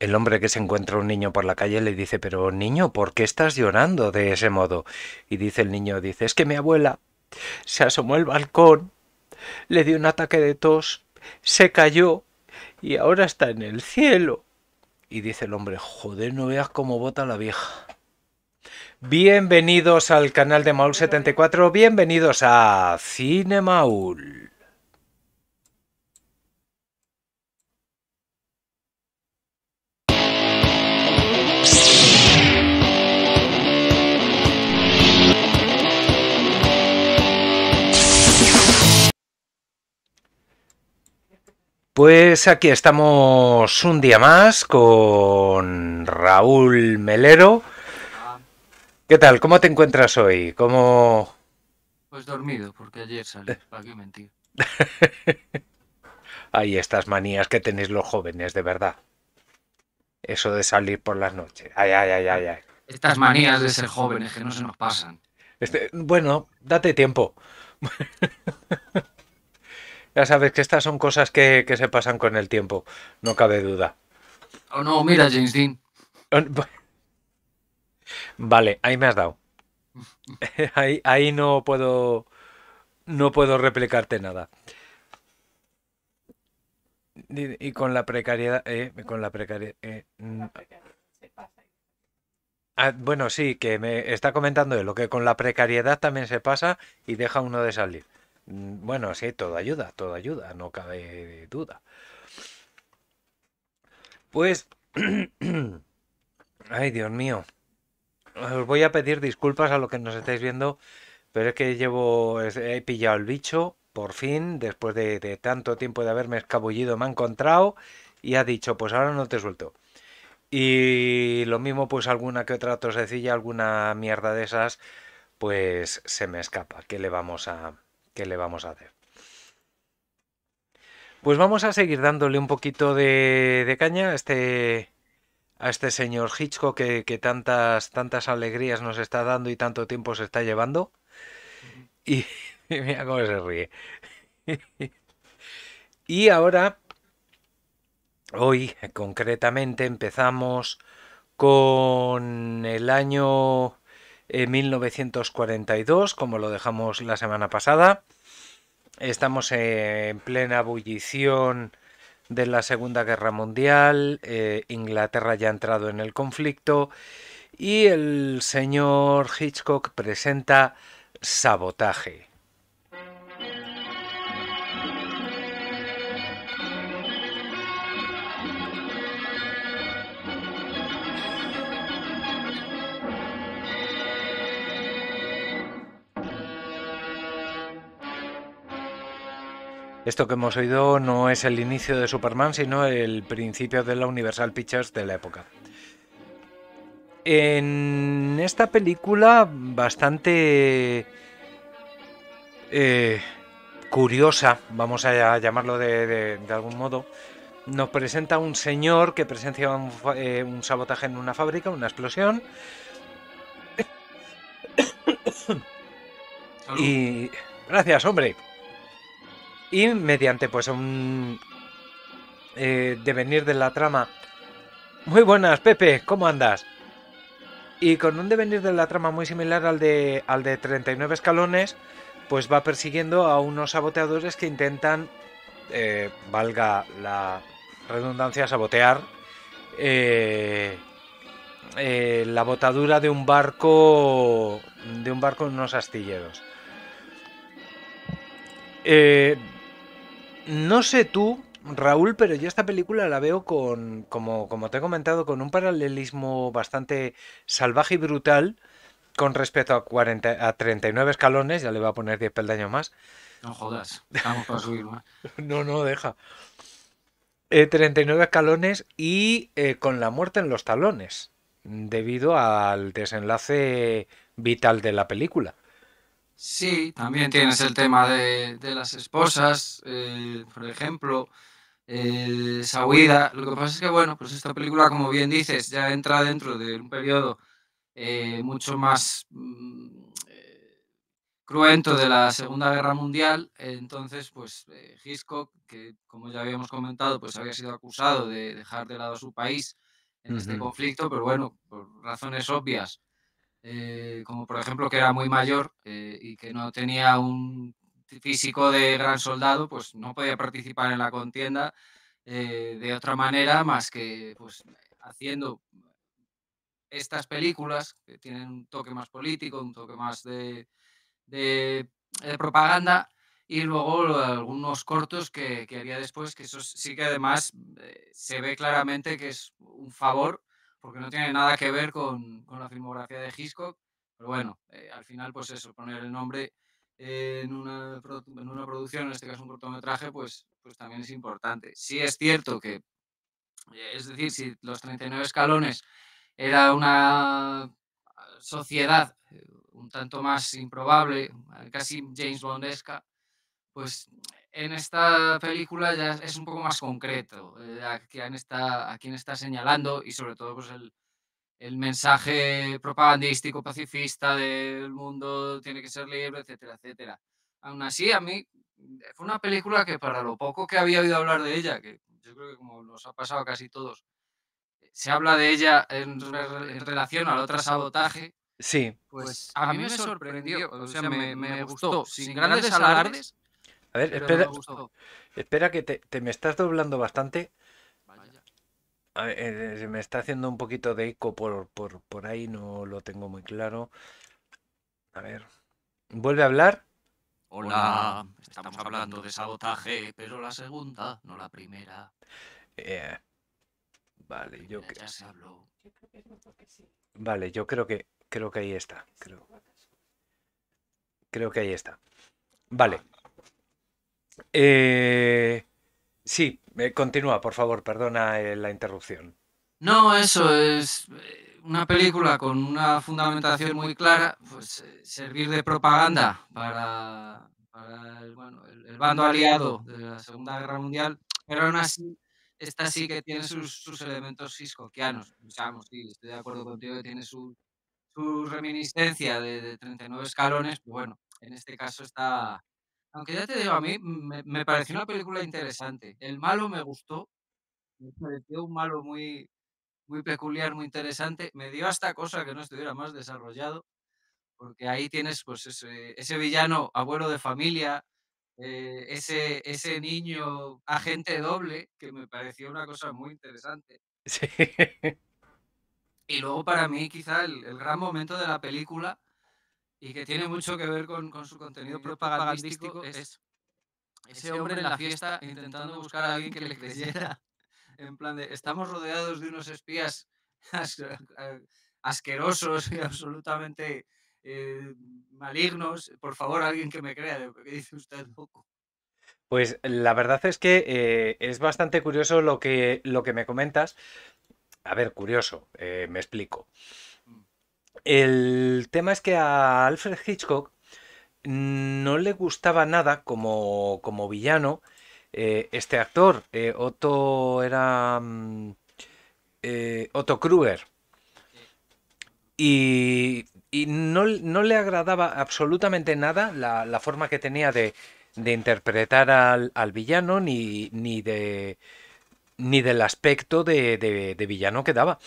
El hombre que se encuentra un niño por la calle le dice, pero niño, ¿por qué estás llorando de ese modo? Y dice el niño, dice, es que mi abuela se asomó al balcón, le dio un ataque de tos, se cayó y ahora está en el cielo. Y dice el hombre, joder, no veas cómo bota la vieja. Bienvenidos al canal de Maul74, bienvenidos a Cinemaul. Pues aquí estamos un día más con Raúl Melero. ¿Qué tal? ¿Cómo te encuentras hoy? ¿Cómo...? Pues dormido, porque ayer salí, ¿para qué mentir? Hay estas manías que tenéis los jóvenes, de verdad. Eso de salir por las noches. Ay, ay, ay, ay, ay. Estas manías de ser jóvenes que no se nos pasan. Este, bueno, date tiempo. Ya sabes que estas son cosas que, se pasan con el tiempo, no cabe duda. Oh no, mira, James Dean. Vale, ahí me has dado. Ahí, no puedo. No puedo replicarte nada. Y, con la precariedad. Eh, con la eh, precariedad. Ah, bueno, sí, que me está comentando lo que con la precariedad también se pasa y deja uno de salir. Mm, bueno, sí, todo ayuda, todo ayuda, no cabe duda. Pues... Ay, Dios mío. Os voy a pedir disculpas a lo que nos estáis viendo, pero es que llevo... He pillado el bicho, por fin, después de, tanto tiempo de haberme escabullido, me ha encontrado y ha dicho, pues ahora no te suelto. Y lo mismo, pues alguna que otra tosecilla, alguna mierda de esas, pues se me escapa. ¿Qué le vamos a, ¿Qué le vamos a hacer? Pues vamos a seguir dándole un poquito de, caña a este, a este señor Hitchcock que, tantas, tantas alegrías nos está dando y tanto tiempo se está llevando. y mira cómo se ríe. Y ahora, hoy concretamente, empezamos con el año 1942, eh, como lo dejamos la semana pasada. Estamos en plena ebullición de la Segunda Guerra Mundial, eh, Inglaterra ya ha entrado en el conflicto y el señor Hitchcock presenta Sabotaje. Esto que hemos oído no es el inicio de Superman, sino el principio de la Universal Pictures de la época. En esta película bastante eh, curiosa, vamos a llamarlo de, algún modo, nos presenta un señor que presencia un eh, sabotaje en una fábrica, una explosión. y gracias, hombre y mediante pues un eh, devenir de la trama. Muy buenas, Pepe, ¿cómo andas? Y con un devenir de la trama muy similar al de, al de 39 escalones, pues va persiguiendo a unos saboteadores que intentan, eh, valga la redundancia, sabotear eh, la botadura de un barco, de un barco en unos astilleros. No sé tú, Raúl, pero yo esta película la veo con, como, te he comentado, con un paralelismo bastante salvaje y brutal con respecto a, 40, a 39 escalones, ya le voy a poner 10 peldaños más. No jodas, vamos para subir más. no, no, deja. 39 eh, escalones y eh, con la muerte en los talones, debido al desenlace vital de la película. Sí, también tienes el tema de, las esposas, eh, por ejemplo, eh, Lo que pasa es que, bueno, pues esta película, como bien dices, ya entra dentro de un periodo eh, mucho más mm, eh, cruento de la Segunda Guerra Mundial. Entonces, pues Hitchcock, que como ya habíamos comentado, pues había sido acusado de dejar de lado su país en este conflicto, pero bueno, por razones obvias eh, como por ejemplo que era muy mayor eh, y que no tenía un físico de gran soldado, pues no podía participar en la contienda eh, de otra manera más que pues, haciendo estas películas que tienen un toque más político, un toque más de, propaganda y luego algunos cortos que, que, había después, que eso sí que además se ve claramente que es un favor porque no tiene nada que ver con, la filmografía de Hitchcock. Pero bueno, eh, al final, pues eso, poner el nombre en, una, producción, en este caso un cortometraje, pues, pues también es importante. Sí es cierto que, eh, es decir, si los 39 escalones era una ah, sociedad eh, un tanto más improbable, casi James Bondesca, pues en esta película ya es un poco más concreto eh, a, quién está, a quién está señalando y sobre todo pues el, el mensaje propagandístico pacifista del mundo tiene que ser libre, etcétera, etcétera. Aún así, a mí fue una película que para lo poco que había oído hablar de ella, que yo creo que como nos ha pasado casi todos, se habla de ella en, en relación al otro sabotaje. Sí. Pues, pues a mí me sorprendió, o sea, me, me gustó, sin grandes alardes, espera, espera que te, me estás doblando bastante. Eh, eh, se me está haciendo un poquito de eco por, ahí, no lo tengo muy claro. A ver, ¿vuelve a hablar? Hola, estamos hablando de sabotaje, pero la segunda, no la primera. Eh, vale, yo creo. Vale, yo creo que creo que ahí está. Creo, creo que ahí está. Vale. Eh, sí, eh, continúa, por favor, perdona eh, la interrupción. No, eso es una película con una fundamentación muy clara, pues servir de propaganda para, el, bando aliado de la Segunda Guerra Mundial, pero aún así, esta sí que tiene sus, elementos fiscoquianos Digamos, sí, estoy de acuerdo contigo que tiene su, reminiscencia de, 39 escalones, Pues bueno, en este caso está, aunque ya te digo, a mí me, pareció una película interesante. El malo me gustó. Me pareció un malo muy, muy peculiar, muy interesante. Me dio hasta cosa que no estuviera más desarrollado, porque ahí tienes pues ese, villano, abuelo de familia, eh, ese, ese niño agente doble, que me pareció una cosa muy interesante. Sí. Y luego para mí quizá el gran momento de la película y que tiene mucho que ver con, su contenido propagandístico es ese hombre en la fiesta intentando buscar a alguien que le creyera. En plan de, estamos rodeados de unos espías eh, asquerosos y absolutamente eh, malignos. Por favor, alguien que me crea qué dice usted, poco Pues la verdad es que eh, es bastante curioso lo que, lo que me comentas. A ver, curioso, me explico. El tema es que a Alfred Hitchcock no le gustaba nada como, villano eh, este actor. Eh, Otto era mm, eh, Otto Kruger. Y, no, le agradaba absolutamente nada la, forma que tenía de, interpretar al, villano ni, ni, del aspecto de villano que daba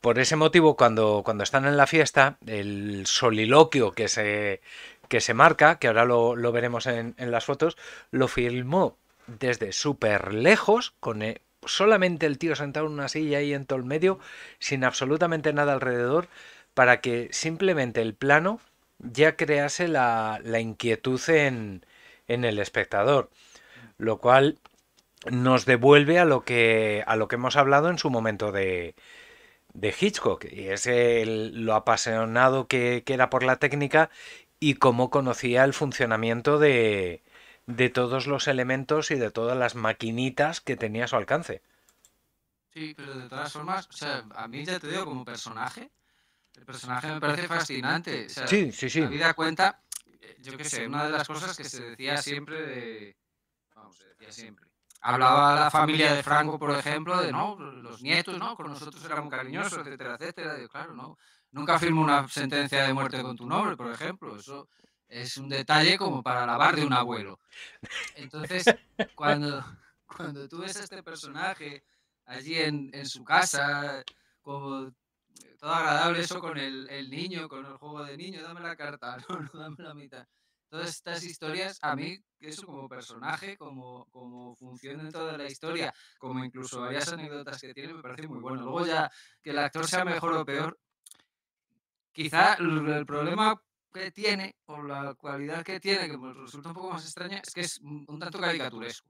por ese motivo, cuando, cuando están en la fiesta, el soliloquio que se, que se marca, que ahora lo, veremos en, las fotos, lo filmó desde súper lejos, con eh, solamente el tío sentado en una silla ahí en todo el medio, sin absolutamente nada alrededor, para que simplemente el plano ya crease la, inquietud en, en el espectador. Lo cual nos devuelve a lo que, a lo que hemos hablado en su momento de, de Hitchcock y es lo apasionado que, era por la técnica y cómo conocía el funcionamiento de, todos los elementos y de todas las maquinitas que tenía a su alcance. Sí, pero de todas formas, o sea, a mí ya te digo como personaje, el personaje me parece fascinante. sí, sí, sí. cuenta, eh, yo qué sé, una de las cosas que se decía siempre de... Vamos, se decía siempre Hablaba la familia de Franco, por ejemplo, de no, los nietos, no, con nosotros éramos cariñosos, etcétera, etcétera. claro, no, nunca firmo una sentencia de muerte con tu nombre, por ejemplo. Eso es un detalle como para lavar de un abuelo. Entonces, cuando, cuando tú ves a este personaje allí en, en su casa, como todo agradable eso con el, niño, con el juego de niño, dame la carta, dame la mitad todas estas historias, a mí, eso como personaje, como, como función dentro de la historia, como incluso varias anécdotas que tiene, me parece muy bueno. Luego ya que el actor sea mejor o peor, quizá el, problema que tiene o la cualidad que tiene, que resulta un poco más extraña, es que es un tanto caricaturesco.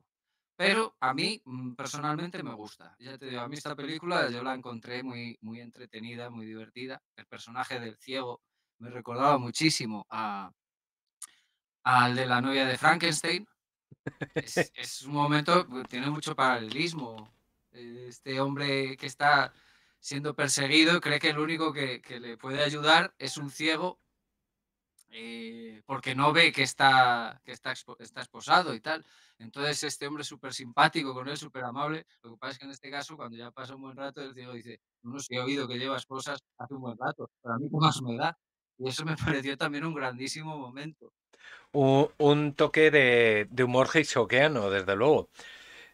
Pero a mí mm, personalmente me gusta. Ya te digo, a mí esta película yo la encontré muy, muy entretenida, muy divertida. El personaje del ciego me recordaba muchísimo a, al de la novia de Frankenstein. Es, un momento, pues, tiene mucho paralelismo. Este hombre que está siendo perseguido cree que el único que, le puede ayudar es un ciego eh, porque no ve que está, que está, está, esposado y tal. Entonces este hombre es súper simpático con él, súper amable. Lo que pasa es que en este caso, cuando ya pasa un buen rato, el ciego dice, no sé, he oído que llevas cosas hace un buen rato, para mí como más su edad. Y eso me pareció también un grandísimo momento un, toque de, de humor no desde luego.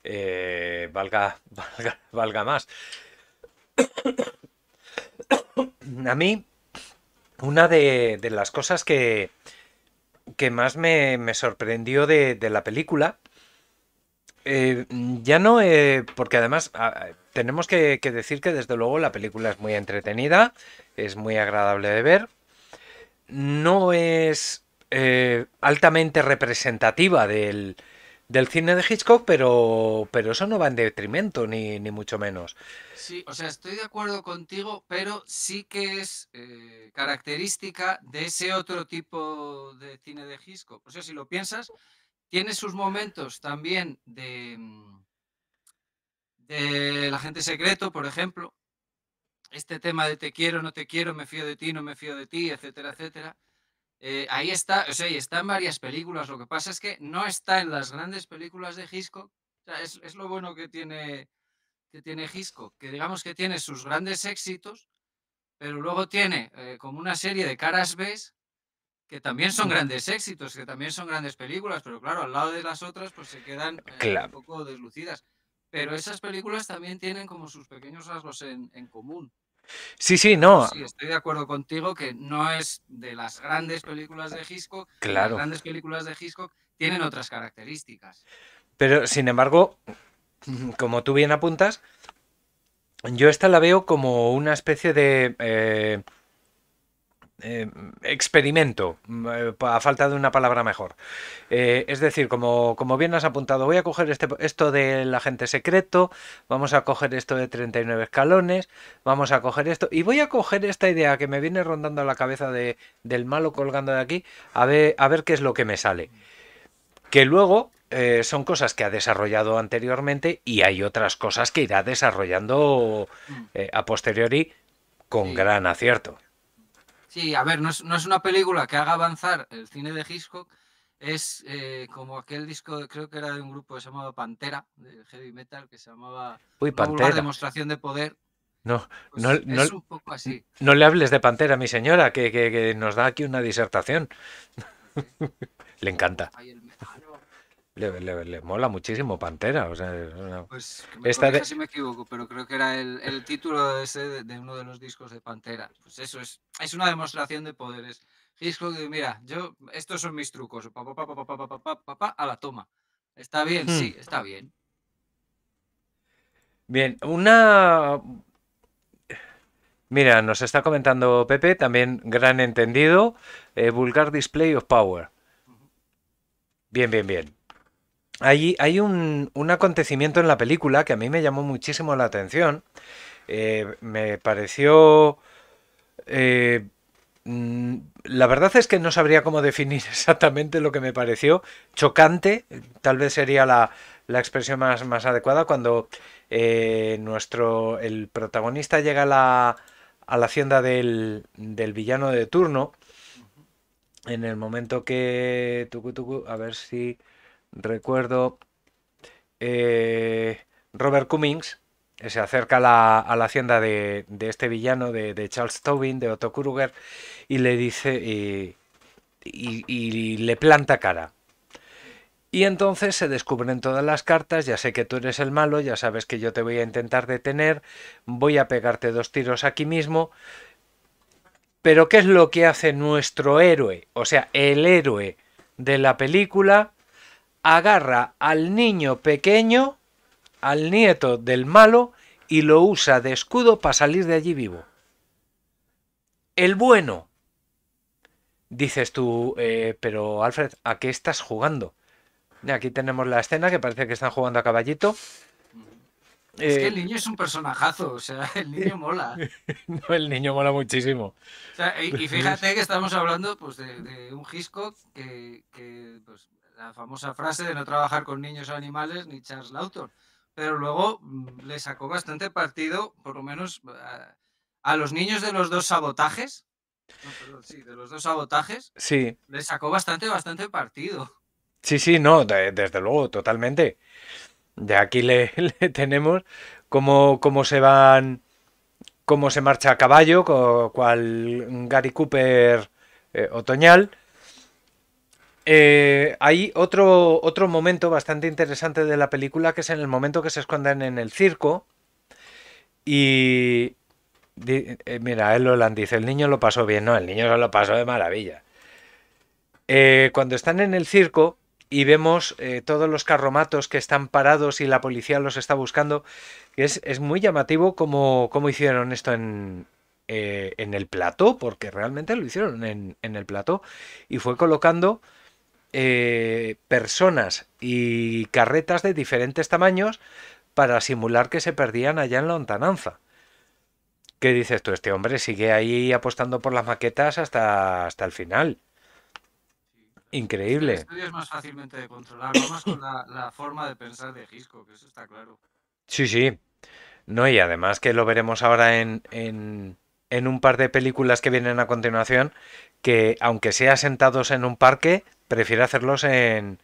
Eh, valga, valga, más. A mí, una de, las cosas que, que más me, sorprendió de, la película, eh, ya no, eh, porque además ah, tenemos que, que, decir que desde luego la película es muy entretenida, es muy agradable de ver, no es eh, altamente representativa del, cine de Hitchcock, pero, pero eso no va en detrimento, ni, ni, mucho menos. Sí, o sea, estoy de acuerdo contigo, pero sí que es eh, característica de ese otro tipo de cine de Hitchcock. O sea, si lo piensas, tiene sus momentos también de, mm, de gente agente secreto, por ejemplo, este tema de te quiero, no te quiero, me fío de ti, no me fío de ti, etcétera, etcétera. Eh, ahí está, o sea, y está en varias películas. Lo que pasa es que no está en las grandes películas de Hitchcock. O sea, es, lo bueno que tiene, que tiene Hitchcock, que digamos que tiene sus grandes éxitos, pero luego tiene eh, como una serie de caras B que también son mm. grandes éxitos, que también son grandes películas, pero claro, al lado de las otras pues se quedan eh, un poco deslucidas. Pero esas películas también tienen como sus pequeños rasgos en común. Sí, sí, no. estoy de acuerdo contigo que no es de las grandes películas de Hitchcock. Claro. Las grandes películas de Hitchcock tienen otras características. Pero, sin embargo, como tú bien apuntas, yo esta la veo como una especie de... Eh, eh, experimento, eh, a falta de una palabra mejor. Eh, es decir, como, bien has apuntado, voy a coger este, esto del agente secreto, vamos a coger esto de 39 escalones, vamos a coger esto, y voy a coger esta idea que me viene rondando la cabeza de, del malo colgando de aquí, a ver, a ver qué es lo que me sale. Que luego son cosas que ha desarrollado anteriormente y hay otras cosas que irá desarrollando mm. a posteriori con gran acierto. Sí, a ver, no es, no es, una película que haga avanzar el cine de Hitchcock, es eh, como aquel disco, creo que era de un grupo que se llamaba Pantera, de heavy metal, que se llamaba Uy, Demostración de Poder. No, pues no, no, así. no le hables de Pantera, mi señora, que, que, nos da aquí una disertación. le encanta. Le, mola muchísimo Pantera. O sea, si me equivoco, pero creo que era el, el título ese de, uno de los discos de Pantera. Pues eso es, es una demostración de poderes. Hitchcock mira, yo, estos son mis trucos. Pa, a la toma. Está bien, sí, está bien. Bien, una. Mira, nos está comentando Pepe, también gran entendido, Vulgar Display of Power. Bien, bien, bien hay, un, acontecimiento en la película que a mí me llamó muchísimo la atención. Eh, me pareció... Eh, mm, la verdad es que no sabría cómo definir exactamente lo que me pareció. Chocante, tal vez sería la, expresión más, adecuada, cuando eh, nuestro, el protagonista llega a la, hacienda del, del, villano de turno. En el momento que... A ver si recuerdo, eh, Robert Cummings se acerca a la, a la hacienda de, de, este villano, de, de, Charles Tobin, de Otto Kruger, y le dice y, y le planta cara. Y entonces se descubren todas las cartas, ya sé que tú eres el malo, ya sabes que yo te voy a intentar detener, voy a pegarte dos tiros aquí mismo. Pero ¿qué es lo que hace nuestro héroe? O sea, el héroe de la película agarra al niño pequeño, al nieto del malo, y lo usa de escudo para salir de allí vivo. El bueno. Dices tú, eh, pero Alfred, ¿a qué estás jugando? Aquí tenemos la escena que parece que están jugando a caballito. Es que eh, el niño es un personajazo, o sea, el niño mola. No, el niño mola muchísimo. y, fíjate que estamos hablando pues, de, un Hitchcock que, que pues, la famosa frase de no trabajar con niños o animales ni Charles Laughton. Pero luego mm, le sacó bastante partido, por lo menos a, los niños de los dos sabotajes. sí, de los dos sabotajes. Sí. Le sacó bastante, bastante partido. Sí, sí, no, desde luego, totalmente. De aquí le, tenemos cómo, cómo se van cómo se marcha a caballo, cual Gary Cooper eh, otoñal, eh, hay otro, otro momento bastante interesante de la película que es en el momento que se esconden en el circo y... Eh, mira, el holandés, dice, el niño lo pasó bien, no, el niño se lo pasó de maravilla. Eh, cuando están en el circo y vemos todos los carromatos que están parados y la policía los está buscando, es, muy llamativo cómo, hicieron esto en, el plató, porque realmente lo hicieron en, en el plató, y fue colocando eh, personas y carretas de diferentes tamaños para simular que se perdían allá en la lontananza. ¿Qué dices tú? Este hombre sigue ahí apostando por las maquetas hasta, hasta el final. Increíble. Este es más fácilmente de controlar, con la, forma de pensar de que eso está claro. Sí, sí. No, y además que lo veremos ahora en, en un par de películas que vienen a continuación, que aunque sea sentados en un parque, prefiero hacerlos en,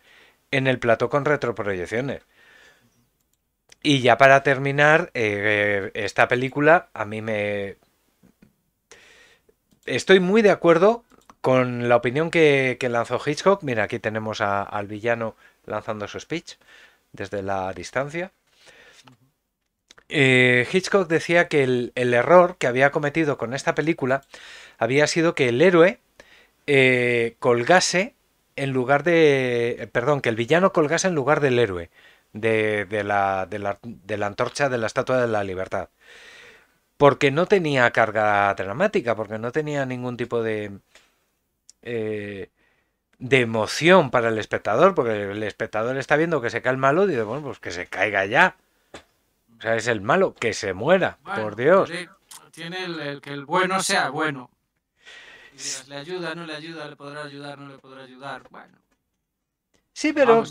en el plato con retroproyecciones. Y ya para terminar, eh, eh, esta película a mí me... Estoy muy de acuerdo con la opinión que, lanzó Hitchcock. Mira, aquí tenemos al villano lanzando su speech desde la distancia. Eh, Hitchcock decía que el, error que había cometido con esta película había sido que el héroe colgase en lugar de. Eh, perdón, que el villano colgase en lugar del héroe. De, de, la, de, la, antorcha de la Estatua de la Libertad. Porque no tenía carga dramática, porque no tenía ningún tipo de. Eh, de emoción para el espectador, porque el espectador está viendo que se cae el malo y dice, bueno, pues que se caiga ya. O sea, es el malo, que se muera, por Dios. Tiene el, que el bueno sea bueno le ayuda, no le ayuda, le podrá ayudar, no le podrá ayudar. Bueno. Sí, pero.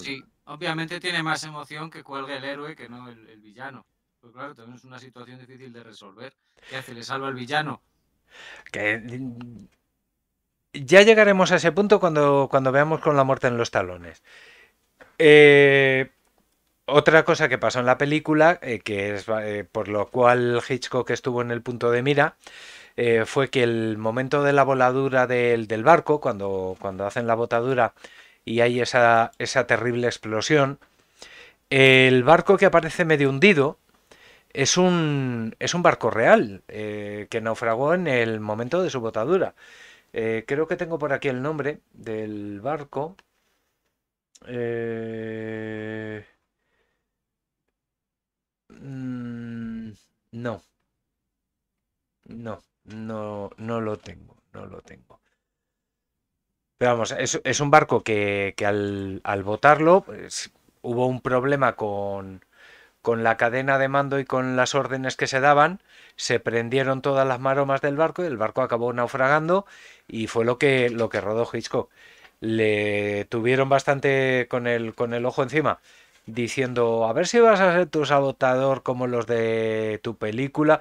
Obviamente tiene más emoción que cuelgue el héroe que no el, villano. Pues claro, también es una situación difícil de resolver. ¿Qué hace? ¿Le salva al villano? Que. Ya llegaremos a ese punto cuando, cuando veamos con la muerte en los talones. Eh, otra cosa que pasó en la película, eh, que es eh, por lo cual Hitchcock estuvo en el punto de mira, eh, fue que el momento de la voladura del, barco, cuando, cuando, hacen la botadura y hay esa, terrible explosión, el barco que aparece medio hundido, es un, es un, barco real eh, que naufragó en el momento de su botadura. Eh, creo que tengo por aquí el nombre del barco. Mm, no. No. No, no lo tengo, no lo tengo. Pero vamos, es, es un barco que, al, al botarlo pues, hubo un problema con, la cadena de mando y con las órdenes que se daban, se prendieron todas las maromas del barco y el barco acabó naufragando y fue lo que, lo que rodó Hitchcock. Le tuvieron bastante con el, con el ojo encima, diciendo, a ver si vas a ser tu sabotador como los de tu película.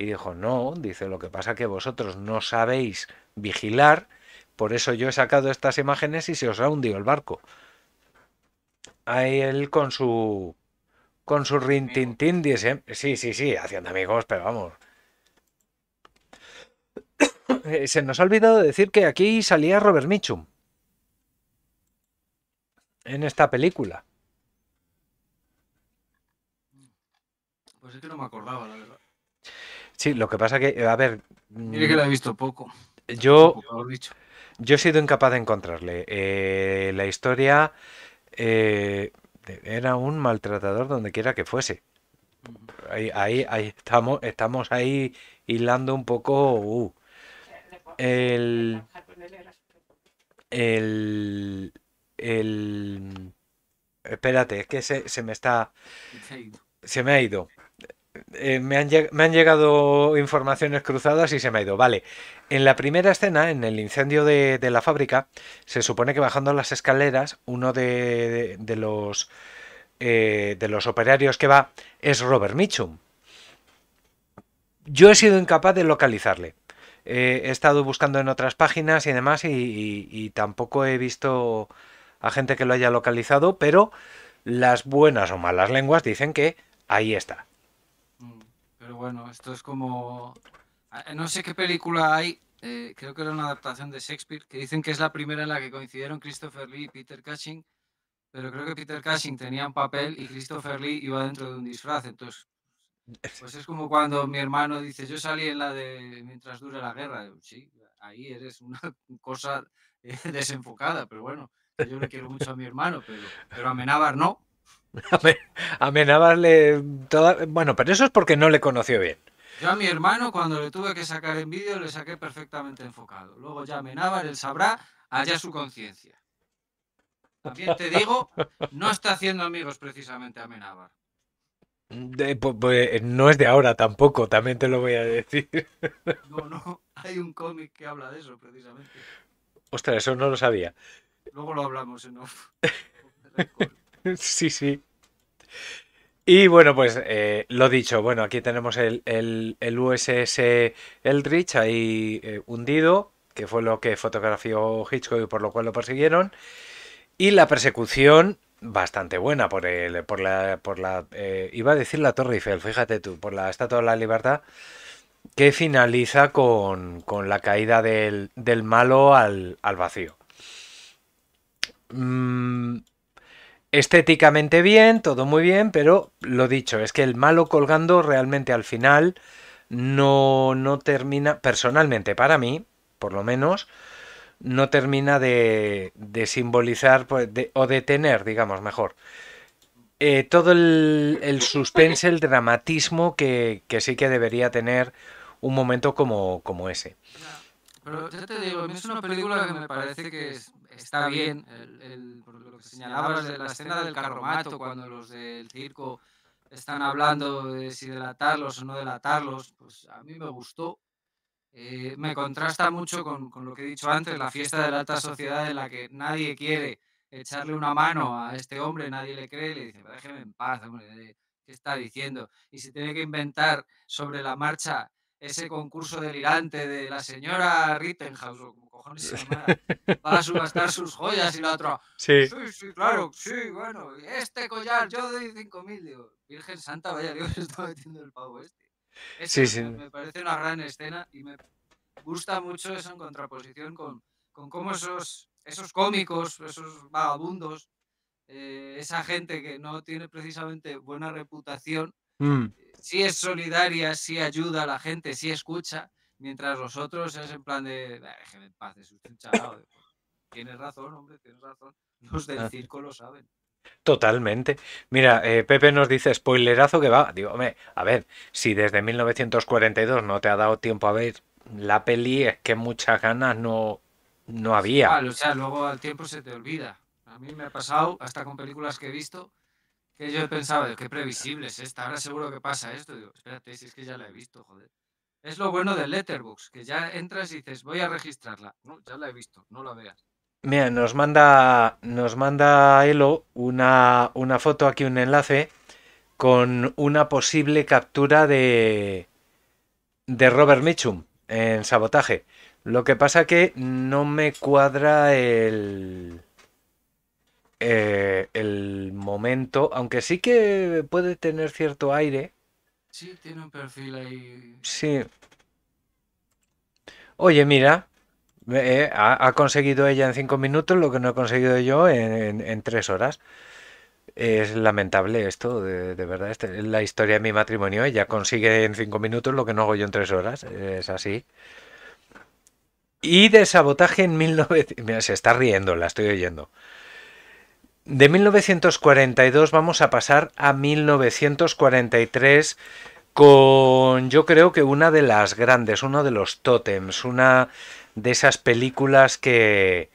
Y dijo, no, dice, lo que pasa que vosotros no sabéis vigilar, por eso yo he sacado estas imágenes y se os ha hundido el barco. Ahí él con su... con su rintintín, dice, sí, sí, sí, haciendo amigos, pero vamos. se nos ha olvidado decir que aquí salía Robert Mitchum. En esta película. Pues es que no me acordaba, la Sí, lo que pasa que, eh, a ver... Mm, Mire que la he visto poco. Yo, yo he sido incapaz de encontrarle. Eh, la historia eh, era un maltratador donde quiera que fuese. Ahí, ahí, estamos, estamos ahí hilando un poco... Uh. El, el, espérate, es que se, se me está, se me ha ido. Eh, me, han llegado informaciones cruzadas y se me ha ido. Vale, en la primera escena, en el incendio de, la fábrica, se supone que bajando las escaleras, uno de, los, eh, de los operarios que va es Robert Mitchum. Yo he sido incapaz de localizarle. Eh, he estado buscando en otras páginas y demás y tampoco he visto a gente que lo haya localizado, pero las buenas o malas lenguas dicen que ahí está pero bueno, esto es como... Ah, no sé qué película hay, eh, creo que era una adaptación de Shakespeare, que dicen que es la primera en la que coincidieron Christopher Lee y Peter Cushing, pero creo que Peter Cushing tenía un papel y Christopher Lee iba dentro de un disfraz, entonces... Pues es como cuando mi hermano dice, yo salí en la de Mientras dure la guerra. Sí, ahí eres una cosa eh, desenfocada, pero bueno, yo le quiero mucho a mi hermano, pero, a Menábar no. Amenábar le... Bueno, pero eso es porque no le conoció bien. Yo a mi hermano, cuando le tuve que sacar en vídeo, le saqué perfectamente enfocado. Luego ya Amenábar, él sabrá, allá su conciencia. También te digo, no está haciendo amigos precisamente Amenábar. Eh, no es de ahora tampoco, también te lo voy a decir. No, no, hay un cómic que habla de eso precisamente. Ostras, eso no lo sabía. Luego lo hablamos en sí, sí. Y bueno, pues eh, lo dicho, bueno, aquí tenemos el, el, el USS Eldridge ahí eh, hundido, que fue lo que fotografió Hitchcock y por lo cual lo persiguieron. Y la persecución bastante buena por, el, por la, por la eh, iba a decir la Torre Eiffel, fíjate tú, por la Estatua de la Libertad, que finaliza con, la caída del, malo al, vacío. Mm, estéticamente bien, todo muy bien, pero lo dicho, es que el malo colgando realmente al final no, termina, personalmente para mí, por lo menos, no termina de, simbolizar pues, o de tener, digamos mejor, eh, todo el, suspense, el dramatismo que, sí que debería tener un momento como, como ese. Pero ya te digo, es una película que me parece que es, está bien, el, lo que señalabas de la escena del carromato, cuando los del circo están hablando de si delatarlos o no delatarlos, pues a mí me gustó. Eh, me contrasta mucho con, lo que he dicho antes, la fiesta de la alta sociedad en la que nadie quiere echarle una mano a este hombre, nadie le cree, le dice, déjeme en paz, hombre, ¿qué está diciendo? Y se tiene que inventar sobre la marcha ese concurso delirante de la señora Rittenhouse, o como cojones se a subastar sus joyas y la otra. Sí. sí, claro, sí, bueno, este collar, yo doy 5.000, digo, Virgen Santa, vaya, dios estoy está metiendo el pavo este. sí, sí. Me parece una gran escena y me gusta mucho eso en contraposición con, con cómo esos, esos cómicos, esos vagabundos, eh, esa gente que no tiene precisamente buena reputación, mm si es solidaria, si ayuda a la gente, si escucha, mientras los otros es en plan de, paz, Tienes razón, hombre, tienes razón. Los del circo lo saben. Totalmente. Mira, eh, Pepe nos dice spoilerazo que va. Digo, a ver, si desde 1942 no te ha dado tiempo a ver la peli, es que muchas ganas no, no había. o sea, luego al tiempo se te olvida. A mí me ha pasado, hasta con películas que he visto, que yo pensaba, qué previsible es esta, ahora seguro que pasa esto. Digo, espérate, si es que ya la he visto, joder. Es lo bueno del Letterbox, que ya entras y dices, voy a registrarla. No, ya la he visto, no la veas. Mira, nos manda, nos manda Elo una, una foto aquí, un enlace, con una posible captura de, de Robert Mitchum en sabotaje. Lo que pasa que no me cuadra el, eh, el momento, aunque sí que puede tener cierto aire. Sí, tiene un perfil ahí. Sí. Oye, mira, eh, eh, ha, conseguido ella en cinco minutos lo que no he conseguido yo en, tres horas. Es lamentable esto, de, verdad. Este, es la historia de mi matrimonio, ella consigue en cinco minutos lo que no hago yo en tres horas. Es así. Y de sabotaje en 1900. Mira, se está riendo, la estoy oyendo. De 1942 vamos a pasar a 1943 con yo creo que una de las grandes, uno de los tótems, una de esas películas que,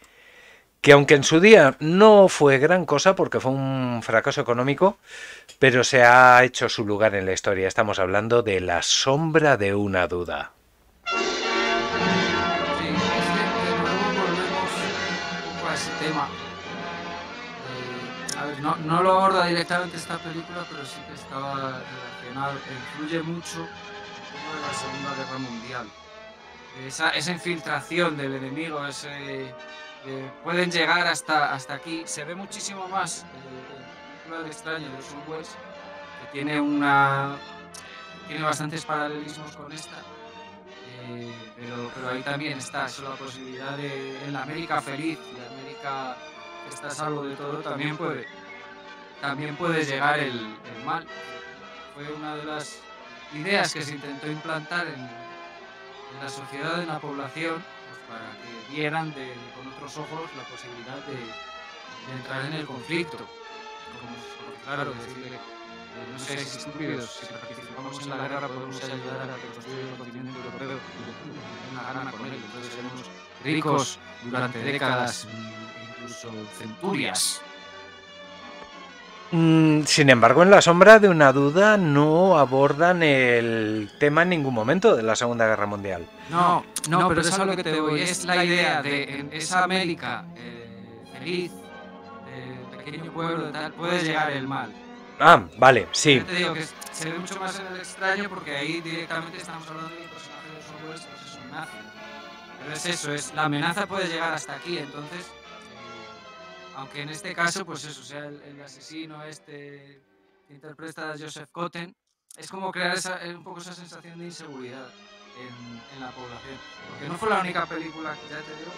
que aunque en su día no fue gran cosa porque fue un fracaso económico, pero se ha hecho su lugar en la historia. Estamos hablando de La sombra de una duda no, lo aborda directamente esta película, pero sí que estaba relacionado, influye mucho en la Segunda Guerra Mundial. Esa, infiltración del enemigo, eh, pueden llegar hasta, hasta aquí. Se ve muchísimo más la película del extraño de los West, que tiene, una, tiene bastantes paralelismos con esta. Eh, pero, ahí también está la posibilidad de en la América feliz, la América que está salvo de todo, también puede, también puede llegar el, mal. Fue una de las ideas que se intentó implantar en, la sociedad, en la población, pues, para que vieran de, con otros ojos la posibilidad de, entrar en el conflicto. Como, claro, decirle, eh, que no sé si estúpidos, si participamos en la guerra podemos ayudar a reconstruir el continente europeo una gana con él, entonces seremos ricos durante décadas, incluso centurias. Mm, sin embargo, en la sombra de una duda no abordan el tema en ningún momento de la Segunda Guerra Mundial. No, no, pero, eso es lo que te doy. Es la idea de en esa América eh, eh feliz, pequeño pueblo, tal, puede llegar el mal. Ah, vale, sí. Yo te digo que se ve mucho más extraño porque ahí directamente estamos hablando de que el de los opuestos, es un nazi. Pero es eso, es la amenaza puede llegar hasta aquí, entonces aunque en este caso, pues eso, sea el, asesino este que interpreta a Joseph Cotten, es como crear eh, un poco esa sensación de inseguridad en, la población. Porque no fue la única película que ya te digo,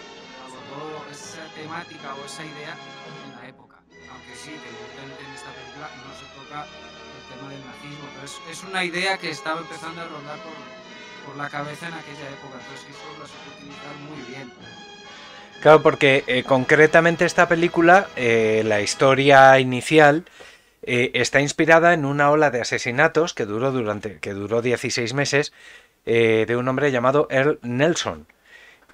abordó esa temática o esa idea en la época. Aunque sí, que en esta película no se toca el tema del nazismo, pero es, una idea que estaba empezando a rondar por, la cabeza en aquella época. Entonces, eso lo supo utilizar muy bien. Claro, porque eh, concretamente esta película, eh, la historia inicial, eh, está inspirada en una ola de asesinatos que duró, durante, que duró 16 meses de un hombre llamado Earl Nelson.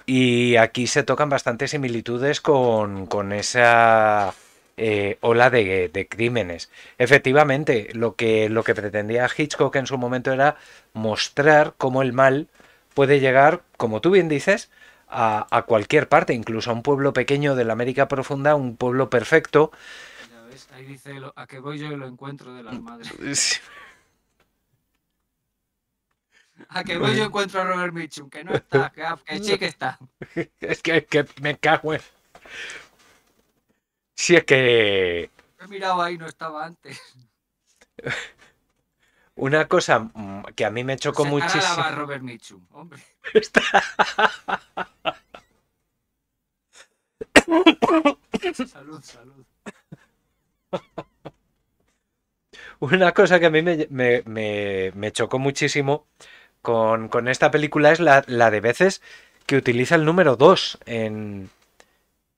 Y aquí se tocan bastantes similitudes con, esa ola de, de, crímenes. Efectivamente, lo que, lo que pretendía Hitchcock en su momento era mostrar cómo el mal puede llegar, como tú bien dices, a, cualquier parte, incluso a un pueblo pequeño de la América Profunda, un pueblo perfecto. ahí dice a que voy yo y lo encuentro de las madres. a que voy yo encuentro a Robert Mitchum, que no está, que, ah, sí que está. es que, me cago en. Si es que. He mirado ahí, no estaba antes. Una cosa mm, que a mí me chocó muchísimo. salud, salud. Una cosa que a mí me, chocó muchísimo con, esta película es la, de veces que utiliza el número 2 en,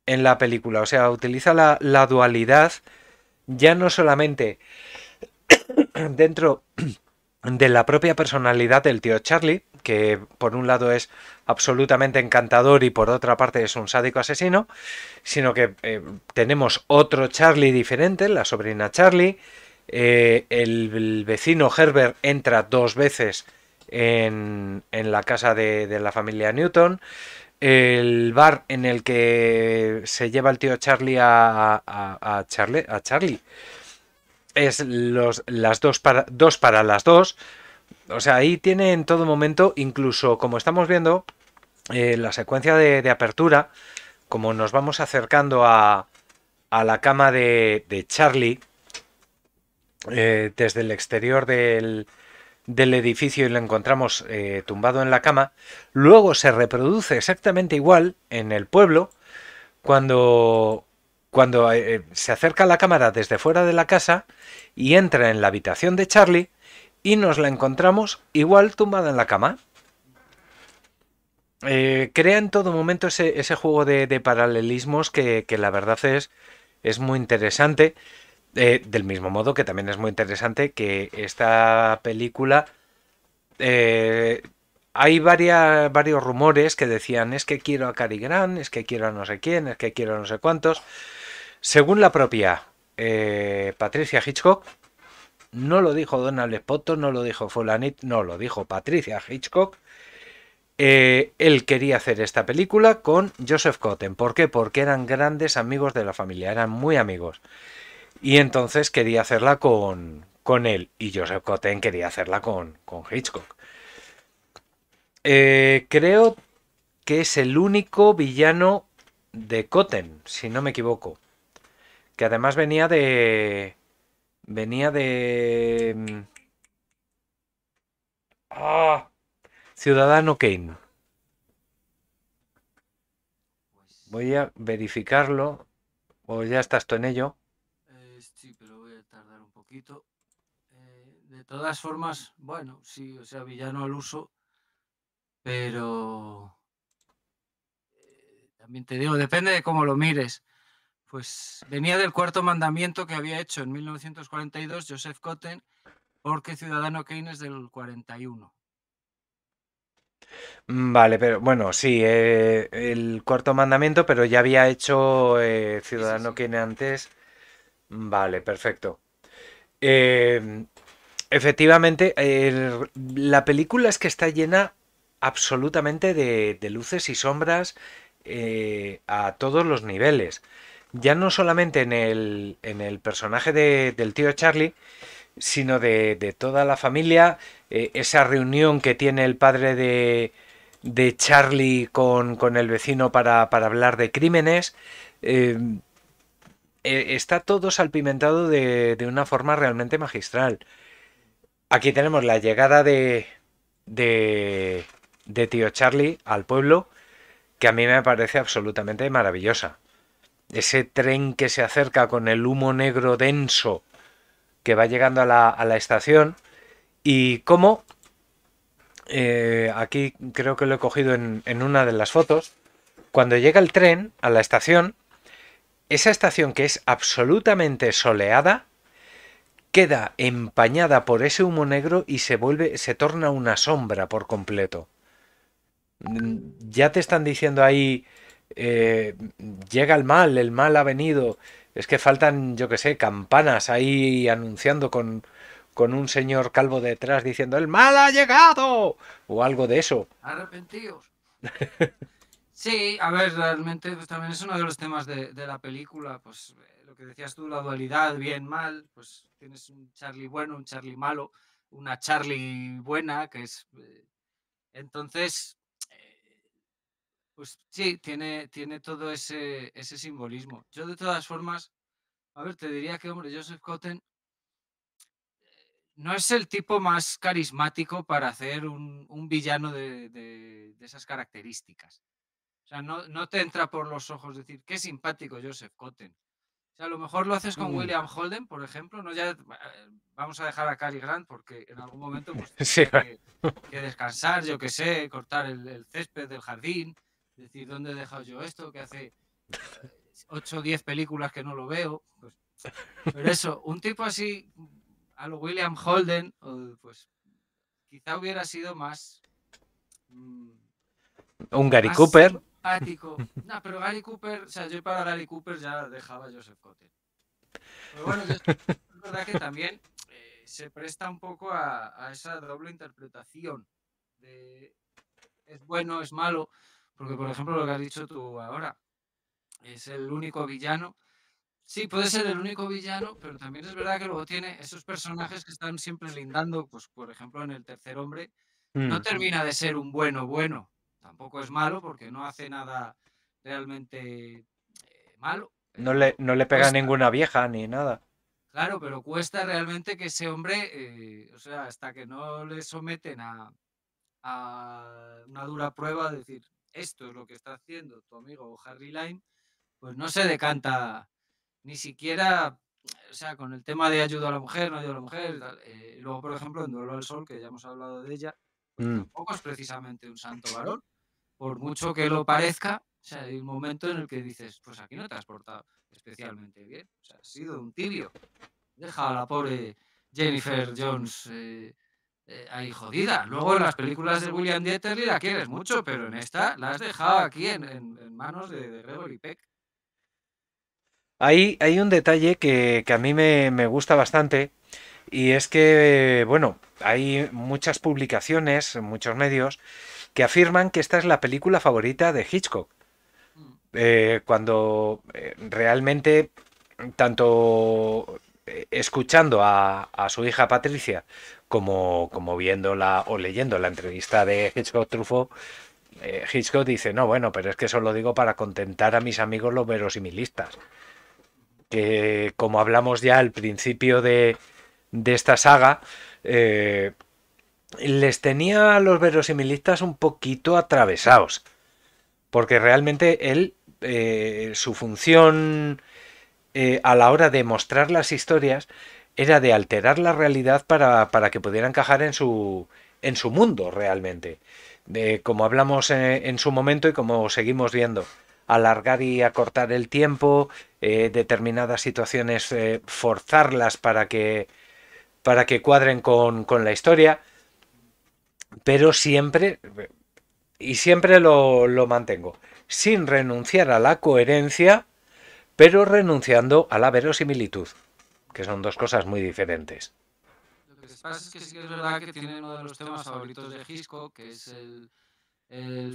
la película. O sea, utiliza la, la dualidad ya no solamente dentro de la propia personalidad del tío Charlie, que por un lado es absolutamente encantador y por otra parte es un sádico asesino, sino que eh, tenemos otro Charlie diferente, la sobrina Charlie, eh, el, vecino Herbert entra dos veces en, la casa de, la familia Newton, el bar en el que se lleva el tío Charlie a, Charlie, a Charlie es los, las dos para, dos para las dos. O sea, ahí tiene en todo momento, incluso como estamos viendo, eh, la secuencia de, apertura, como nos vamos acercando a, a la cama de, de Charlie, eh, desde el exterior del, edificio y lo encontramos eh, tumbado en la cama, luego se reproduce exactamente igual en el pueblo, cuando, cuando eh, eh, se acerca la cámara desde fuera de la casa y entra en la habitación de Charlie y nos la encontramos igual tumbada en la cama. Eh, crea en todo momento ese, juego de, paralelismos que, la verdad es, es muy interesante. del mismo modo que también es muy interesante que esta película... hay varios rumores que decían es que quiero a Cary Grant, es que quiero a no sé quién, es que quiero a no sé cuántos. Según la propia eh, Patricia Hitchcock, no lo dijo Donald Spoto, no lo dijo Fulanit, no lo dijo Patricia Hitchcock. Eh, él quería hacer esta película con Joseph Cotten. ¿Por qué? Porque eran grandes amigos de la familia, eran muy amigos. Y entonces quería hacerla con, él. Y Joseph Cotten quería hacerla con, Hitchcock. Eh, creo que es el único villano de Cotten, si no me equivoco. Que además venía de. Venía de. Mm, ¡Ah! Ciudadano Kane. Voy a verificarlo. O ya estás tú en ello. Eh, sí, pero voy a tardar un poquito. Eh, de todas formas, bueno, sí, o sea, villano al uso. Pero. Eh, también te digo, depende de cómo lo mires pues venía del cuarto mandamiento que había hecho en 1942 Joseph Cotten, porque Ciudadano Kane del 41. Mm, vale, pero bueno, sí, eh, el cuarto mandamiento, pero ya había hecho eh, Ciudadano Keynes antes. Mm, vale, perfecto. Em, efectivamente, la película es que está llena absolutamente de luces y sombras eh, a todos los niveles ya no solamente en el, personaje del tío Charlie, sino de, toda la familia, eh, esa reunión que tiene el padre de, Charlie con, el vecino para, hablar de crímenes, em, e, está todo salpimentado de, una forma realmente magistral. Aquí tenemos la llegada de, de, de tío Charlie al pueblo, que a mí me parece absolutamente maravillosa ese tren que se acerca con el humo negro denso que va llegando a la, estación y cómo, eh, aquí creo que lo he cogido en, en una de las fotos, cuando llega el tren a la estación, esa estación que es absolutamente soleada, queda empañada por ese humo negro y se vuelve, se torna una sombra por completo. Mm, ya te están diciendo ahí, eh, llega el mal, el mal ha venido. Es que faltan, yo que sé, campanas ahí anunciando con, con un señor calvo detrás diciendo ¡El mal ha llegado! o algo de eso. Arrepentidos. sí, a ver, realmente pues, también es uno de los temas de, de la película, pues lo que decías tú, la dualidad, bien, mal, pues tienes un Charlie bueno, un Charlie malo, una Charlie buena, que es... Eh, entonces, pues sí, tiene, tiene todo ese, ese simbolismo. Yo de todas formas, a ver, te diría que, hombre, Joseph Cotten eh, no es el tipo más carismático para hacer un, villano de, esas características. O sea, no, te entra por los ojos decir, qué simpático Joseph Cotten. O sea, a lo mejor lo haces con mm. William Holden, por ejemplo. No ya eh, vamos a dejar a Cary Grant porque en algún momento pues, que, descansar, yo que sé, cortar el césped del jardín. Es decir, ¿dónde he dejado yo esto? Que hace 8 o 10 películas que no lo veo. Pues, pero eso, un tipo así, a lo William Holden, pues quizá hubiera sido más. Mm, un Gary Cooper. Simpático. No, pero Gary Cooper, o sea, yo para Gary Cooper ya dejaba a Joseph Cotten. Pero bueno, es verdad que también eh, se presta un poco a, esa doble interpretación es bueno, es malo. Porque, por ejemplo, lo que has dicho tú ahora, es el único villano. Sí, puede ser el único villano, pero también es verdad que luego tiene esos personajes que están siempre lindando, pues por ejemplo en el tercer hombre, no mm. termina de ser un bueno bueno, tampoco es malo porque no hace nada realmente eh, malo. No le, no le pega ninguna vieja ni nada. Claro, pero cuesta realmente que ese hombre, eh, o sea, hasta que no le someten a una dura prueba, decir, esto es lo que está haciendo tu amigo Harry Line, pues no se decanta ni siquiera, o sea, con el tema de ayuda a la mujer, no ayuda a la mujer. Eh, luego, por ejemplo, en Duelo al Sol, que ya hemos hablado de ella, pues mm. tampoco es precisamente un santo varón, por mucho que lo parezca. O sea, hay un momento en el que dices, pues aquí no te has portado especialmente bien. O sea, has sido un tibio. Deja a la pobre Jennifer Jones eh, eh, ahí jodida. Luego en las películas de William Dieterly la quieres mucho, pero en esta la has dejado aquí en, manos de, de, Gregory Peck. Hay, un detalle que, a mí me, gusta bastante y es que, bueno, hay muchas publicaciones, muchos medios, que afirman que esta es la película favorita de Hitchcock. Mm. Eh, cuando eh, realmente tanto eh, escuchando a, su hija Patricia, como, como viéndola o leyendo la entrevista de Hitchcock trufo eh, Hitchcock dice, no, bueno, pero es que eso lo digo para contentar a mis amigos los verosimilistas. Que como hablamos ya al principio de, esta saga, eh, les tenía a los verosimilistas un poquito atravesados. Porque realmente él, su función eh, a la hora de mostrar las historias era de alterar la realidad para, para que pudiera encajar en su, en su mundo realmente. De, como hablamos eh, en, su momento y como seguimos viendo, alargar y acortar el tiempo, eh, determinadas situaciones forzarlas para que, para que cuadren con, con la historia, pero siempre, y siempre lo, lo mantengo, sin renunciar a la coherencia pero renunciando a la verosimilitud, que son dos cosas muy diferentes. Lo que pasa es que sí que es verdad que tiene uno de los temas favoritos de Gisco, que es el,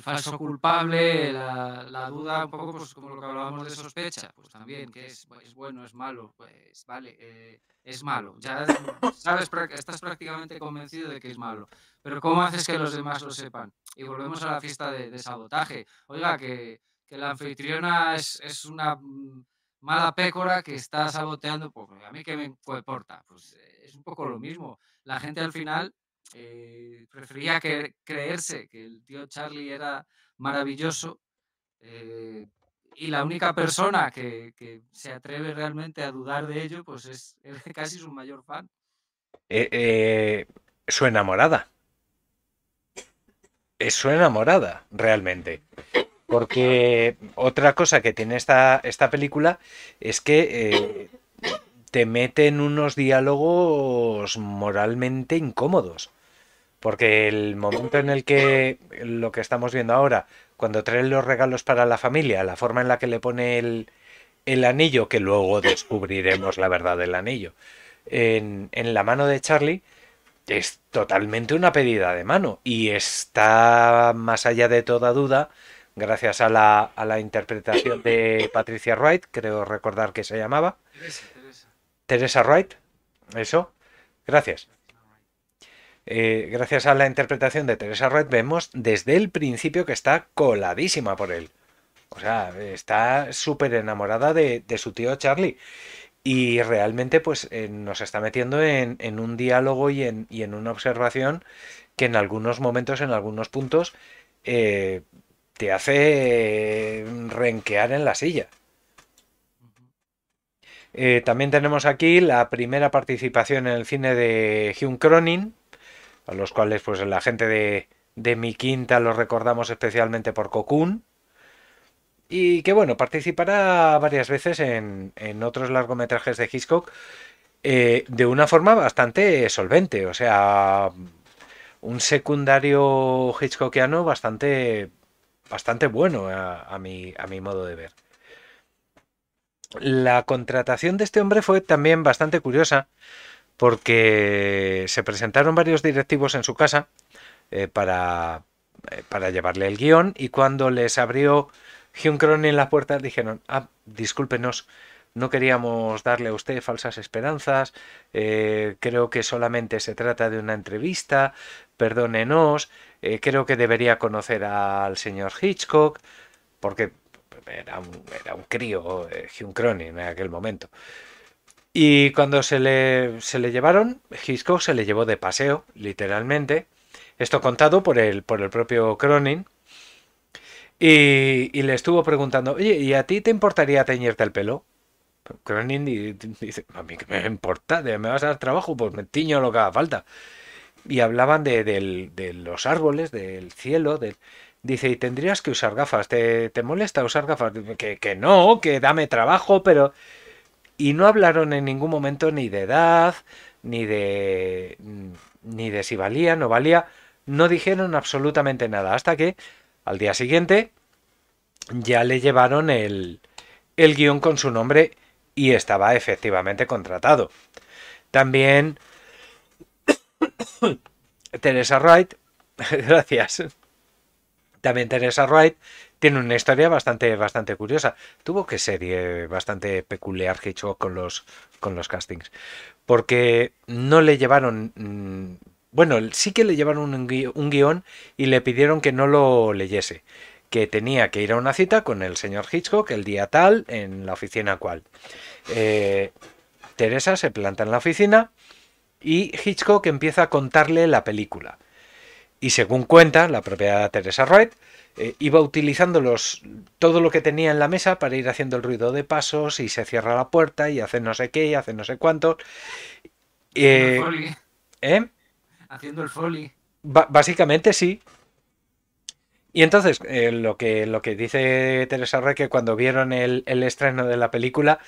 falso culpable, la, duda, un poco pues, como lo que hablábamos de sospecha, pues también, que es, pues, bueno, es malo, pues vale, eh, es malo. Ya sabes, estás prácticamente convencido de que es malo, pero ¿cómo haces que los demás lo sepan? Y volvemos a la fiesta de sabotaje. Oiga, que que la anfitriona es, una mm, mala pécora que está saboteando, pues a mí que me importa. Pues eh, es un poco lo mismo. La gente al final eh, prefería creerse que el tío Charlie era maravilloso eh, y la única persona que, se atreve realmente a dudar de ello, pues es, casi su mayor fan. su enamorada. Es su enamorada, realmente. Porque otra cosa que tiene esta, esta película es que eh, te mete en unos diálogos moralmente incómodos. Porque el momento en el que lo que estamos viendo ahora, cuando trae los regalos para la familia, la forma en la que le pone el, anillo, que luego descubriremos la verdad del anillo, en, en la mano de Charlie, es totalmente una pedida de mano. Y está más allá de toda duda gracias a la, interpretación de Patricia Wright, creo recordar que se llamaba. Teresa, Wright, eso. Gracias. Eh, gracias a la interpretación de Teresa Wright vemos desde el principio que está coladísima por él. O sea, está súper enamorada de, su tío Charlie. Y realmente pues eh, nos está metiendo en, un diálogo y en, una observación que en algunos momentos, en algunos puntos, eh, te hace eh, renquear en la silla. Eh, también tenemos aquí la primera participación en el cine de Hume Cronin, a los cuales pues la gente de, Mi Quinta los recordamos especialmente por Cocoon. Y que bueno, participará varias veces en, otros largometrajes de Hitchcock eh, de una forma bastante solvente, o sea, un secundario hitchcockiano bastante bastante bueno a, mi, a mi modo de ver. La contratación de este hombre fue también bastante curiosa porque se presentaron varios directivos en su casa eh, para, eh, para llevarle el guión y cuando les abrió Hume en la puerta dijeron, ah, discúlpenos, no queríamos darle a usted falsas esperanzas, eh, creo que solamente se trata de una entrevista, perdónenos, eh, creo que debería conocer al señor Hitchcock, porque era un, un crío, eh, Cronin en aquel momento. Y cuando se le, se le llevaron, Hitchcock se le llevó de paseo, literalmente. Esto contado por el, por el propio Cronin. Y, le estuvo preguntando, oye, ¿y a ti te importaría teñirte el pelo? Cronin dice, a mí que me importa, me vas a dar trabajo, pues me tiño lo que haga falta y hablaban de, los árboles, del cielo, Dice, y tendrías que usar gafas, ¿te, molesta usar gafas? Que, que, no, que dame trabajo, pero... Y no hablaron en ningún momento ni de edad, ni de... ni de si valía, no valía, no dijeron absolutamente nada, hasta que al día siguiente ya le llevaron el, el guión con su nombre y estaba efectivamente contratado. También Teresa Wright, gracias. También Teresa Wright tiene una historia bastante, bastante curiosa. Tuvo que ser eh, bastante peculiar Hitchcock con los, con los castings. Porque no le llevaron. Mm, bueno, sí que le llevaron un, guión y le pidieron que no lo leyese. Que tenía que ir a una cita con el señor Hitchcock el día tal en la oficina cual. Eh, Teresa se planta en la oficina y Hitchcock empieza a contarle la película. Y según cuenta la propia Teresa Wright, eh, iba utilizando los, todo lo que tenía en la mesa para ir haciendo el ruido de pasos y se cierra la puerta y hace no sé qué y hace no sé cuánto. haciendo el ¿Eh? ¿eh? Haciendo el folly. básicamente sí. Y entonces, eh, lo, que, lo que dice Teresa Wright, que cuando vieron el, el estreno de la película,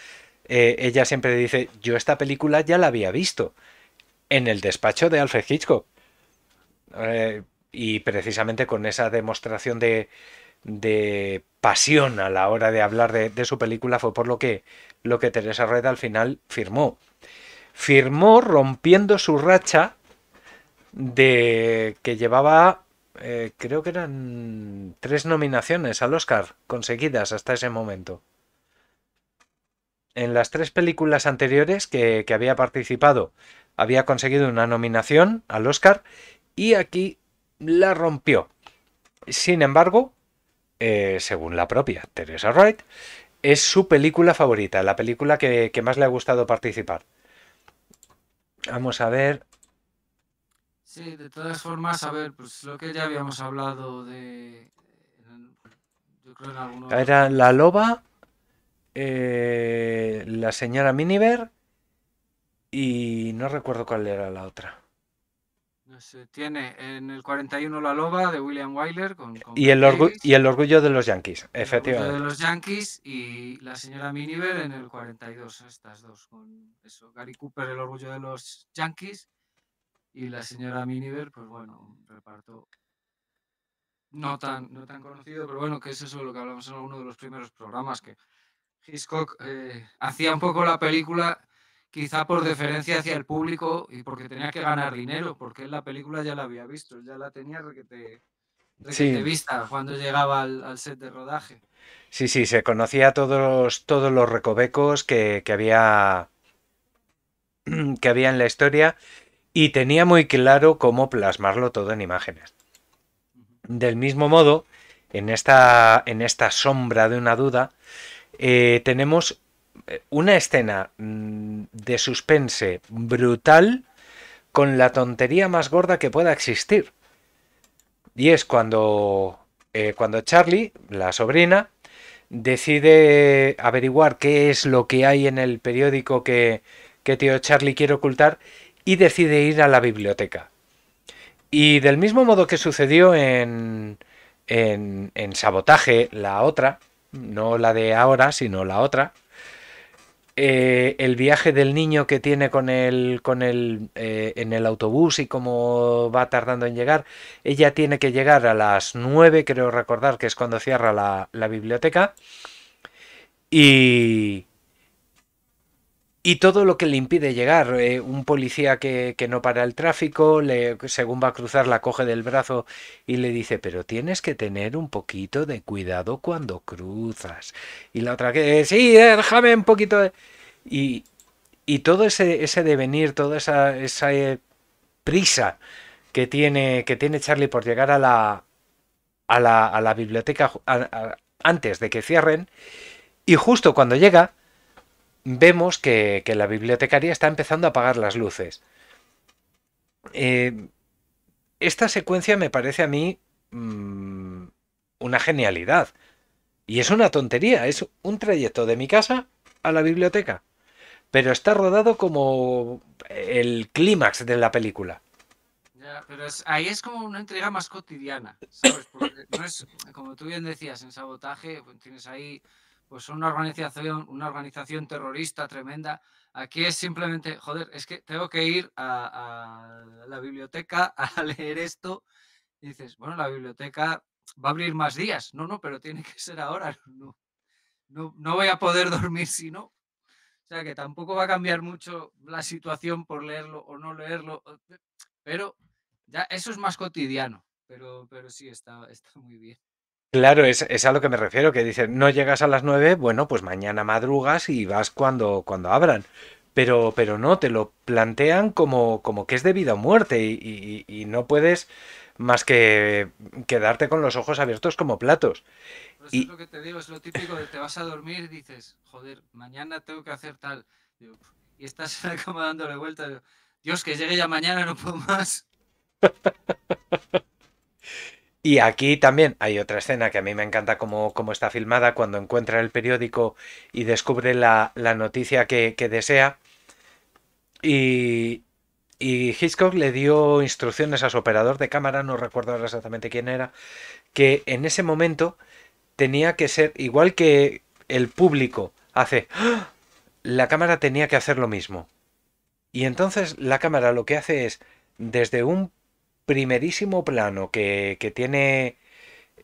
ella siempre dice, yo esta película ya la había visto en el despacho de Alfred Hitchcock. Eh, y precisamente con esa demostración de, pasión a la hora de hablar de, su película fue por lo que, lo que Teresa Red al final firmó. Firmó rompiendo su racha de que llevaba, eh, creo que eran tres nominaciones al Oscar conseguidas hasta ese momento. En las tres películas anteriores que había participado, había conseguido una nominación al Oscar y aquí la rompió. Sin embargo, eh, según la propia Teresa Wright, es su película favorita, la película que, más le ha gustado participar. Vamos a ver. Sí, de todas formas, a ver, pues lo que ya habíamos hablado de. Yo creo alguno... Era La Loba, eh, La Señora Miniver y no recuerdo cuál era la otra. No sé, tiene en el 41 La Loba de William Wyler. y, el y el orgullo de los Yankees, el Orgullo de los Yankees y la señora Miniver en el 42, estas dos. Con eso, Gary Cooper, el orgullo de los Yankees. Y la señora Miniver, pues bueno, un reparto no tan, no tan conocido, pero bueno, que es eso lo que hablamos en uno de los primeros programas, que Hitchcock eh, hacía un poco la película quizá por deferencia hacia el público y porque tenía que ganar dinero, porque la película ya la había visto, ya la tenía requete, vista cuando llegaba al, set de rodaje. Sí, sí, se conocía todos, todos los recovecos que, había, que había en la historia y tenía muy claro cómo plasmarlo todo en imágenes. Del mismo modo, en esta, en esta sombra de una duda, eh, tenemos eh, una escena mm, de suspense brutal con la tontería más gorda que pueda existir. Y es cuando, eh, cuando Charlie, la sobrina, decide averiguar qué es lo que hay en el periódico que, que tío Charlie quiere ocultar y decide ir a la biblioteca. Y del mismo modo que sucedió en, en, en Sabotaje, la otra, no la de ahora, sino la otra, eh, el viaje del niño que tiene con él con el, eh, en el autobús y cómo va tardando en llegar. Ella tiene que llegar a las 9, creo recordar que es cuando cierra la, la biblioteca. Y, y todo lo que le impide llegar. Eh, un policía que, no para el tráfico, le, según va a cruzar, la coge del brazo y le dice, pero tienes que tener un poquito de cuidado cuando cruzas. Y la otra que, sí, déjame un poquito de... Y, todo ese, ese devenir, toda esa, esa eh, prisa que tiene, que tiene Charlie por llegar a la, a la, a la biblioteca antes de que cierren, y justo cuando llega, vemos que, la bibliotecaria está empezando a apagar las luces. Eh, esta secuencia me parece a mí mm, una genialidad. Y es una tontería, es un trayecto de mi casa a la biblioteca. Pero está rodado como el clímax de la película. Ya, pero ahí es como una entrega más cotidiana, ¿sabes? como tú bien decías, en sabotaje pues tienes ahí pues una organización, una organización terrorista tremenda. Aquí es simplemente, joder, es que tengo que ir a, la biblioteca a leer esto. dices, bueno, la biblioteca va a abrir más días. No, no, pero tiene que ser ahora. No, no, no voy a poder dormir si no. O sea que tampoco va a cambiar mucho la situación por leerlo o no leerlo. Pero ya eso es más cotidiano. Pero, pero sí, está, está muy bien. Claro, es, es, a lo que me refiero, que dicen, no llegas a las nueve, bueno, pues mañana madrugas y vas cuando, cuando abran. Pero, pero no, te lo plantean como, como que es de vida o muerte y, no puedes más que quedarte con los ojos abiertos como platos. Eso pues es lo que te digo, es lo típico de te vas a dormir y dices, joder, mañana tengo que hacer tal. Y estás en la cama dándole Dios, que llegue ya mañana, no puedo más. Y aquí también hay otra escena que a mí me encanta como cómo está filmada, cuando encuentra el periódico y descubre la, noticia que, desea. Y, y, Hitchcock le dio instrucciones a su operador de cámara, no recuerdo exactamente quién era, que en ese momento tenía que ser, igual que el público hace, ¡Ah!, la cámara tenía que hacer lo mismo. Y entonces la cámara lo que hace es, desde un primerísimo plano que, tiene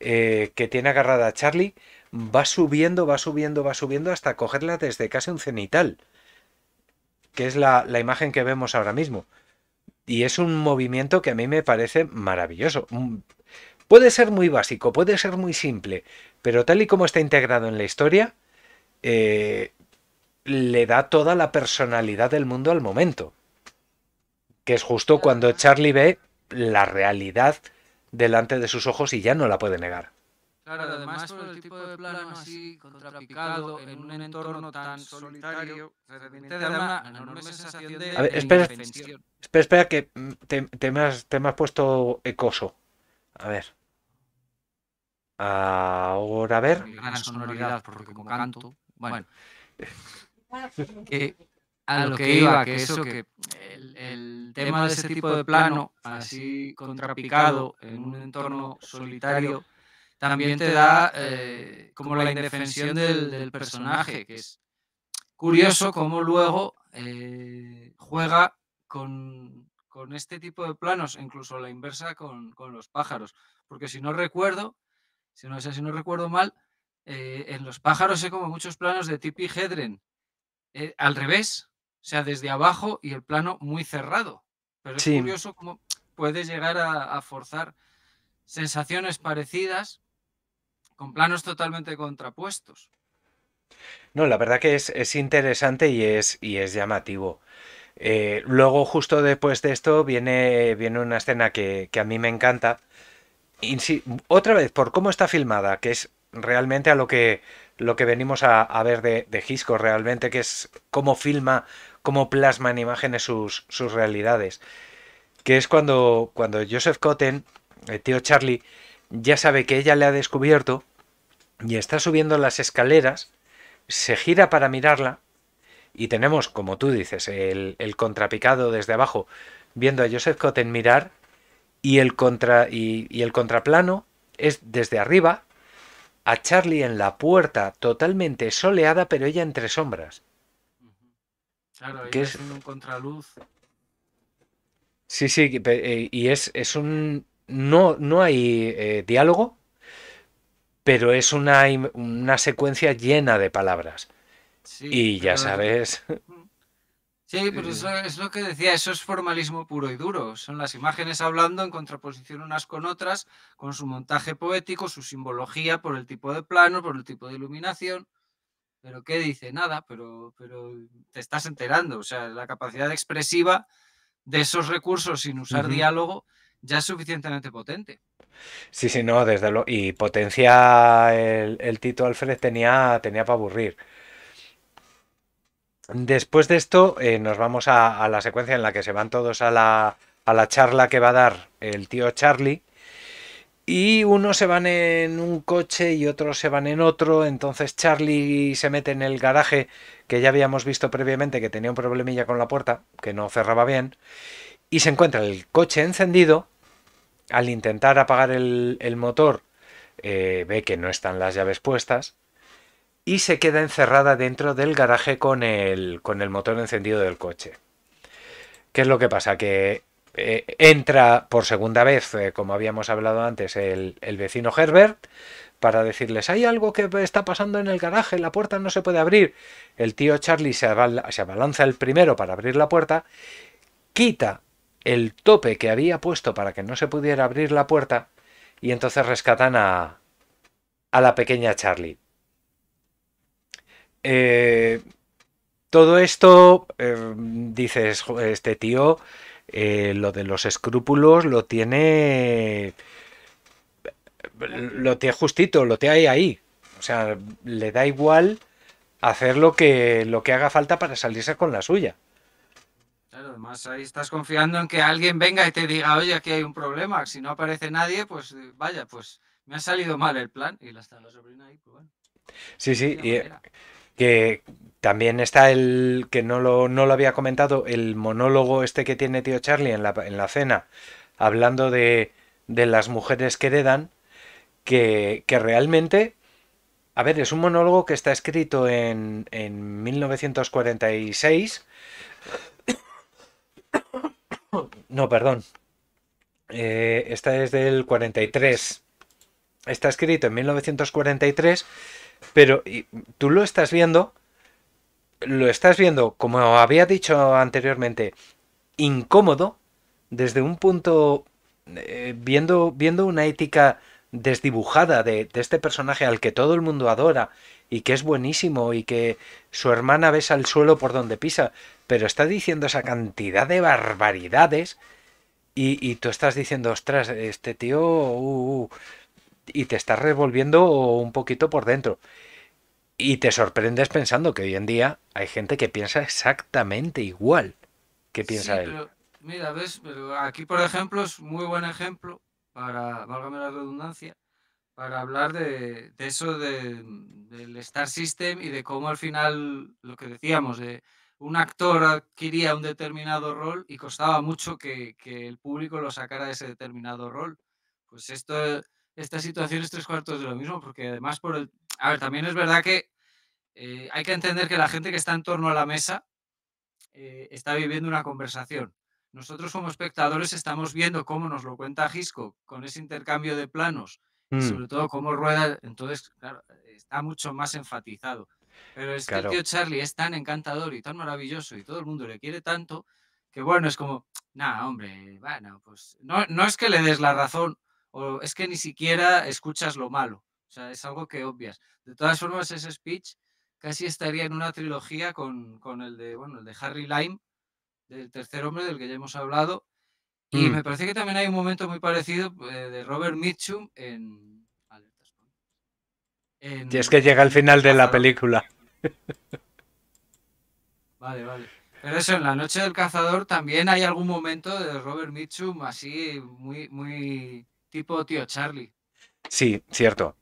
eh, que tiene agarrada a Charlie va subiendo, va subiendo, va subiendo hasta cogerla desde casi un cenital, que es la, imagen que vemos ahora mismo. Y es un movimiento que a mí me parece maravilloso. Mm, puede ser muy básico, puede ser muy simple, pero tal y como está integrado en la historia, eh, le da toda la personalidad del mundo al momento. Que es justo cuando Charlie ve la realidad delante de sus ojos y ya no la puede negar. Claro, además por el tipo de plano así, contrapicado, en un entorno tan solitario, te da una enorme sensación de... A ver, espera, espera, que te, te, me has, te has puesto ecoso. A ver. Ahora a ver. sonoridad, porque canto. Bueno. que a, lo, que, iba, que eso que el, tema de ese tipo de plano, así contrapicado en un entorno solitario, también te da eh, eh, como la indefensión del, personaje, que es curioso cómo luego eh, juega con, este tipo de planos, incluso la inversa con, los pájaros, porque si no recuerdo, si no, no recuerdo mal, en los pájaros hay como muchos planos de Tipi Hedren, al revés, o sea desde abajo y el plano muy cerrado. Pero es curioso cómo puedes llegar a, forzar sensaciones parecidas con planos totalmente contrapuestos. No, la verdad que es, interesante y es, y es llamativo. Eh, luego, justo después de esto, viene, viene una escena que, a mí me encanta. otra vez, por cómo está filmada, que es realmente a lo que, lo que venimos a, ver de, Gisco, realmente, que es cómo filma cómo plasma en imágenes sus, sus realidades. Que es cuando, cuando Joseph Cotten, el tío Charlie, ya sabe que ella le ha descubierto y está subiendo las escaleras, se gira para mirarla y tenemos, como tú dices, el, contrapicado desde abajo viendo a Joseph Cotten mirar y el, contra, y el contraplano es desde arriba a Charlie en la puerta totalmente soleada pero ella entre sombras. Claro, es un contraluz. Sí, sí, eh, y es, es un... No, no hay eh, diálogo, pero es una, secuencia llena de palabras. Sí, y ya sabes... Sí, pero eso es lo que decía, eso es formalismo puro y duro. Son las imágenes hablando en contraposición unas con otras, con su montaje poético, su simbología por el tipo de plano, por el tipo de iluminación pero ¿qué dice? Nada, pero, pero te estás enterando. O sea, la capacidad expresiva de esos recursos sin usar diálogo ya es suficientemente potente. Sí, sí, no, desde lo Y potencia el, el Tito Alfred tenía, tenía para aburrir. Después de esto, eh, nos vamos a, a, la secuencia en la que se van todos a la, a la charla que va a dar el tío Charlie y unos se van en un coche y otros se van en otro. Entonces Charlie se mete en el garaje que ya habíamos visto previamente que tenía un problemilla con la puerta, que no cerraba bien. Y se encuentra el coche encendido. Al intentar apagar el, motor, eh, ve que no están las llaves puestas. Y se queda encerrada dentro del garaje con el, con el motor encendido del coche. ¿Qué es lo que pasa? Que eh, entra por segunda vez, eh, como habíamos hablado antes, el, vecino Herbert para decirles, hay algo que está pasando en el garaje, la puerta no se puede abrir. El tío Charlie se, abalanza el primero para abrir la puerta, quita el tope que había puesto para que no se pudiera abrir la puerta y entonces rescatan a, la pequeña Charlie. Eh, todo esto, dices, este tío eh, lo de los escrúpulos lo tiene lo tiene justito, lo tiene ahí, ahí. O sea, le da igual hacer lo que, lo que haga falta para salirse con la suya. Claro, además ahí estás confiando en que alguien venga y te diga, oye, aquí hay un problema. Si no aparece nadie, pues vaya, pues me ha salido mal el plan. Y la está la sobrina ahí, pues bueno. Sí, sí, y, eh, que, también está el, que no lo, no lo había comentado, el monólogo este que tiene tío Charlie en la, cena, hablando de, las mujeres que heredan, que, que, realmente, a ver, es un monólogo que está escrito en, 1946. No, perdón. Eh, esta es del 43. Está escrito en 1943, pero tú lo estás viendo lo estás viendo, como había dicho anteriormente, incómodo, desde un punto, eh, viendo, viendo una ética desdibujada de, este personaje al que todo el mundo adora y que es buenísimo y que su hermana besa el suelo por donde pisa, pero está diciendo esa cantidad de barbaridades y, tú estás diciendo, ostras, este tío, uh, uh, uh", y te estás revolviendo un poquito por dentro. Y te sorprendes pensando que hoy en día hay gente que piensa exactamente igual que piensa él. mira, ves, pero aquí por ejemplo es muy buen ejemplo para, válgame la redundancia, para hablar de, eso del Star System y de cómo al final, lo que decíamos, de un actor adquiría un determinado rol y costaba mucho que, que el público lo sacara de ese determinado rol. Pues esto, esta situación es tres cuartos de lo mismo, porque además por el, a ver, también es verdad que eh, hay que entender que la gente que está en torno a la mesa eh, está viviendo una conversación. Nosotros como espectadores estamos viendo cómo nos lo cuenta Gisco con ese intercambio de planos, y mm. sobre todo cómo rueda, entonces, está mucho más enfatizado. Pero es que el tío Charlie es tan encantador y tan maravilloso y todo el mundo le quiere tanto que bueno, es como, nada, hombre, bueno, pues no es que le des la razón o es que ni siquiera escuchas lo malo. O sea, es algo que obvias. De todas formas, ese speech casi estaría en una trilogía con, el de, bueno, el de Harry Lyme, del tercer hombre del que ya hemos hablado. Y mm. me parece que también hay un momento muy parecido eh, de Robert Mitchum en Y es que llega al final de la película. Vale, vale. Pero eso, en la noche del cazador también hay algún momento de Robert Mitchum así, muy, muy tipo tío Charlie. Sí, cierto.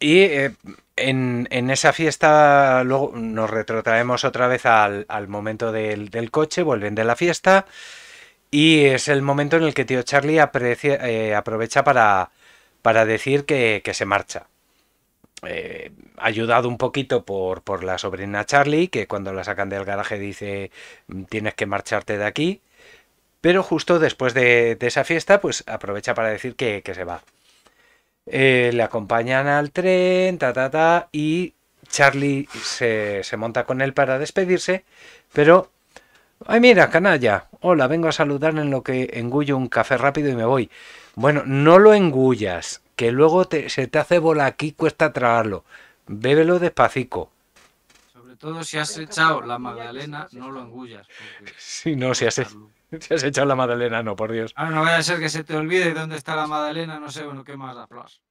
Y eh, en, esa fiesta luego nos retrotraemos otra vez al, momento del, coche, vuelven de la fiesta y es el momento en el que tío Charlie eh, aprovecha para, para decir que, se marcha. Eh, ayudado un poquito por, la sobrina Charlie, que cuando la sacan del garaje dice mm, tienes que marcharte de aquí, pero justo después de, esa fiesta pues aprovecha para decir que se va. Eh, le acompañan al tren, ta, ta, ta, y Charlie se, monta con él para despedirse, pero... Ay, mira, canalla. Hola, vengo a saludar en lo que engullo un café rápido y me voy. Bueno, no lo engullas, que luego te, se te hace bola aquí, cuesta tragarlo. Bébelo despacito. Sobre todo si has echado la magdalena, no lo engullas. Si no, si has hecho... Te has echado la Madalena, no, por Dios. Ahora no vaya a ser que se te olvide dónde está la Madalena, no sé bueno, qué más aplausos.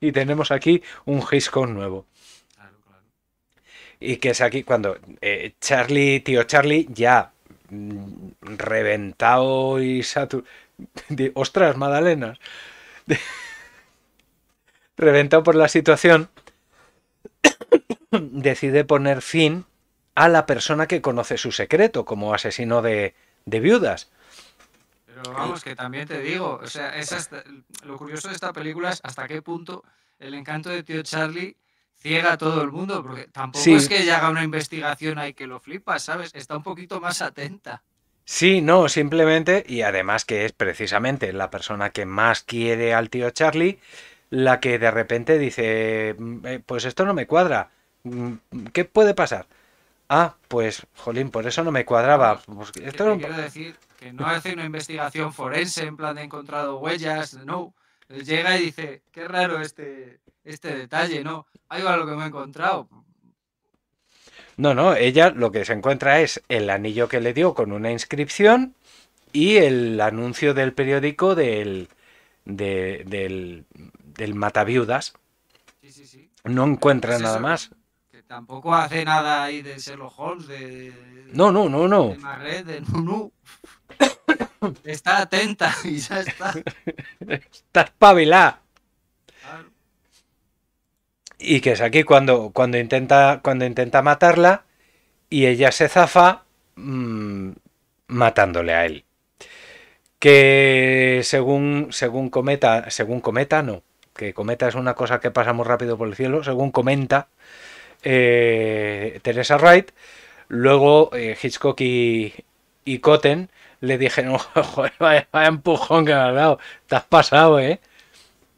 y tenemos aquí un Hiscon nuevo. Claro, claro. Y que es aquí cuando eh, Charlie, tío Charlie, ya mm, reventado y saturado. Ostras, Madalena. reventado por la situación, decide poner fin a la persona que conoce su secreto como asesino de, viudas. Pero vamos, que también te digo, o sea, es lo curioso de esta película es hasta qué punto el encanto de tío Charlie ciega a todo el mundo, porque tampoco es que ella haga una investigación ahí que lo flipa, ¿sabes? Está un poquito más atenta. Sí, no, simplemente, y además que es precisamente la persona que más quiere al tío Charlie, la que de repente dice, mm, eh, pues esto no me cuadra, mm, ¿qué puede pasar? Ah, pues, jolín, por eso no me cuadraba. quiero decir que no hace una investigación forense en plan de encontrado huellas, no. Llega y dice, qué raro este, este detalle, ¿no? Algo lo que me he encontrado. No, no, ella lo que se encuentra es el anillo que le dio con una inscripción y el anuncio del periódico del, de, del, del mataviudas. No encuentra nada más tampoco hace nada ahí de Sherlock Holmes, de... No, no, no, no. De Marret, de Nunu. está atenta y ya está. está espabilada. Y que es aquí cuando, cuando, intenta, cuando intenta matarla y ella se zafa mm, matándole a él. Que según, según Cometa, según Cometa no, que Cometa es una cosa que pasa muy rápido por el cielo, según comenta, eh, Teresa Wright. Luego eh, Hitchcock y, Cotton le dijeron, vaya, empujón que me has dado, te has pasado, ¿eh?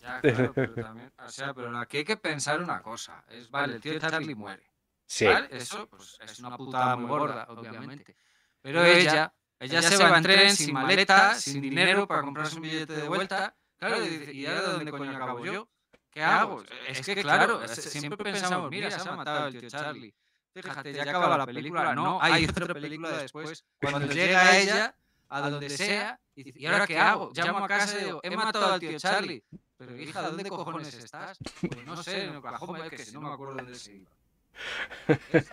claro, pero también, o sea, pero aquí hay que pensar una cosa, es, vale, el tío de y muere. Sí. Eso pues, es una puta gorda, obviamente. Pero ella, ella se va en tren sin maleta, sin dinero para comprarse un billete de vuelta. Claro, y, ¿y ahora dónde coño acabo yo? ¿Qué hago? Es, que, claro, siempre pensamos, mira, se ha matado al tío Charlie. Fíjate, ya acaba la película. No, hay otra película después. Cuando llega ella, a donde sea, y dice, ¿y ahora qué hago? Llamo a casa y digo, he matado al tío Charlie. Pero hija, ¿dónde cojones estás? Pues, pues no sé, en Oklahoma, este que si no me acuerdo dónde se iba.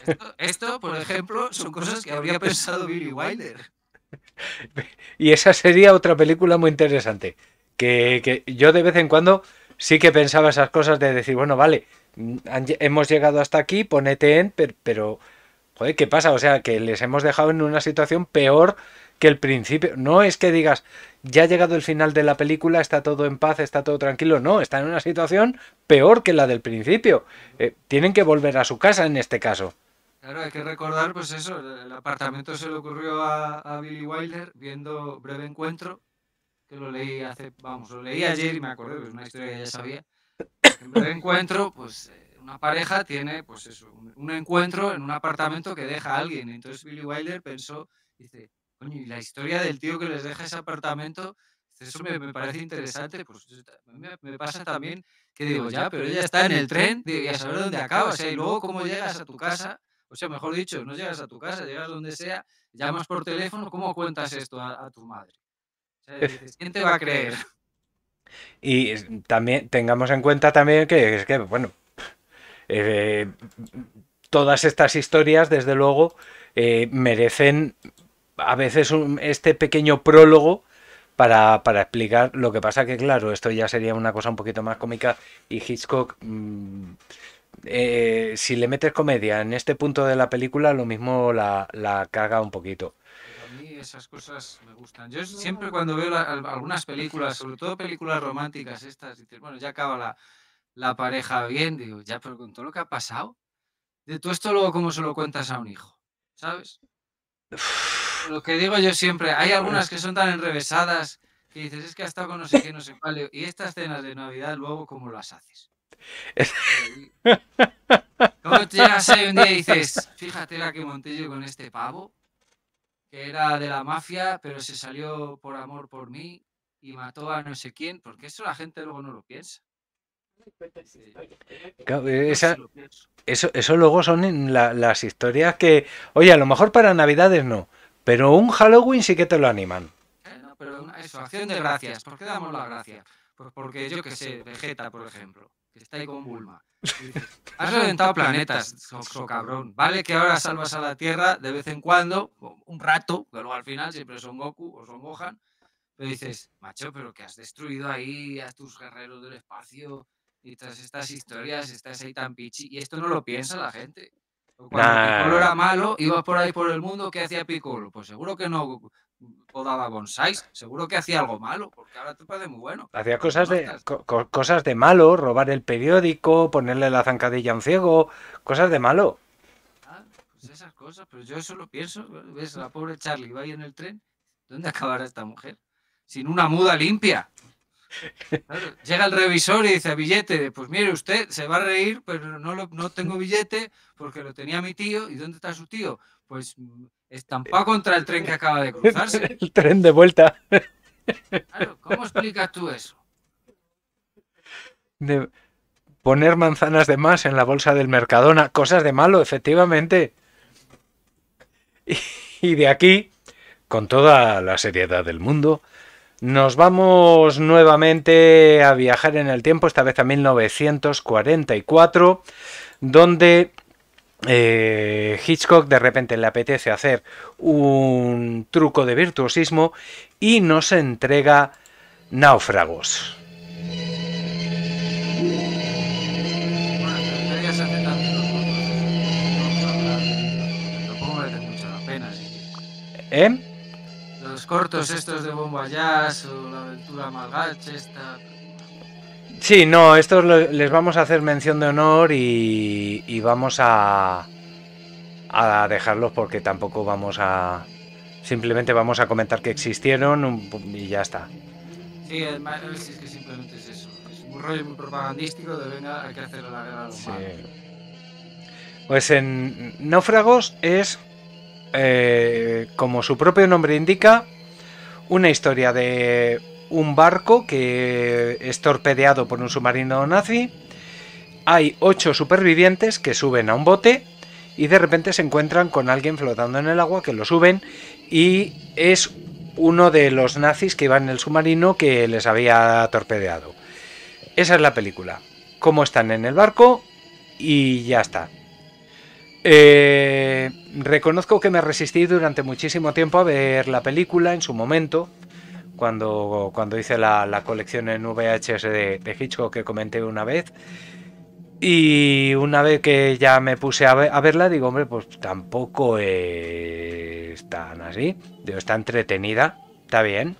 Esto, esto, por ejemplo, son cosas que habría pensado Billy Wilder. Y esa sería otra película muy interesante. Que, que yo de vez en cuando sí que pensaba esas cosas de decir, bueno, vale, hemos llegado hasta aquí, ponete en, pero, joder, ¿qué pasa? O sea, que les hemos dejado en una situación peor que el principio. No es que digas, ya ha llegado el final de la película, está todo en paz, está todo tranquilo. No, está en una situación peor que la del principio. Eh, tienen que volver a su casa en este caso. Claro, hay que recordar, pues eso, el apartamento se le ocurrió a Billy Wilder viendo Breve Encuentro, lo leí hace, vamos, lo leí ayer y me acordé, es pues, una historia que ya sabía. En un encuentro, pues eh, una pareja tiene, pues eso, un, encuentro en un apartamento que deja a alguien. Entonces Billy Wilder pensó, dice, coño, y la historia del tío que les deja ese apartamento, eso me, parece interesante, pues me, pasa también que digo, ya, pero ella está en el tren y a saber dónde acaba, y luego cómo llegas a tu casa, o sea, mejor dicho, no llegas a tu casa, llegas donde sea, llamas por teléfono, ¿cómo cuentas esto a tu madre? ¿Quién te va a creer? Y también tengamos en cuenta también que es que, bueno, eh, todas estas historias, desde luego, eh, merecen a veces un, este pequeño prólogo para, explicar lo que pasa, que claro, esto ya sería una cosa un poquito más cómica y Hitchcock... Mm, eh, si le metes comedia en este punto de la película, lo mismo la, la caga un poquito esas cosas me gustan. Yo siempre cuando veo algunas películas, sobre todo películas románticas estas, dices, bueno, ya acaba la, la pareja bien, digo, ya, pero con todo lo que ha pasado, de todo esto luego cómo se lo cuentas a un hijo, ¿sabes? Lo que digo yo siempre, hay algunas que son tan enrevesadas que dices, es que ha estado con no sé qué, no sé cuál, y estas escenas de Navidad luego cómo las haces. ¿Cómo te llegas ahí un día y dices, fíjate la que monté yo con este pavo? que era de la mafia, pero se salió por amor por mí y mató a no sé quién, porque eso la gente luego no lo piensa. eso, luego son las historias que, oye, a lo mejor para Navidades no, pero un Halloween sí que te lo animan. Eh, pero eso, acción de gracias. ¿Por qué damos la gracia? Pues porque yo que sé, Vegeta, por ejemplo que está ahí con Bulma. Has reventado planetas, so, cabrón. Vale que ahora salvas a la Tierra de vez en cuando, un rato, pero luego al final siempre son Goku o son Gohan, pero dices, macho, pero que has destruido ahí a tus guerreros del espacio y todas estas historias, estás ahí tan pichi. Y esto no lo piensa la gente. Cuando Piccolo era malo, iba por ahí por el mundo, ¿qué hacía Piccolo? Pues seguro que no podaba bonsáis, seguro que hacía algo malo, porque ahora te parece muy bueno. Hacía cosas de, cosas de malo, robar el periódico, ponerle la zancadilla a un ciego, cosas de malo. Ah, pues esas cosas, pero yo eso lo pienso. ¿Ves? La pobre Charlie va ahí en el tren. ¿Dónde acabará esta mujer? Sin una muda limpia. llega el revisor y dice, billete, pues mire usted, se va a reír, pero no, lo, no tengo billete porque lo tenía mi tío. ¿Y dónde está su tío? Pues estampado contra el tren que acaba de cruzarse. El tren de vuelta. Claro, ¿cómo explicas tú eso? De poner manzanas de más en la bolsa del Mercadona, cosas de malo, efectivamente. Y, y de aquí, con toda la seriedad del mundo, nos vamos nuevamente a viajar en el tiempo, esta vez a 1944, donde eh, Hitchcock de repente le apetece hacer un truco de virtuosismo y nos entrega náufragos. ¿Eh? Los cortos estos de Bombayas o la aventura malgache esta... Sí, no, estos les vamos a hacer mención de honor y, vamos a, dejarlos porque tampoco vamos a... Simplemente vamos a comentar que existieron y ya está. Sí, además es que simplemente es eso. Es un rollo muy propagandístico de venga, hay que hacer la guerra a los sí. Pues en Náufragos es, eh, como su propio nombre indica, una historia de un barco que es torpedeado por un submarino nazi. Hay ocho supervivientes que suben a un bote y de repente se encuentran con alguien flotando en el agua que lo suben y es uno de los nazis que iba en el submarino que les había torpedeado. Esa es la película. Cómo están en el barco y ya está. Eh, reconozco que me resistí durante muchísimo tiempo a ver la película en su momento, cuando, cuando hice la, colección en VHS de, Hitchcock que comenté una vez. Y una vez que ya me puse a, verla, digo, hombre, pues tampoco es tan así. Digo, está entretenida, está bien.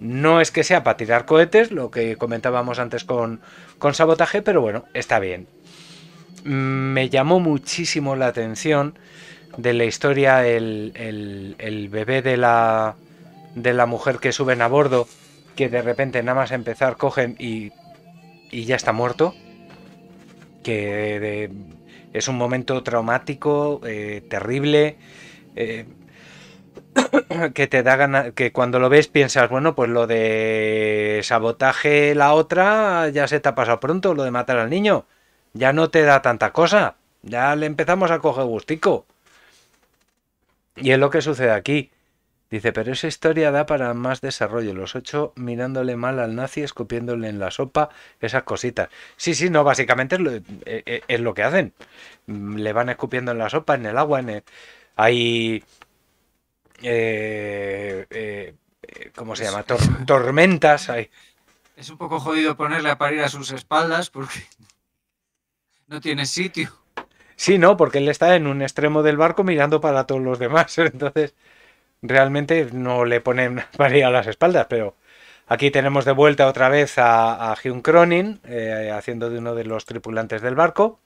No es que sea para tirar cohetes, lo que comentábamos antes con, con sabotaje, pero bueno, está bien. Me llamó muchísimo la atención de la historia el bebé de la, de la mujer que suben a bordo, que de repente nada más empezar cogen y, y ya está muerto. Que es un momento traumático, eh, terrible, eh, que te da gana que cuando lo ves piensas, bueno, pues lo de sabotaje la otra ya se te ha pasado pronto, lo de matar al niño, ya no te da tanta cosa, ya le empezamos a coger gustico. Y es lo que sucede aquí. Dice, pero esa historia da para más desarrollo. Los ocho mirándole mal al nazi, escupiéndole en la sopa, esas cositas. Sí, sí, no, básicamente es lo, eh, eh, que hacen. Mm, le van escupiendo en la sopa, en el agua, en el... Hay... Eh, ¿Cómo se llama? tormentas. Es un poco jodido ponerle a parir a sus espaldas porque no tiene sitio. Sí, no, porque él está en un extremo del barco mirando para todos los demás. Entonces realmente no le ponen varía a las espaldas, pero aquí tenemos de vuelta otra vez a, a Hume Cronin, eh, haciendo de uno de los tripulantes del barco.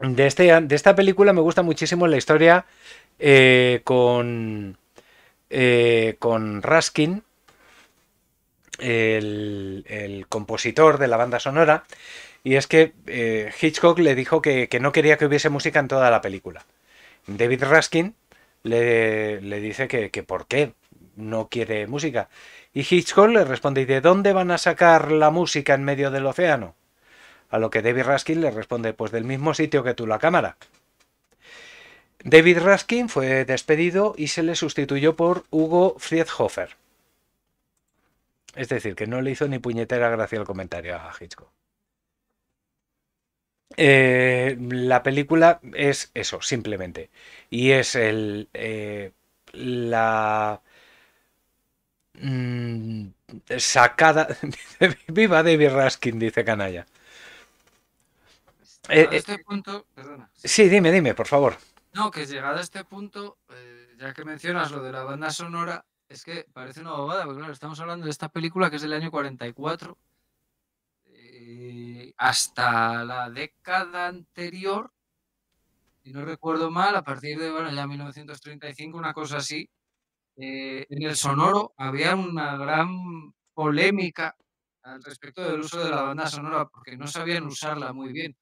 De, este, de esta película me gusta muchísimo la historia eh, con, eh, con Raskin, el, compositor de la banda sonora, y es que Hitchcock le dijo que, que, no quería que hubiese música en toda la película. David Raskin le, le dice que, que, por qué no quiere música. Y Hitchcock le responde, ¿y de dónde van a sacar la música en medio del océano? A lo que David Raskin le responde, pues del mismo sitio que tú la cámara. David Raskin fue despedido y se le sustituyó por Hugo Friedhofer. Es decir, que no le hizo ni puñetera gracia el comentario a Hitchcock. Eh, la película es eso, simplemente. Y es el. Eh, la. Mm, sacada. Viva David Raskin, dice Canalla. Eh, este punto. Perdona. Sí, dime, dime, por favor. No, que llegado a este punto, ya que mencionas lo de la banda sonora, es que parece una bobada, porque claro, estamos hablando de esta película que es del año 44 eh, hasta la década anterior, si no recuerdo mal, a partir de bueno, ya 1935, una cosa así, eh, en el sonoro había una gran polémica al respecto del uso de la banda sonora, porque no sabían usarla muy bien.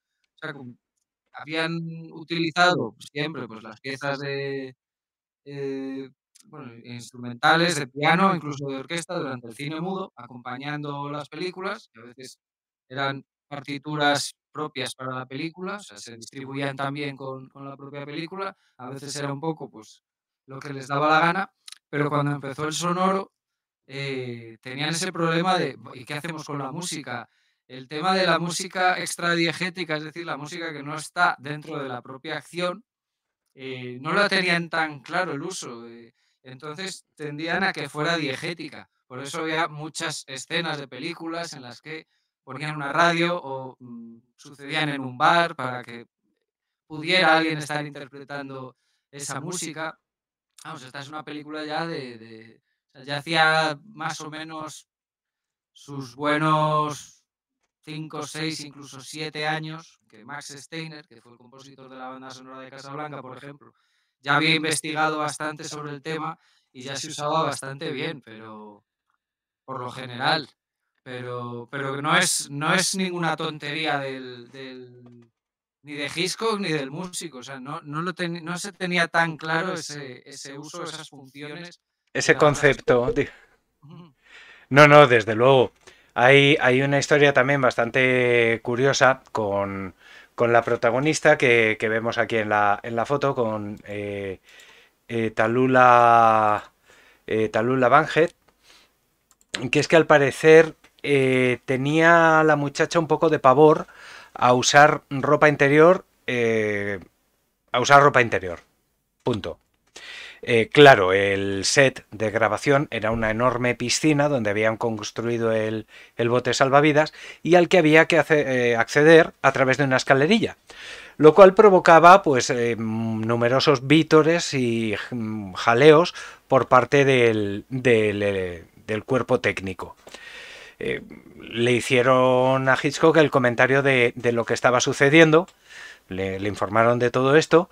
habían utilizado siempre pues, las piezas de, eh, instrumentales de piano, incluso de orquesta, durante el cine mudo, acompañando las películas, que a veces eran partituras propias para la película, o sea, se distribuían también con, con la propia película, a veces era un poco pues lo que les daba la gana, pero cuando empezó el sonoro eh, tenían ese problema de ¿y qué hacemos con la música? El tema de la música extradiegética, es decir, la música que no está dentro de la propia acción, eh, no la tenían tan claro el uso. Eh, entonces tendían a que fuera diegética. Por eso había muchas escenas de películas en las que ponían una radio o mm, sucedían en un bar para que pudiera alguien estar interpretando esa música. Vamos, esta es una película ya de... ya hacía más o menos sus buenos 5, 6, incluso 7 años, que Max Steiner, que fue el compositor de la banda sonora de Casablanca, por ejemplo, ya había investigado bastante sobre el tema y ya se usaba bastante bien, pero por lo general pero, pero no, es, no es ninguna tontería del, del ni de Hitchcock ni del músico. O sea, no, no, lo no se tenía tan claro ese, ese uso, esas funciones. Ese concepto. No, no, desde luego. Hay, hay, una historia también bastante curiosa con, la protagonista que, vemos aquí en la, en la foto, con eh, eh, Talula, eh, Talula Banget, que es que al parecer eh, tenía la muchacha un poco de pavor a usar ropa interior, eh, a usar ropa interior. Punto. Eh, claro, el set de grabación era una enorme piscina donde habían construido el, bote salvavidas y al que había que acceder a través de una escalerilla, lo cual provocaba pues numerosos vítores y mm, jaleos por parte del cuerpo técnico le hicieron a Hitchcock el comentario de, lo que estaba sucediendo, le, informaron de todo esto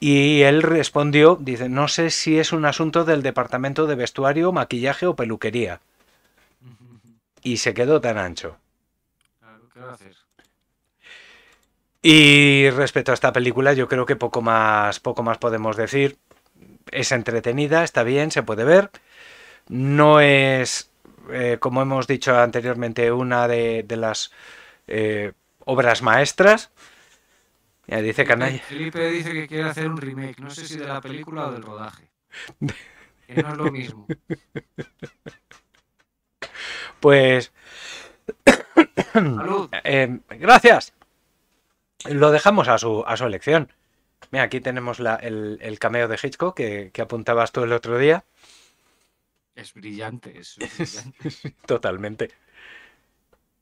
y él respondió, dice, no sé si es un asunto del departamento de vestuario, maquillaje o peluquería. Y se quedó tan ancho. Y respecto a esta película, yo creo que poco más, poco más podemos decir. Es entretenida, está bien, se puede ver. No es eh, como hemos dicho anteriormente, una de, las eh, obras maestras. Ya dice Canalla. Felipe dice que quiere hacer un remake, no sé si de la película o del rodaje. que no es lo mismo. Pues. Eh, gracias. Lo dejamos a su, a su elección. Mira, aquí tenemos el, cameo de Hitchcock que, que apuntabas tú el otro día. Es brillante, es brillante. Totalmente.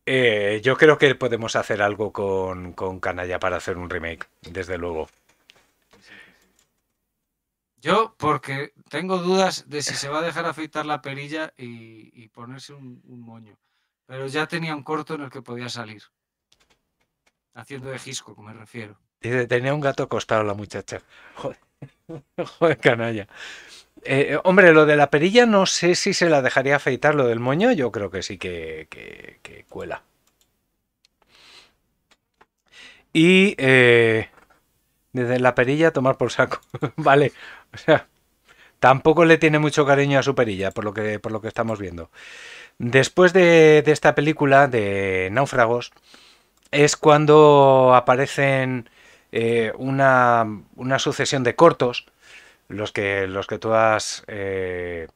Eh, yo creo que podemos hacer algo con, Canalla para hacer un remake, desde luego. Yo, porque tengo dudas de si se va a dejar afeitar la perilla y, ponerse un, moño. Pero ya tenía un corto en el que podía salir. Haciendo de Gisco, me refiero. Tenía un gato acostado la muchacha. Joder canalla. Eh, eh, hombre, lo de la perilla no sé si se la dejaría afeitar, lo del moño yo creo que sí que, cuela. Y eh, desde la perilla tomar por saco, vale. O sea, tampoco le tiene mucho cariño a su perilla, por lo que, por lo que estamos viendo. Después de, esta película de Náufragos, es cuando aparecen una, una sucesión de cortos los que, los que tú has eh,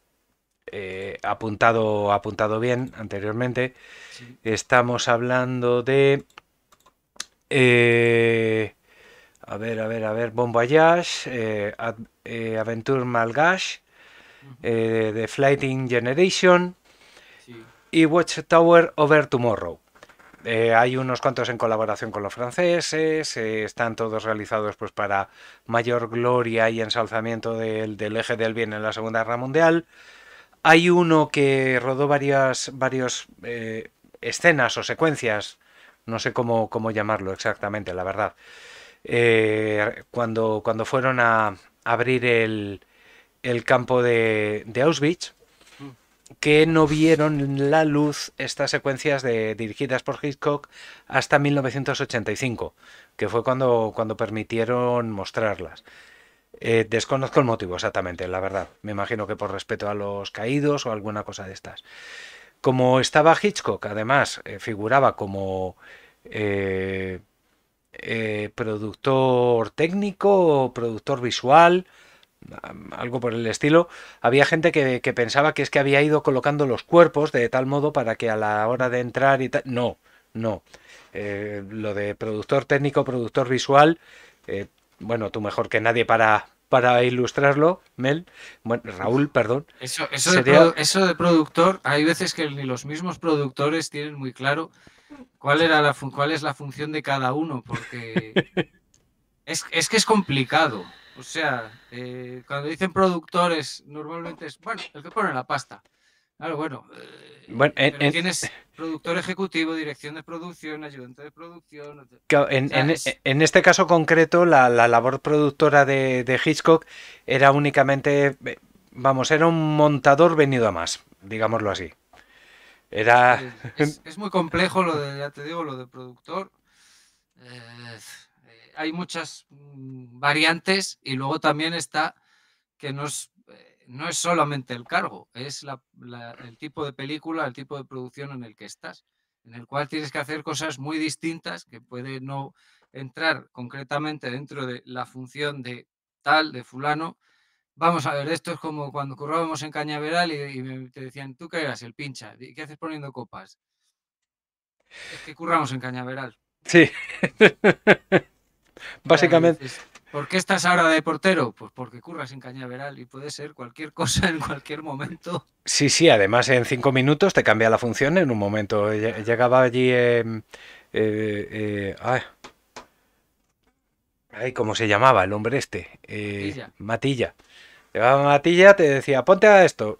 eh, apuntado, apuntado bien anteriormente. Estamos hablando de... Eh, a ver, a ver, a ver, Bombayash, Voyage, Ad, Malgache, The Flighting Generation y Watchtower Over Tomorrow. Eh, hay unos cuantos en colaboración con los franceses, eh, están todos realizados pues para mayor gloria y ensalzamiento del, eje del bien en la Segunda Guerra Mundial. Hay uno que rodó varias varios, eh, escenas o secuencias, no sé cómo, llamarlo exactamente, la verdad, cuando, cuando fueron a abrir el, campo de, de Auschwitz que no vieron la luz estas secuencias dirigidas por Hitchcock hasta 1985, que fue cuando, permitieron mostrarlas. Eh, desconozco el motivo exactamente, la verdad. Me imagino que por respeto a los caídos o alguna cosa de estas. Como estaba Hitchcock, además, eh, figuraba como eh, productor técnico, productor visual, algo por el estilo, había gente que, pensaba que es que había ido colocando los cuerpos de tal modo para que a la hora de entrar y tal... No, no. Eh, lo de productor técnico, productor visual, eh, bueno, tú mejor que nadie para, para ilustrarlo, Mel, bueno, Raúl, perdón. Eso, de eso de productor, hay veces que ni los mismos productores tienen muy claro cuál, era la cuál es la función de cada uno, porque es, es que es complicado. O sea, eh, cuando dicen productores, normalmente es, bueno, el que pone la pasta. bueno. Eh, bueno tienes productor ejecutivo, dirección de producción, ayudante de producción. En, este caso concreto, la, labor productora de, Hitchcock era únicamente, eh, vamos, era un montador venido a más, digámoslo así. Era... Es, muy complejo lo de, ya te digo, lo de productor hay muchas mm, variantes y luego también está que no es, eh, no es solamente el cargo, es el tipo de película, el tipo de producción en el que estás, en el cual tienes que hacer cosas muy distintas que puede no entrar concretamente dentro de la función de tal, de fulano. Vamos a ver, esto es como cuando currábamos en Cañaveral y, te decían, tú que eras, el pincha, ¿qué haces poniendo copas? Es que curramos en Cañaveral. Sí. básicamente. ¿Por qué estás ahora de portero? Pues porque curras en Cañaveral y puede ser cualquier cosa en cualquier momento. Sí, sí, además en cinco minutos te cambia la función en un momento. Eh, llegaba allí. Eh, eh, ah, ay. ¿cómo se llamaba el hombre este? Matilla. Matilla. Matilla, te decía, ponte a esto.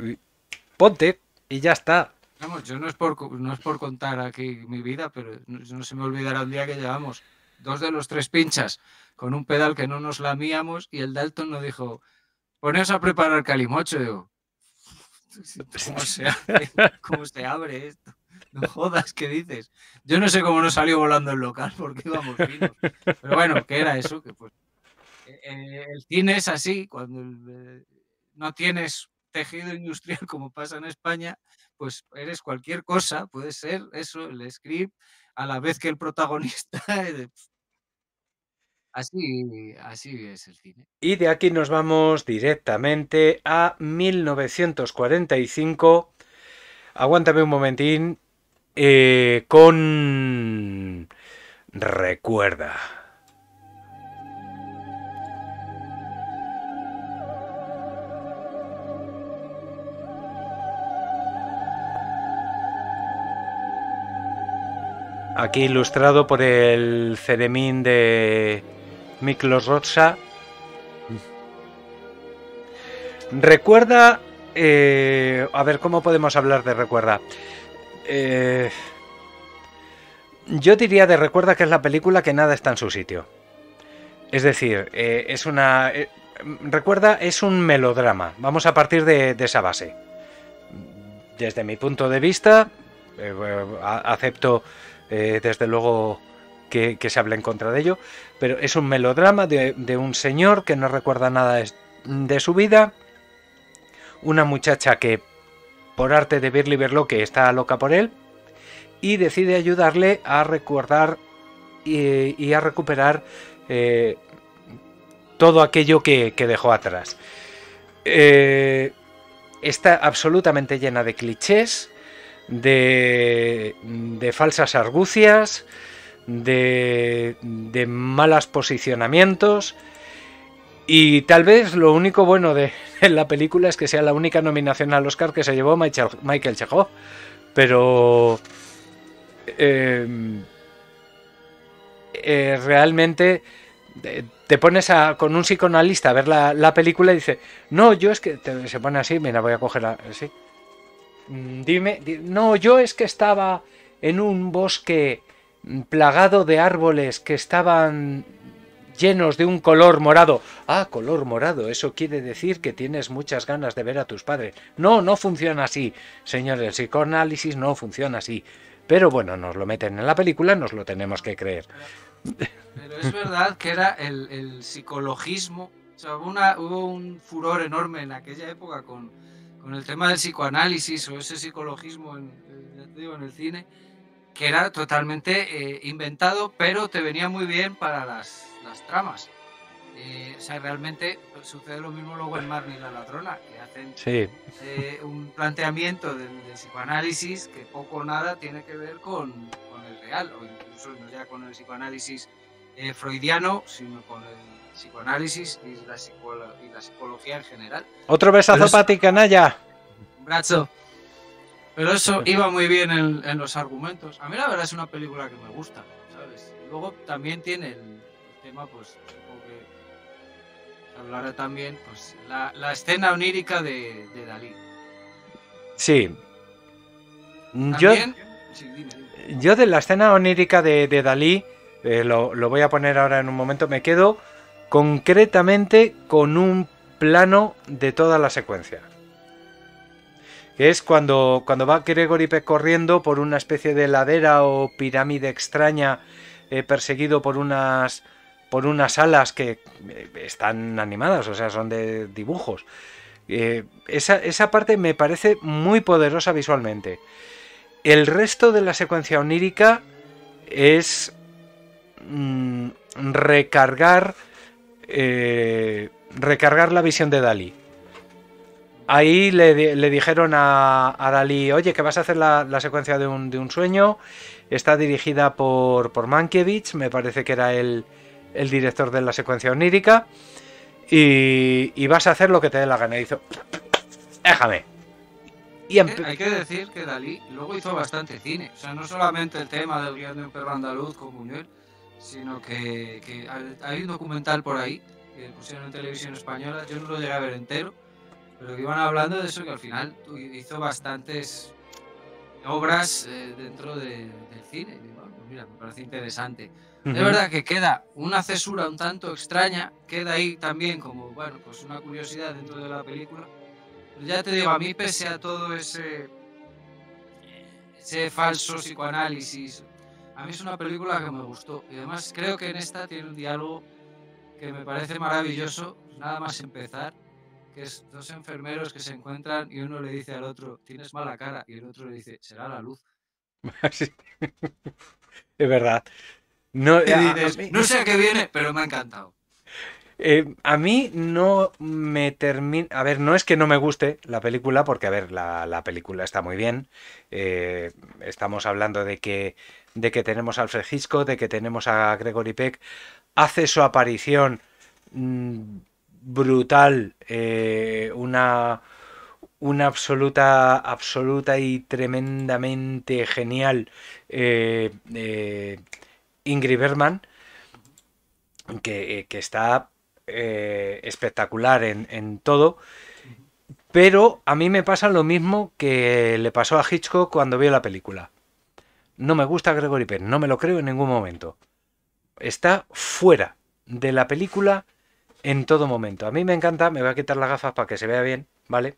ponte y ya está. Vamos, yo no es por, no es por contar aquí mi vida, pero no, no se me olvidará un día que llevamos dos de los tres pinchas con un pedal que no nos lamíamos y el Dalton nos dijo, poneos a preparar calimocho. Digo, ¿Cómo se, abre? ¿Cómo se abre esto? No jodas, ¿qué dices? Yo no sé cómo no salió volando el local porque íbamos finos. Pero bueno, ¿qué era eso? Que pues, eh, eh, el cine es así, cuando eh, no tienes tejido industrial como pasa en España, pues eres cualquier cosa, puede ser eso, el script, a la vez que el protagonista, Así, así es el cine. Y de aquí nos vamos directamente a 1945. Aguántame un momentín. Eh, con... Recuerda. Aquí ilustrado por el Ceremín de Miklos Rocha. Recuerda. Eh, a ver, ¿cómo podemos hablar de recuerda? Eh, yo diría de recuerda que es la película que nada está en su sitio. Es decir, eh, es una. recuerda, es un melodrama. Vamos a partir de esa base. Desde mi punto de vista, acepto desde luego que, se habla en contra de ello, pero es un melodrama de, un señor que no recuerda nada de, su vida, una muchacha que por arte de Birli que está loca por él y decide ayudarle a recordar y, a recuperar eh, todo aquello que, dejó atrás. Eh, está absolutamente llena de clichés, de, de falsas argucias, de, malas posicionamientos. Y tal vez lo único bueno de, la película es que sea la única nominación al Oscar que se llevó Michael, Michael Pero... Em, eh, realmente eh, te pones con un psicoanalista a ver la, película y dice, no, yo es que se pone así, mira, voy a coger así. Mm, dime, no, yo es que estaba en un bosque plagado de árboles que estaban llenos de un color morado. Ah, color morado, eso quiere decir que tienes muchas ganas de ver a tus padres. No, no funciona así, señores, el psicoanálisis no funciona así. Pero bueno, nos lo meten en la película, nos lo tenemos que creer. Pero, es verdad que era el, psicologismo, hubo, un furor enorme en aquella época con, el tema del psicoanálisis o ese psicologismo en el cine que era totalmente eh, inventado, pero te venía muy bien para las, las tramas. Eh, o sea, realmente pues, sucede lo mismo luego en Marvin y la ladrona, que hacen eh, un planteamiento del, de psicoanálisis que poco o nada tiene que ver con, con, el real, o incluso no ya con el psicoanálisis freudiano, sino con el psicoanálisis y la, psicología en general. Otro besazo Pati canalla. Un brazo. Pero eso iba muy bien en, los argumentos. A mí la verdad es una película que me gusta, ¿sabes? Luego también tiene el, tema, pues que hablará también, pues la, escena onírica de, Dalí. Sí. Mm, yo, yo de la escena onírica de, Dalí, eh, lo voy a poner ahora en un momento, me quedo concretamente con un plano de toda la secuencia que es cuando, cuando va Gregory Peck corriendo por una especie de ladera o pirámide extraña, eh, perseguido por unas, por unas alas que eh, están animadas, o sea, son de dibujos. Eh, esa, parte me parece muy poderosa visualmente. El resto de la secuencia onírica es mm, recargar recargar la visión de Dalí. Ahí le, dijeron a, Dalí, oye, que vas a hacer la, secuencia de un, sueño. Está dirigida por, Mankiewicz, me parece que era el, director de la secuencia onírica. Y, vas a hacer lo que te dé la gana. Y hizo, déjame. Eh, hay que decir que Dalí luego hizo bastante cine. O sea, no solamente el tema del guión de un perro andaluz con sino que, que hay un documental por ahí que pusieron en televisión española. Yo no lo llegué a ver entero pero que iban hablando de eso que al final hizo bastantes obras eh, dentro del cine. Y, bueno, ah, pues mira, me parece interesante. Es verdad que queda una cesura un tanto extraña, queda ahí también como, bueno, pues una curiosidad dentro de la película. ya te digo, a mí pese a todo ese, ese falso psicoanálisis, a mí es una película que me gustó. Y además creo que en esta tiene un diálogo que me parece maravilloso, pues nada más empezar que es dos enfermeros que se encuentran y uno le dice al otro, tienes mala cara, y el otro le dice, será la luz. Es verdad. Eh, no, sé a qué viene, pero me ha encantado. Eh, a mí no me termina. A ver, no es que no me guste la película, porque, a ver, la, película está muy bien. Eh, estamos hablando de que, de que tenemos al Alfred de que tenemos a Gregory Peck. Hace su aparición. Mm, brutal, eh, una, una absoluta, absoluta y tremendamente genial eh, eh, Ingrid Bergman, que, está espectacular en, todo. Pero a mí me pasa lo mismo que le pasó a Hitchcock cuando vio la película. No me gusta Gregory Penn no me lo creo en ningún momento. Está fuera de la película en todo momento. A mí me encanta, me voy a quitar las gafas para que se vea bien, ¿vale?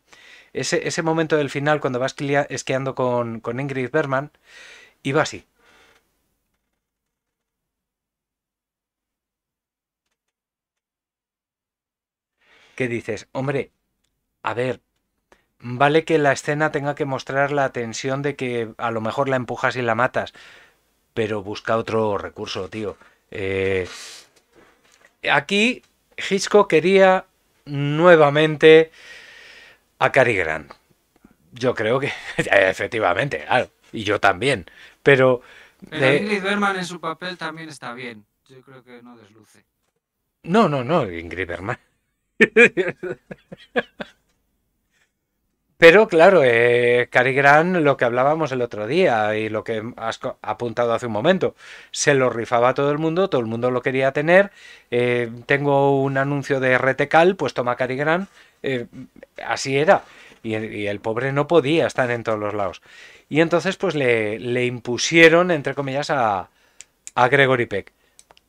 Ese, ese momento del final cuando vas esquiando con, con Ingrid Berman y va así. ¿Qué dices, hombre, a ver, vale que la escena tenga que mostrar la tensión de que a lo mejor la empujas y la matas, pero busca otro recurso, tío. Eh, aquí Hitchcock quería nuevamente a Cary Grant. Yo creo que, efectivamente, claro, y yo también, pero... Ingrid Berman en su papel también está bien, yo creo que no desluce. No, no, no, Ingrid Berman. Pero claro, eh, Cary Grant, lo que hablábamos el otro día y lo que has apuntado hace un momento, se lo rifaba a todo el mundo, todo el mundo lo quería tener. Eh, tengo un anuncio de Retecal, pues toma Cary eh, así era. Y, el pobre no podía estar en todos los lados. Y entonces, pues le, impusieron, entre comillas, a, a Gregory Peck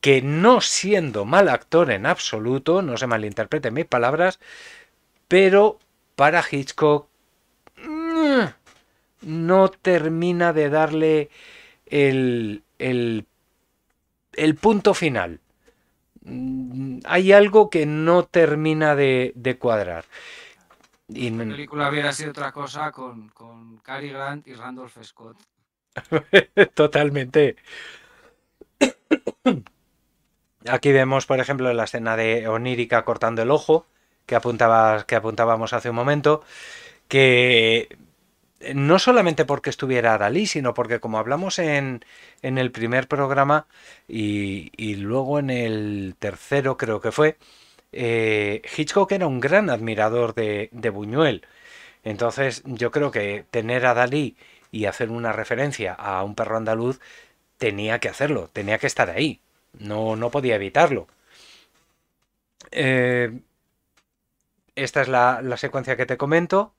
que no siendo mal actor en absoluto, no se malinterpreten mis palabras, pero para Hitchcock no termina de darle el, punto final. Mm, hay algo que no termina de, cuadrar. la película hubiera sido otra cosa con, con Cary Grant y Randolph Scott. Totalmente. Aquí vemos, por ejemplo, la escena de Onírica cortando el ojo, que, apuntaba, que apuntábamos hace un momento, que eh, no solamente porque estuviera Dalí, sino porque como hablamos en, el primer programa y, luego en el tercero creo que fue, eh, Hitchcock era un gran admirador de, Buñuel. Entonces yo creo que tener a Dalí y hacer una referencia a un perro andaluz tenía que hacerlo, tenía que estar ahí, no, no podía evitarlo. Eh, esta es la secuencia que te comento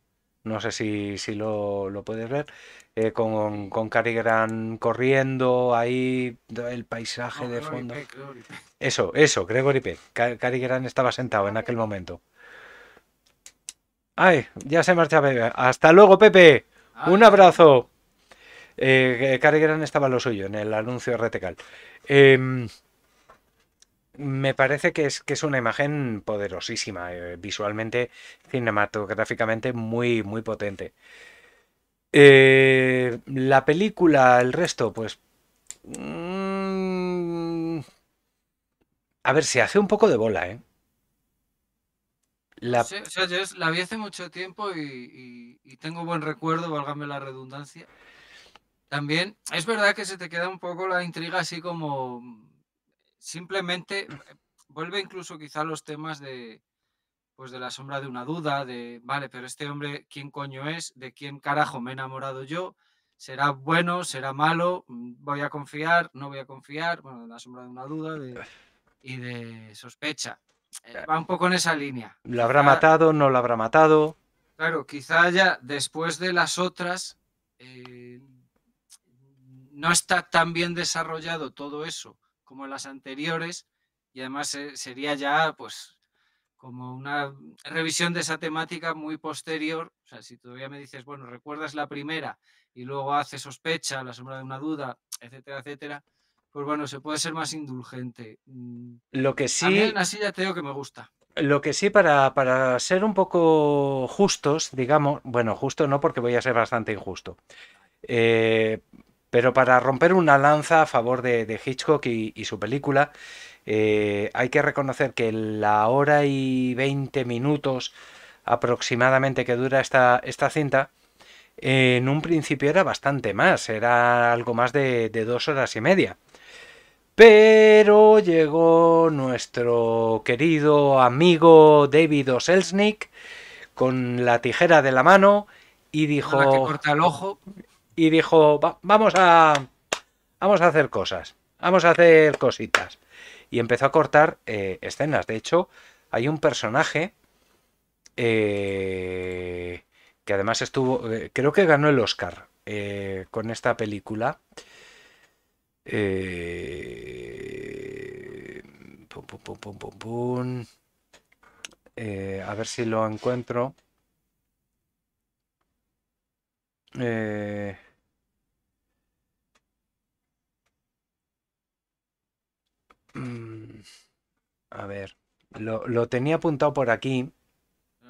no sé si, lo, puedes ver, eh, con, con Cary corriendo ahí, el paisaje de fondo. Eso, eso, Gregory P. Cary estaba sentado en aquel momento. Ay, ya se marcha Pepe. Hasta luego, Pepe. Un abrazo. Eh, estaba lo suyo en el anuncio de Retecal. Em, me parece que es, que es una imagen poderosísima, eh, visualmente, cinematográficamente muy, muy potente. Eh, la película, el resto, pues... Mm, a ver, se hace un poco de bola, ¿eh? La... yo la vi hace mucho tiempo y, y tengo buen recuerdo, válgame la redundancia. También es verdad que se te queda un poco la intriga así como simplemente mm. eh, vuelve incluso quizá los temas de pues de la sombra de una duda, de vale, pero este hombre, ¿quién coño es? ¿De quién carajo me he enamorado yo? ¿Será bueno? ¿Será malo? Mm, ¿Voy a confiar? ¿No voy a confiar? Bueno, de la sombra de una duda y de sospecha. Eh, va un poco en esa línea. ¿lo habrá matado? ¿No lo habrá matado? Claro, quizá ya después de las otras eh, no está tan bien desarrollado todo eso como las anteriores y además sería ya pues como una revisión de esa temática muy posterior. O sea, si todavía me dices, bueno, recuerdas la primera y luego hace sospecha, la sombra de una duda, etcétera, etcétera, pues bueno, se puede ser más indulgente. Mm, Lo que sí. A mí así ya te que me gusta. Lo que sí, para, para ser un poco justos, digamos, bueno, justo no porque voy a ser bastante injusto. Eh, pero para romper una lanza a favor de, Hitchcock y, su película, eh, hay que reconocer que la hora y 20 minutos aproximadamente que dura esta, esta cinta, en un principio era bastante más, era algo más de, dos horas y media. Pero llegó nuestro querido amigo David Selznick con la tijera de la mano y dijo... ojo y dijo, vamos a vamos a hacer cosas, vamos a hacer cositas. Y empezó a cortar eh, escenas. De hecho, hay un personaje eh, que además estuvo, eh, creo que ganó el Oscar con esta película. a ver si lo encuentro. Eh, Mm, a ver, lo, tenía apuntado por aquí.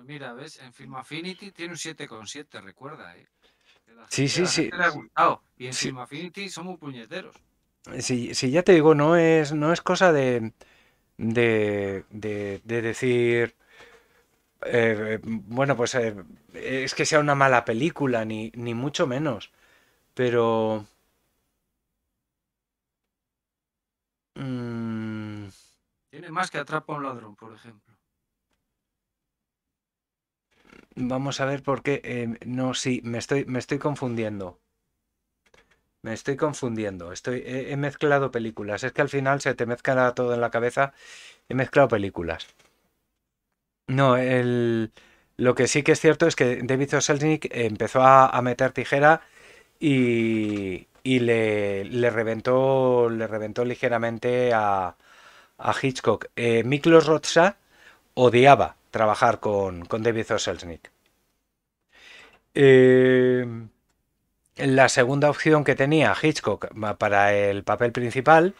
mira, ves, en Film Affinity tiene un 7,7, recuerda, ¿eh? sí, sí, sí. Y en Film Affinity son puñeteros. Sí, ya te digo, no es, no es cosa de, de, decir, eh, bueno, pues eh, es que sea una mala película, ni, ni mucho menos. Pero Mm. tiene más que atrapa a un ladrón, por ejemplo. Vamos a ver por qué. Eh, no, sí, me estoy, me estoy confundiendo. Me estoy confundiendo. Estoy, he, mezclado películas. Es que al final se te mezcla todo en la cabeza. He mezclado películas. No, el, lo que sí que es cierto es que David Oselnik empezó a meter tijera y, y le, reventó, le reventó ligeramente a, Hitchcock. Eh, Miklos Rocha odiaba trabajar con, David o. Eh, la segunda opción que tenía Hitchcock para el papel principal,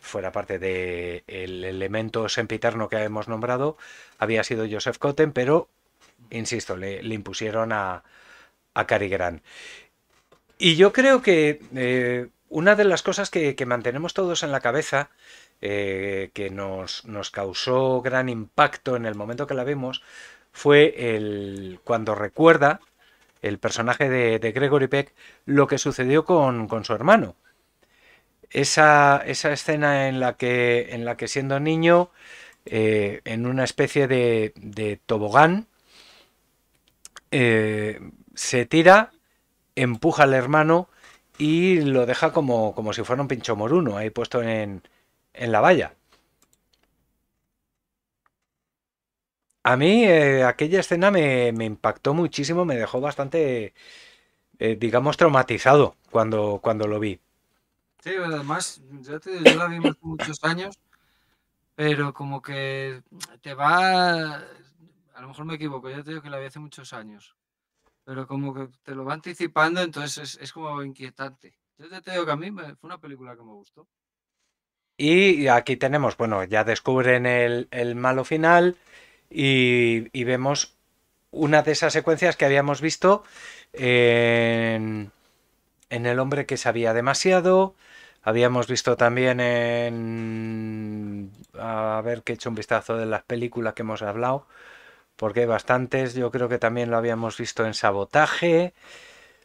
fuera parte del el elemento sempiterno que hemos nombrado, había sido Joseph Cotten, pero, insisto, le, impusieron a, a Cary Grant. Y yo creo que eh, una de las cosas que, mantenemos todos en la cabeza, eh, que nos, nos, causó gran impacto en el momento que la vimos, fue el cuando recuerda el personaje de, Gregory Peck lo que sucedió con, con su hermano. Esa, esa, escena en la que, en la que siendo niño, eh, en una especie de, de tobogán, se tira empuja al hermano y lo deja como, como si fuera un pincho moruno ahí puesto en, la valla. A mí eh, aquella escena me, impactó muchísimo, me dejó bastante, eh, digamos, traumatizado cuando, cuando lo vi. Sí, además, ya te, yo la vi hace muchos años, pero como que te va, a lo mejor me equivoco, yo te digo que la vi hace muchos años, pero como que te lo va anticipando, entonces es, como inquietante. Yo te digo que a mí fue una película que me gustó. Y aquí tenemos, bueno, ya descubren el, malo final y, vemos una de esas secuencias que habíamos visto en, en, El hombre que sabía demasiado. Habíamos visto también en... A ver, que he hecho un vistazo de las películas que hemos hablado porque bastantes, yo creo que también lo habíamos visto en Sabotaje,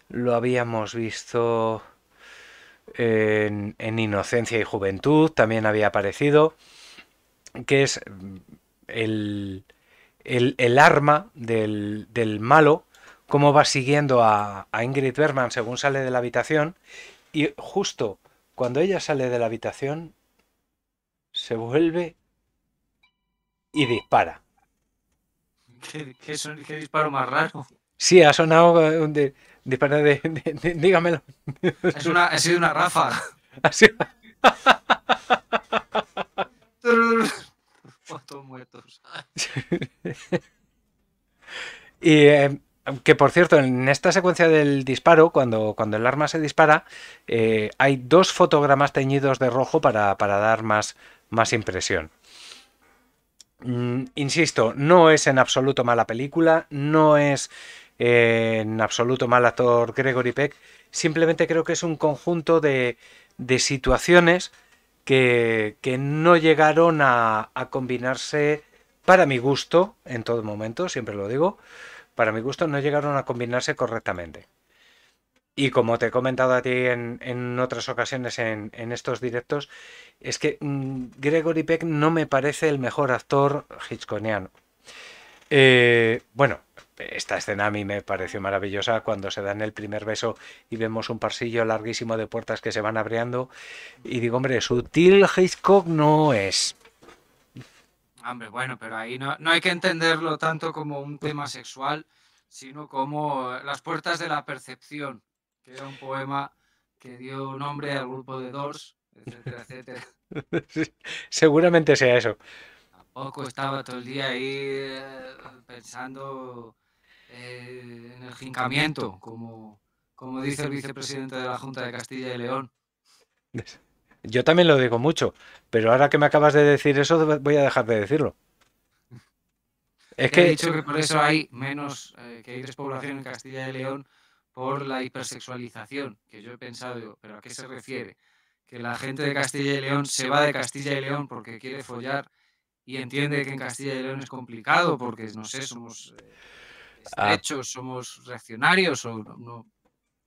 lo habíamos visto en, Inocencia y Juventud, también había aparecido, que es mm, el, arma del, malo, cómo va siguiendo a, a Ingrid Bergman según sale de la habitación, y justo cuando ella sale de la habitación, se vuelve y dispara. ¿Qué, disparo más raro? Sí, ha sonado un eh, de, de, Dígamelo. Es una, ha sido una ráfaga. Ha sido... muertos. y eh, que por cierto, en esta secuencia del disparo, cuando, cuando el arma se dispara, eh, hay dos fotogramas teñidos de rojo para, dar más, más impresión. Mm, insisto, no es en absoluto mala película, no es eh, en absoluto mal actor Gregory Peck, simplemente creo que es un conjunto de, situaciones que, que, no llegaron a, combinarse para mi gusto, en todo momento, siempre lo digo, para mi gusto no llegaron a combinarse correctamente. Y como te he comentado a ti en, otras ocasiones en, en, estos directos, es que mm, Gregory Peck no me parece el mejor actor Hitchcockiano. Eh, bueno, esta escena a mí me pareció maravillosa cuando se dan el primer beso y vemos un pasillo larguísimo de puertas que se van abriendo. Y digo, hombre, sutil Hitchcock no es. Hombre, bueno, pero ahí no, no hay que entenderlo tanto como un tema sexual, sino como las puertas de la percepción era un poema que dio nombre al grupo de Dors, etcétera, etcétera. Seguramente sea eso. Tampoco estaba todo el día ahí eh, pensando eh, en el jincamiento, como, como dice el vicepresidente de la Junta de Castilla y León. Yo también lo digo mucho, pero ahora que me acabas de decir eso, voy a dejar de decirlo. Es que... He dicho que por eso hay menos, eh, que hay despoblación en Castilla y León por la hipersexualización, que yo he pensado, digo, pero ¿a qué se refiere? Que la gente de Castilla y León se va de Castilla y León porque quiere follar y entiende que en Castilla y León es complicado porque, no sé, somos eh, ah. estrechos, somos reaccionarios o no,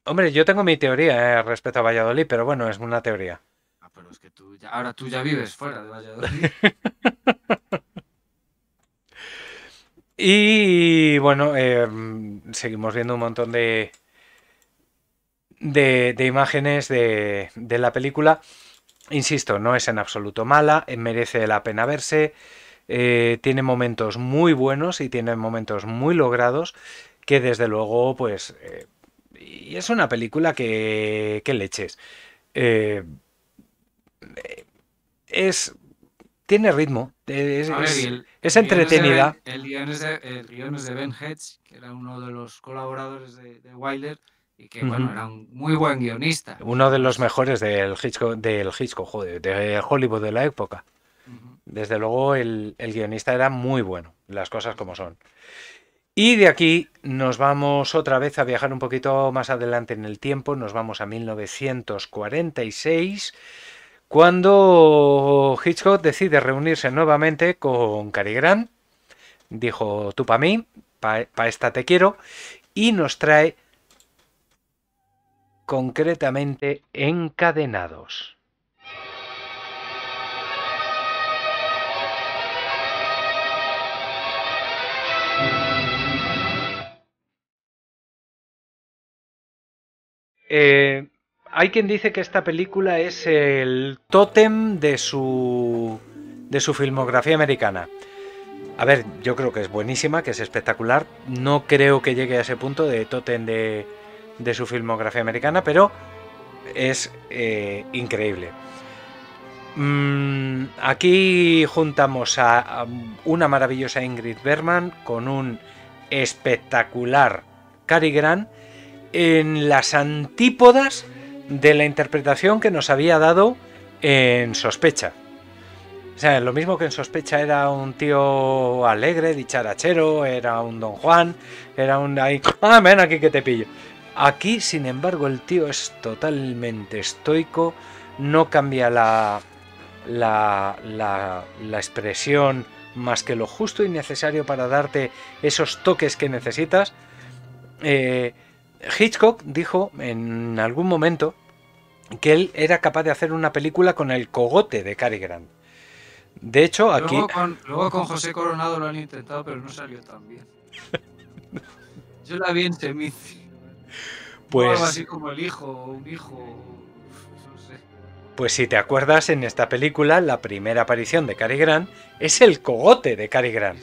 Hombre, yo tengo mi teoría eh, respecto a Valladolid, pero bueno, es una teoría. Ah, pero es que tú ya, ahora tú ya vives fuera de Valladolid. y bueno, em, seguimos viendo un montón de, de, imágenes de, la película. Insisto, no es en absoluto mala, eh, merece la pena verse, eh, tiene momentos muy buenos y tiene momentos muy logrados que desde luego, pues, eh, y es una película que, que leches. es tiene ritmo, es, entretenida. el guion es de, Ben Hedge, que era uno de los colaboradores de, de Wilder, y que bueno, era un muy buen guionista. Uno de los mejores del Hitchcock, del joder, de Hollywood de la época. Desde luego el, guionista era muy bueno, las cosas como son. Y de aquí nos vamos otra vez a viajar un poquito más adelante en el tiempo, nos vamos a 1946, cuando Hitchcock decide reunirse nuevamente con Cary Grant, dijo tú para mí, para esta te quiero, y nos trae concretamente encadenados. Eh, hay quien dice que esta película es el tótem de su, de su filmografía americana. A ver, yo creo que es buenísima, que es espectacular. No creo que llegue a ese punto de tótem de, de su filmografía americana, pero es eh, increíble. Mm, aquí juntamos a, una maravillosa Ingrid Berman con un espectacular Cary Grant en las antípodas de la interpretación que nos había dado en Sospecha. O sea, lo mismo que en Sospecha era un tío alegre, dicharachero, era un Don Juan, era un ah, ven aquí que te pillo. Aquí, sin embargo, el tío es totalmente estoico, no cambia la, la, la, la expresión más que lo justo y necesario para darte esos toques que necesitas. Eh, Hitchcock dijo en algún momento que él era capaz de hacer una película con el cogote de Cary Grant. De hecho, aquí. Luego con, José Coronado lo han intentado, pero no salió tan bien. Yo la vi en Semici. Pues, así como el hijo, un hijo. Pues si te acuerdas, en esta película la primera aparición de Cary Grant es el cogote de Cary Grant,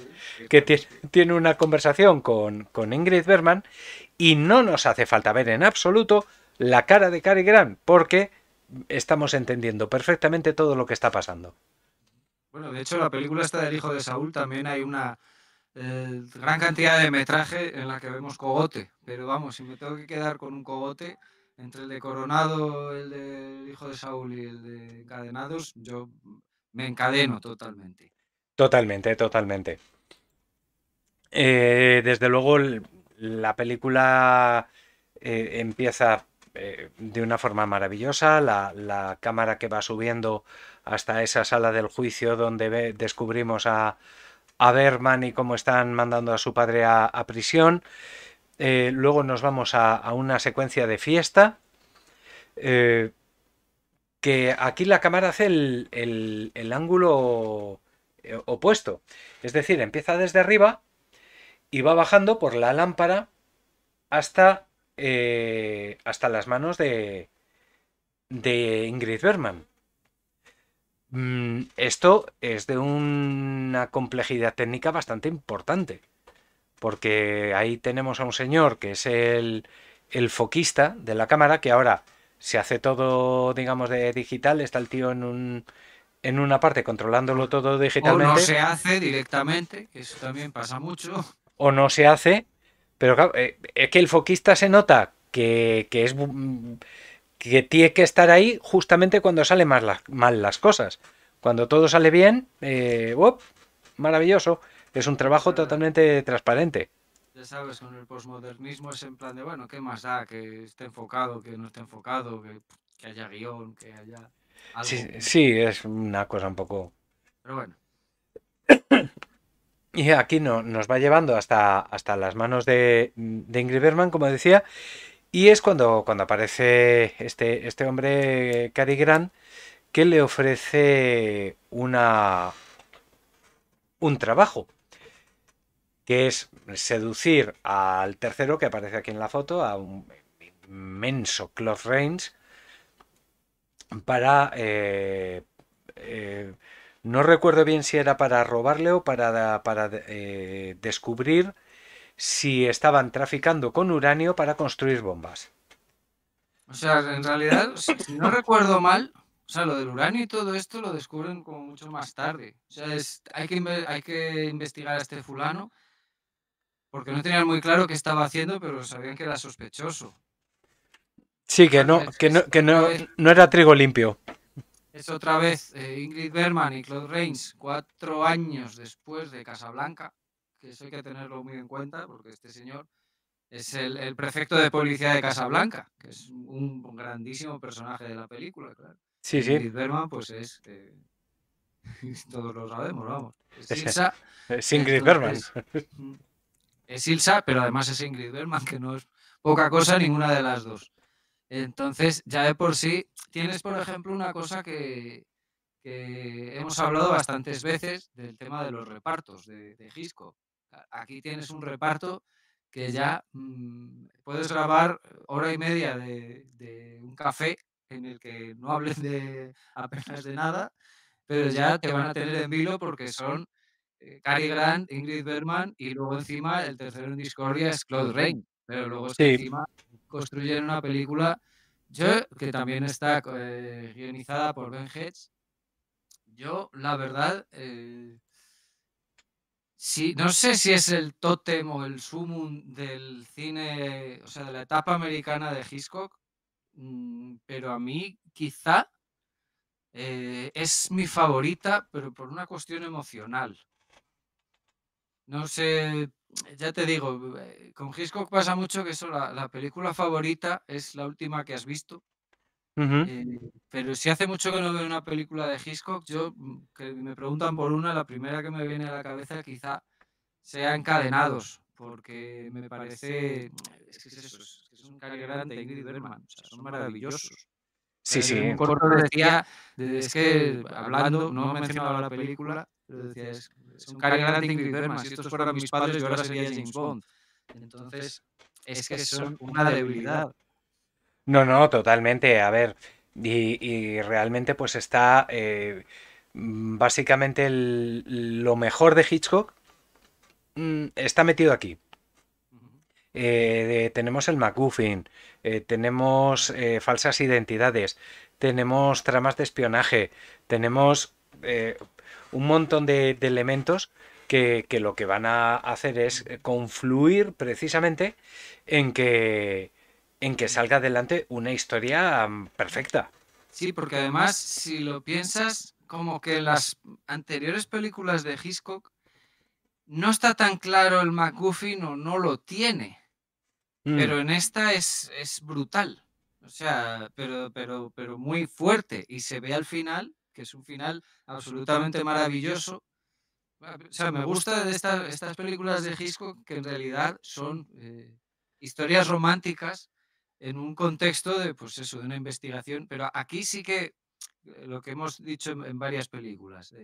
que tiene una conversación con, con Ingrid Berman y no nos hace falta ver en absoluto la cara de Cary Grant porque estamos entendiendo perfectamente todo lo que está pasando. Bueno, de hecho la película está del hijo de Saúl también hay una, eh, gran cantidad de metraje en la que vemos cogote. Pero vamos, si me tengo que quedar con un cogote, entre el de Coronado, el del de hijo de Saúl y el de Encadenados, yo me encadeno totalmente. Totalmente, totalmente. Eh, desde luego, la película eh, empieza de una forma maravillosa. La, cámara que va subiendo hasta esa sala del juicio donde descubrimos a, a Berman y cómo están mandando a su padre a, prisión. Eh, luego nos vamos a, una secuencia de fiesta. Eh, que aquí la cámara hace el, ángulo eh, opuesto. Es decir, empieza desde arriba y va bajando por la lámpara hasta, hasta las manos de, de Ingrid Berman. Mm, esto es de una complejidad técnica bastante importante, porque ahí tenemos a un señor que es el, foquista de la cámara, que ahora se hace todo, digamos, de digital, está el tío en un, en una parte controlándolo todo digitalmente. O no se hace directamente, que eso también pasa mucho. O no se hace, pero claro, eh, es que el foquista se nota que, que es que tiene que estar ahí justamente cuando salen mal, las cosas. Cuando todo sale bien, eh, maravilloso. Es un trabajo totalmente transparente. Ya sabes, con el posmodernismo es en plan de, bueno, ¿qué más da? Que esté enfocado, que no esté enfocado, que, haya guión, que haya... Algo. Sí, sí, es una cosa un poco... Pero bueno. Y aquí no, nos va llevando hasta, hasta las manos de, de Ingrid Berman, como decía, y es cuando, cuando aparece este, este hombre, Cary Grant, que le ofrece una, un trabajo, que es seducir al tercero que aparece aquí en la foto, a un inmenso Cloth Range, para... Eh, eh, no recuerdo bien si era para robarle o para, para eh, descubrir si estaban traficando con uranio para construir bombas. O sea, en realidad, si no recuerdo mal, o sea, lo del uranio y todo esto lo descubren como mucho más tarde. O sea, hay, que, investigar a este fulano porque no tenían muy claro qué estaba haciendo, pero sabían que era sospechoso. Sí, que no, que no, que no, era trigo limpio. Es otra vez eh, Ingrid Berman y Claude Reigns, cuatro años después de Casablanca que eso hay que tenerlo muy en cuenta, porque este señor es el, prefecto de policía de Casablanca, que es un, grandísimo personaje de la película, claro. Sí, sí. Y Berman, pues es. todos lo sabemos, vamos. Es Ilsa. es Ingrid Berman. Mm, es, Ilsa, pero además es Ingrid Berman, que no es poca cosa ninguna de las dos. Entonces, ya de por sí, tienes, por ejemplo, una cosa que, hemos hablado bastantes veces del tema de los repartos de, de Gisco. Aquí tienes un reparto que ya mm, puedes grabar eh, hora y media de, un café en el que no hables de apenas de nada, pero ya te van a tener en vilo porque son Carrie eh, Cary Grant, Ingrid Bergman y luego encima el tercero en discordia es Claude Rain, pero luego encima construyen una película que también está eh, guionizada por Ben Hedge. Yo, la verdad, eh, Sí, no sé si es el tótem o el sumum del cine, o sea, de la etapa americana de Hitchcock, mm, pero a mí quizá eh, es mi favorita, pero por una cuestión emocional. No sé, ya te digo, eh, con Hitchcock pasa mucho que eso, la película favorita es la última que has visto eh, pero si hace mucho que no veo una película de Hitchcock, yo mm, que me preguntan por una, la primera que me viene a la cabeza quizá sea Encadenados, porque me parece es que es eso, es, que es Ingrid Bergman, son maravillosos. Sí, sí. Un corto decía, es que hablando, no mencionaba la película, pero decía, es, es un Ingrid Bergman, si estos fueran mis padres yo ahora sería James Bond. Entonces, es que son una debilidad. No, no, totalmente. A ver, y, realmente pues está eh, mm, básicamente lo mejor de Hitchcock mm, está metido aquí. Eh, tenemos el MacGuffin, eh, tenemos falsas identidades, tenemos tramas de espionaje, tenemos un montón de, elementos que, lo que van a hacer es confluir precisamente en que en que salga adelante una historia mm, perfecta. Sí, porque además, si lo piensas, como que las anteriores películas de Hitchcock no está tan claro el MacGuffin o no lo tiene. Mm. Pero en esta es, es brutal. O sea, pero, pero, pero muy fuerte. Y se ve al final, que es un final absolutamente maravilloso. O sea, me gusta de estas películas de Hitchcock que en realidad son eh, historias románticas en un contexto de, pues de una investigación, pero aquí sí que eh, lo que hemos dicho en, varias películas,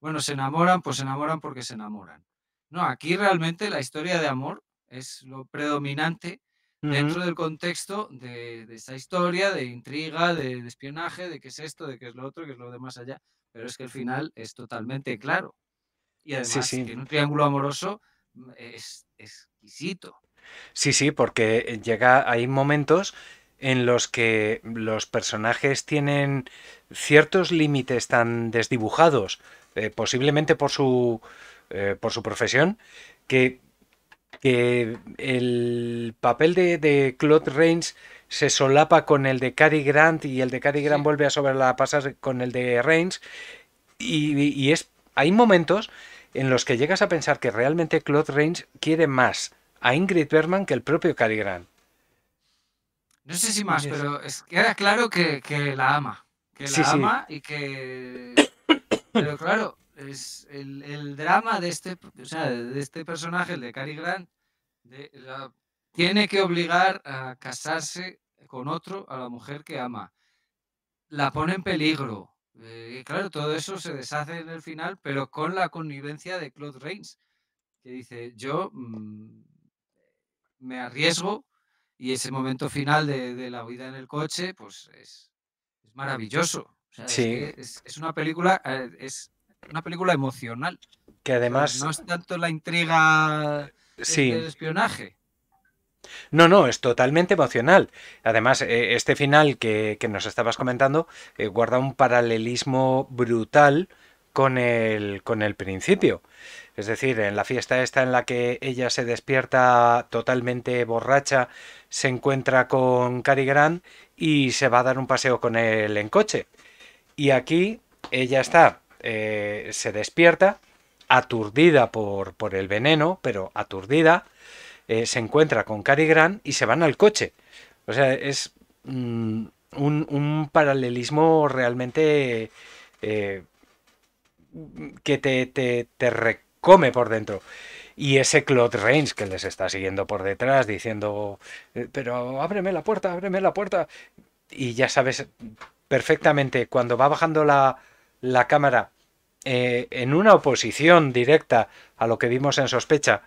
bueno, se enamoran, pues se enamoran porque se enamoran. No, aquí realmente la historia de amor es lo predominante dentro del contexto de, de, esa historia, de intriga, de, espionaje, de qué es esto, de qué es lo otro, qué es lo de más allá, pero es que el final es totalmente claro. Y además, en un triángulo amoroso mm, es exquisito. Sí, sí, porque llega, hay momentos en los que los personajes tienen ciertos límites tan desdibujados, eh, posiblemente por su, eh, por su profesión, que, el papel de, Claude Rains se solapa con el de Cary Grant y el de Cary Grant vuelve a sobrepasar con el de Rains. Y, es, hay momentos en los que llegas a pensar que realmente Claude Rains quiere más a Ingrid Bergman que el propio Cary Grant. No sé si más, pero queda claro que, la ama. Que la ama y que. Pero claro, es el, drama de este, o sea, de este personaje, el de Cary Grant, tiene que obligar a casarse con otro a la mujer que ama. La pone en peligro. Eh, y claro, todo eso se deshace en el final, pero con la connivencia de Claude Rains, que dice, yo mm, me arriesgo y ese momento final de, la huida en el coche, pues es, maravilloso. es, una película, eh, es una película emocional. Que además. No es tanto la intriga del espionaje. No, no, es totalmente emocional. Además, eh, este final que, nos estabas comentando eh, guarda un paralelismo brutal con el, con el principio. Es decir, en la fiesta esta en la que ella se despierta totalmente borracha, se encuentra con Cary Grant y se va a dar un paseo con él en coche. Y aquí ella está, eh, se despierta, aturdida por, por, el veneno, pero aturdida, eh, se encuentra con Cary Grant y se van al coche. O sea, es mm, un, paralelismo realmente eh, que te, te, come por dentro. Y ese Claude Reigns que les está siguiendo por detrás diciendo, eh, pero ábreme la puerta, ábreme la puerta. Y ya sabes perfectamente, cuando va bajando la, cámara eh, en una oposición directa a lo que vimos en sospecha,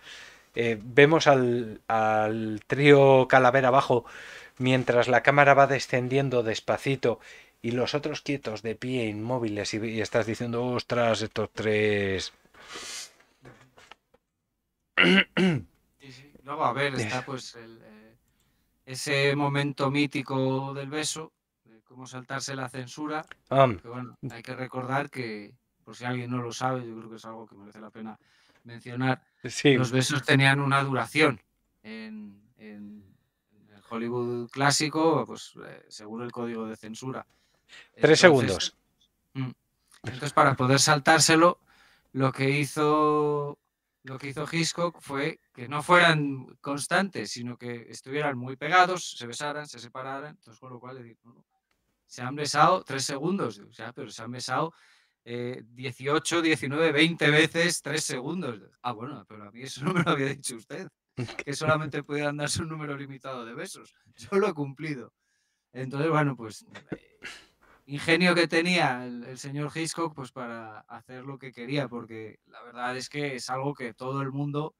eh, vemos al, trío calavera abajo mientras la cámara va descendiendo despacito y los otros quietos de pie inmóviles y estás diciendo, ostras, estos tres Luego, a ver, está pues eh, ese momento mítico del beso, de cómo saltarse la censura. Ah. bueno, hay que recordar que, por si alguien no lo sabe, yo creo que es algo que merece la pena mencionar. Los besos tenían una duración en, el Hollywood clásico, pues eh, según el código de censura. Tres segundos. Mm, entonces, para poder saltárselo, lo que hizo lo que hizo Hitchcock fue que no fueran constantes, sino que estuvieran muy pegados, se besaran, se separaran, entonces con lo cual digo no se han besado tres segundos, o sea, pero se han besado 18, 19, 20 veces tres segundos. Ah, bueno, pero a mí eso no me lo había dicho usted, que solamente pudieran darse un número limitado de besos. Yo lo he cumplido. Entonces, bueno, pues eh, ingenio que tenía el, señor Hitchcock pues para hacer lo que quería, porque la verdad es que es algo que todo el mundo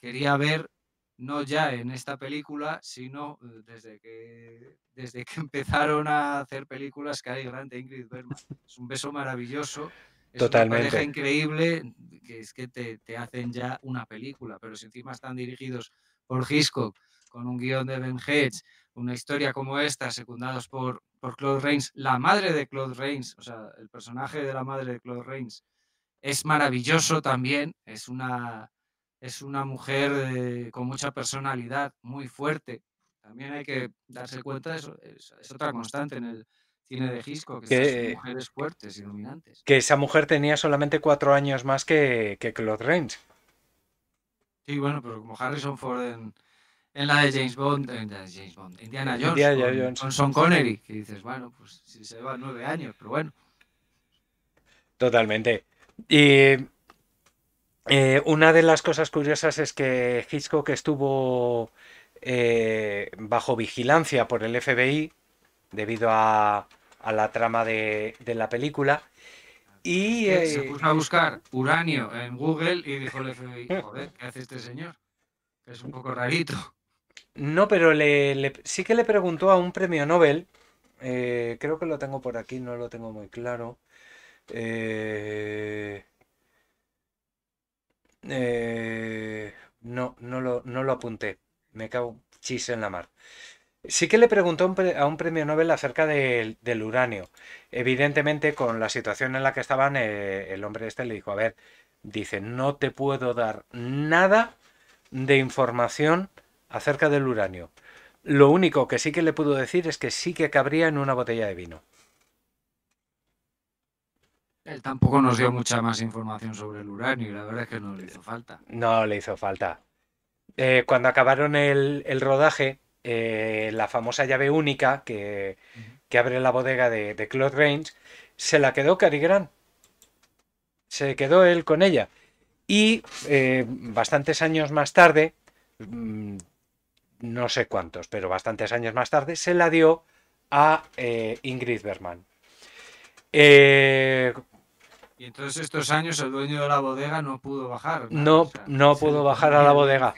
quería ver, no ya en esta película, sino eh, desde que, desde que empezaron a hacer películas que hay grande Ingrid Bergman. Es un beso maravilloso. Es Totalmente. una increíble que es que te, te hacen ya una película, pero si encima están dirigidos por Hitchcock, con un guión de Ben Hedge, una historia como esta, secundados por, por Claude Reigns, la madre de Claude Reigns, o sea, el personaje de la madre de Claude Reigns es maravilloso también, es una, es una mujer eh, con mucha personalidad, muy fuerte. También hay que darse cuenta, de eso, es, otra constante en el cine de Gisco, que, son mujeres fuertes y dominantes. Que esa mujer tenía solamente cuatro años más que, que Claude Reigns. Sí, bueno, pero como Harrison Ford en, en la de James Bond, en la de James Bond, Indiana Jones, Johnson con, Connery, que dices, bueno, pues si se va nueve años, pero bueno. Totalmente. Y eh, una de las cosas curiosas es que Hitchcock estuvo eh, bajo vigilancia por el FBI debido a, la trama de, la película. Y se eh, puso a buscar uranio en Google y dijo el FBI, joder, ¿qué hace este señor? Es un poco rarito. No, pero sí que le preguntó a un premio Nobel, eh, creo que lo tengo por aquí, no lo tengo muy claro. Eh, eh, no, no lo, no lo apunté, me cago chis en la mar. Sí que le preguntó a un premio Nobel acerca del, del uranio. Evidentemente, con la situación en la que estaban, el hombre este le dijo, a ver, dice, no te puedo dar nada de información acerca del uranio. Lo único que sí que le pudo decir es que sí que cabría en una botella de vino. Él tampoco nos dio mucha más información sobre el uranio y la verdad es que no le hizo falta. No le hizo falta. Eh, cuando acabaron el, rodaje, eh, la famosa llave única que, abre la bodega de, Claude Range, se la quedó Cary Grant. Se quedó él con ella. Y eh, bastantes años más tarde, mm, no sé cuántos, pero bastantes años más tarde, se la dio a eh, Ingrid Bergman. Eh, y y todos estos años el dueño de la bodega no pudo bajar. No, no, pudo bajar a la bodega.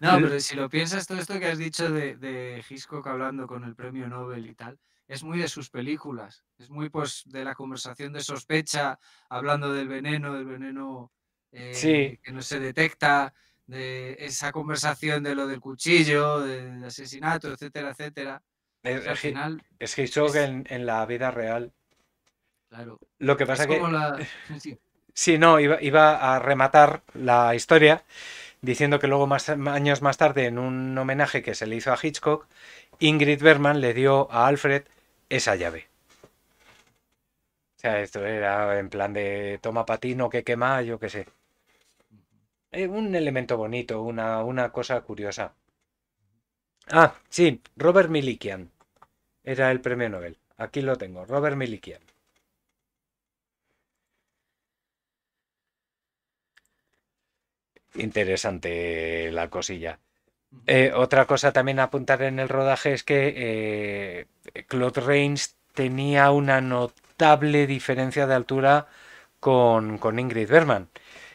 No, pero si lo piensas, todo esto que has dicho de, de Hitchcock hablando con el premio Nobel y tal, es muy de sus películas. Es muy pues de la conversación de sospecha, hablando del veneno, del veneno eh, que no se detecta de esa conversación de lo del cuchillo, del asesinato, etcétera, etcétera. Es, final, es Hitchcock En, la vida real. Claro. Lo que pasa es que. Sí. no, iba, a rematar la historia diciendo que luego, más, años más tarde, en un homenaje que se le hizo a Hitchcock, Ingrid Berman le dio a Alfred esa llave. O sea, esto era en plan de toma patino que quema, yo qué sé. Eh, un elemento bonito, una, una cosa curiosa. Ah, sí, Robert Milikian. Era el premio Nobel. Aquí lo tengo, Robert Milikian. Interesante la cosilla. Eh, otra cosa también a apuntar en el rodaje es que eh, Claude Rains tenía una notable diferencia de altura con, con Ingrid Bergman.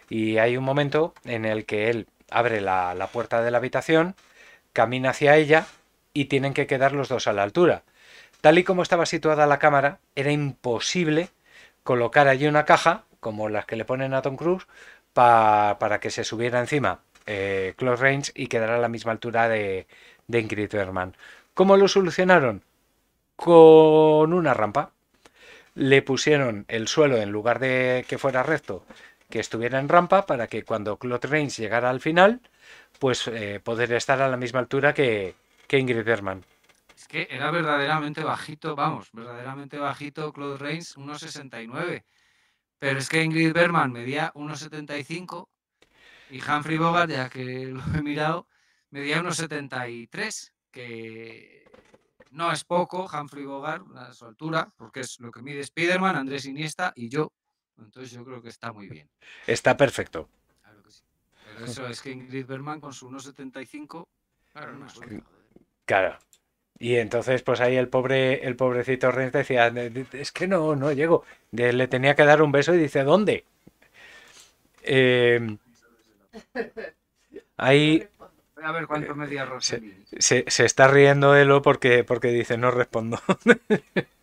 Y hay un momento en el que él abre la, puerta de la habitación, camina hacia ella y tienen que quedar los dos a la altura. Tal y como estaba situada la cámara, era imposible colocar allí una caja, como las que le ponen a Tom Cruise, para que se subiera encima eh, Close Range y quedara a la misma altura de, de Ingrid ¿Cómo lo solucionaron? Con una rampa. Le pusieron el suelo, en lugar de que fuera recto, que estuviera en rampa para que cuando Claude Reigns llegara al final, pues eh, poder estar a la misma altura que, Ingrid Bergman. Es que era verdaderamente bajito, vamos, verdaderamente bajito Claude Reigns, 1,69. Pero es que Ingrid Berman medía 1,75 y Humphrey Bogart, ya que lo he mirado, medía 1,73, que no es poco Humphrey Bogart a su altura, porque es lo que mide Spiderman, Andrés Iniesta y yo, entonces yo creo que está muy bien. Está perfecto. Claro que sí. Pero eso es que Ingrid Berman con su 1,75, claro, Claro. Y entonces, pues ahí el pobre, el pobrecito Renz decía, es que no, no llego. Le tenía que dar un beso y dice, ¿dónde? Eh, ahí. A ver cuánto me se, se, se, está riendo de porque, porque dice, no respondo.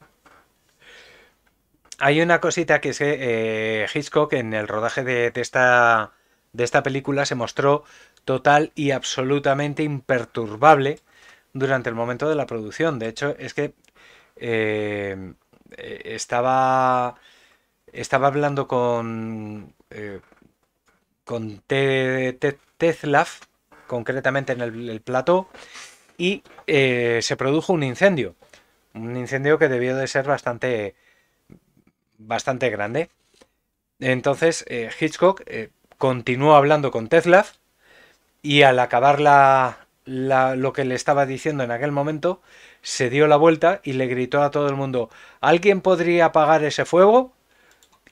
hay una cosita que es que eh, Hitchcock en el rodaje de, esta, de esta película se mostró total y absolutamente imperturbable durante el momento de la producción. De hecho, es que eh, eh, estaba, estaba hablando con, eh, concretamente en el, plato y se produjo un incendio. Un incendio que debió de ser bastante, bastante grande. Entonces eh, Hitchcock eh, continuó hablando con Tesla y al acabar la, lo que le estaba diciendo en aquel momento, se dio la vuelta y le gritó a todo el mundo, ¿alguien podría apagar ese fuego?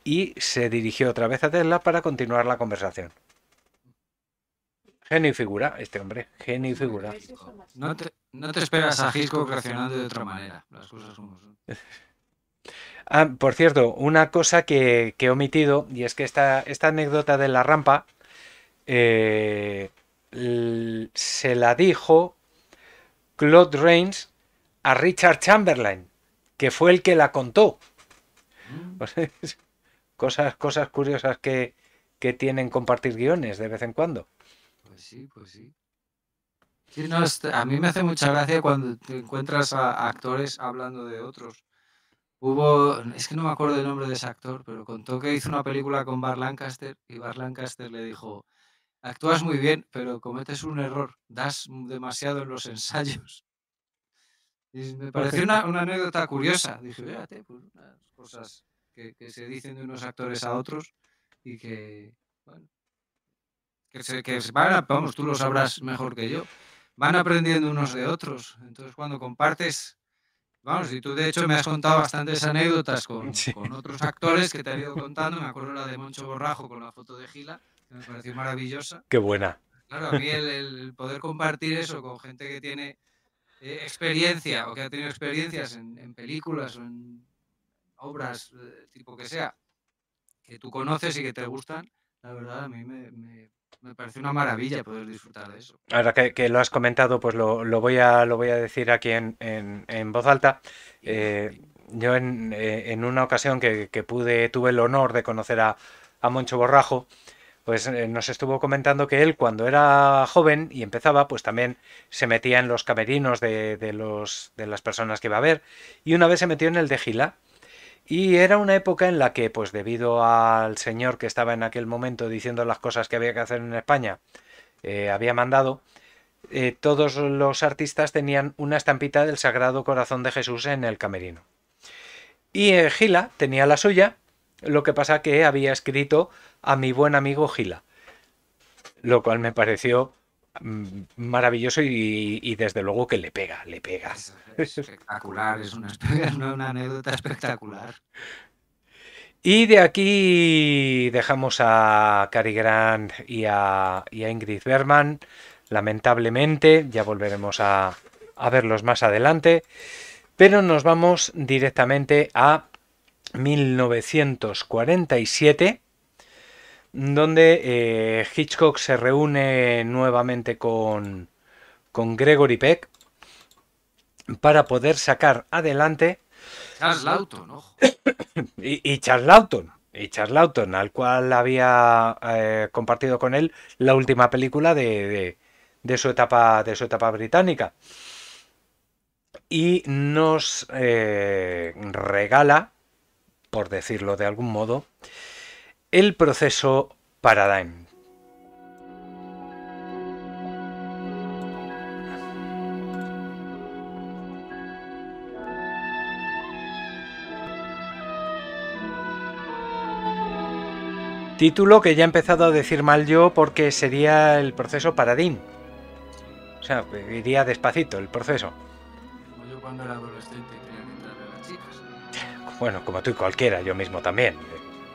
Y se dirigió otra vez a Tesla para continuar la conversación. Genio y figura, este hombre, genio y figura. No te, no te esperas a Hitchcock reaccionando de otra manera, las cosas son. Ah, por cierto, una cosa que, he omitido, y es que esta, anécdota de la rampa eh, se la dijo Claude Rains a Richard Chamberlain, que fue el que la contó. Mm. cosas, curiosas que, tienen compartir guiones de vez en cuando. Pues sí, pues sí. a mí me hace mucha gracia cuando te encuentras a actores hablando de otros. Hubo, es que no me acuerdo el nombre de ese actor, pero contó que hizo una película con Bar Lancaster y Bar Lancaster le dijo, actúas muy bien, pero cometes un error, das demasiado en los ensayos. Y me pareció una, anécdota curiosa. Dije, fíjate, pues cosas que, se dicen de unos actores a otros y que, bueno, que, se, que van, vamos, tú lo sabrás mejor que yo, van aprendiendo unos de otros. Entonces, cuando compartes Vamos, y tú de hecho me has contado bastantes anécdotas con, otros actores que te han ido contando. Me acuerdo la de Moncho Borrajo con la foto de Gila, que me pareció maravillosa. Qué buena. Claro, a mí el, poder compartir eso con gente que tiene eh, experiencia o que ha tenido experiencias en, películas o en obras eh, tipo que sea, que tú conoces y que te gustan, la verdad a mí me me parece una maravilla poder disfrutar de eso. Ahora que, lo has comentado, pues lo, voy, a, lo voy a decir aquí en, voz alta. Eh, yo eh, en, una ocasión que, pude, tuve el honor de conocer a, a Moncho Borrajo, pues eh, nos estuvo comentando que él cuando era joven y empezaba, pues también se metía en los camerinos de, los, de las personas que iba a ver. Y una vez se metió en el de Gila. Y era una época en la que, pues debido al señor que estaba en aquel momento diciendo las cosas que había que hacer en España, eh, había mandado, eh, todos los artistas tenían una estampita del Sagrado Corazón de Jesús en el camerino. Y eh, Gila tenía la suya, lo que pasa que había escrito a mi buen amigo Gila, lo cual me pareció Mm, maravilloso y, desde luego que le pega, le pega. Es espectacular, es una, anécdota espectacular. Y de aquí dejamos a Cary Grant y a, y Ingrid Berman, lamentablemente, ya volveremos a, a verlos más adelante, pero nos vamos directamente a 1947 donde eh, Hitchcock se reúne nuevamente con, con Gregory Peck para poder sacar adelante Charles Lawton, y, Charles Lawton, y al cual había eh, compartido con él la última película de, de, su, etapa, de su etapa británica. Y nos eh, regala, por decirlo de algún modo, el proceso Paradigm. Título que ya he empezado a decir mal yo porque sería el proceso Paradigm. O sea, iría despacito el proceso. Bueno, como tú y cualquiera, yo mismo también.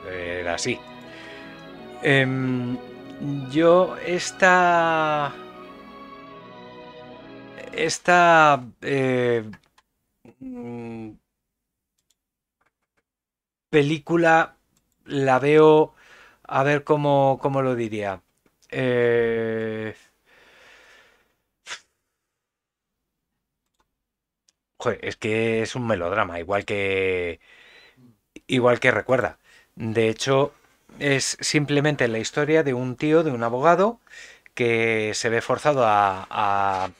Era así. Em, yo esta... Esta... Eh, mm, película la veo... A ver cómo, lo diría. Eh, es que es un melodrama, igual que. Igual que recuerda. De hecho, es simplemente la historia de un tío, de un abogado, que se ve forzado a,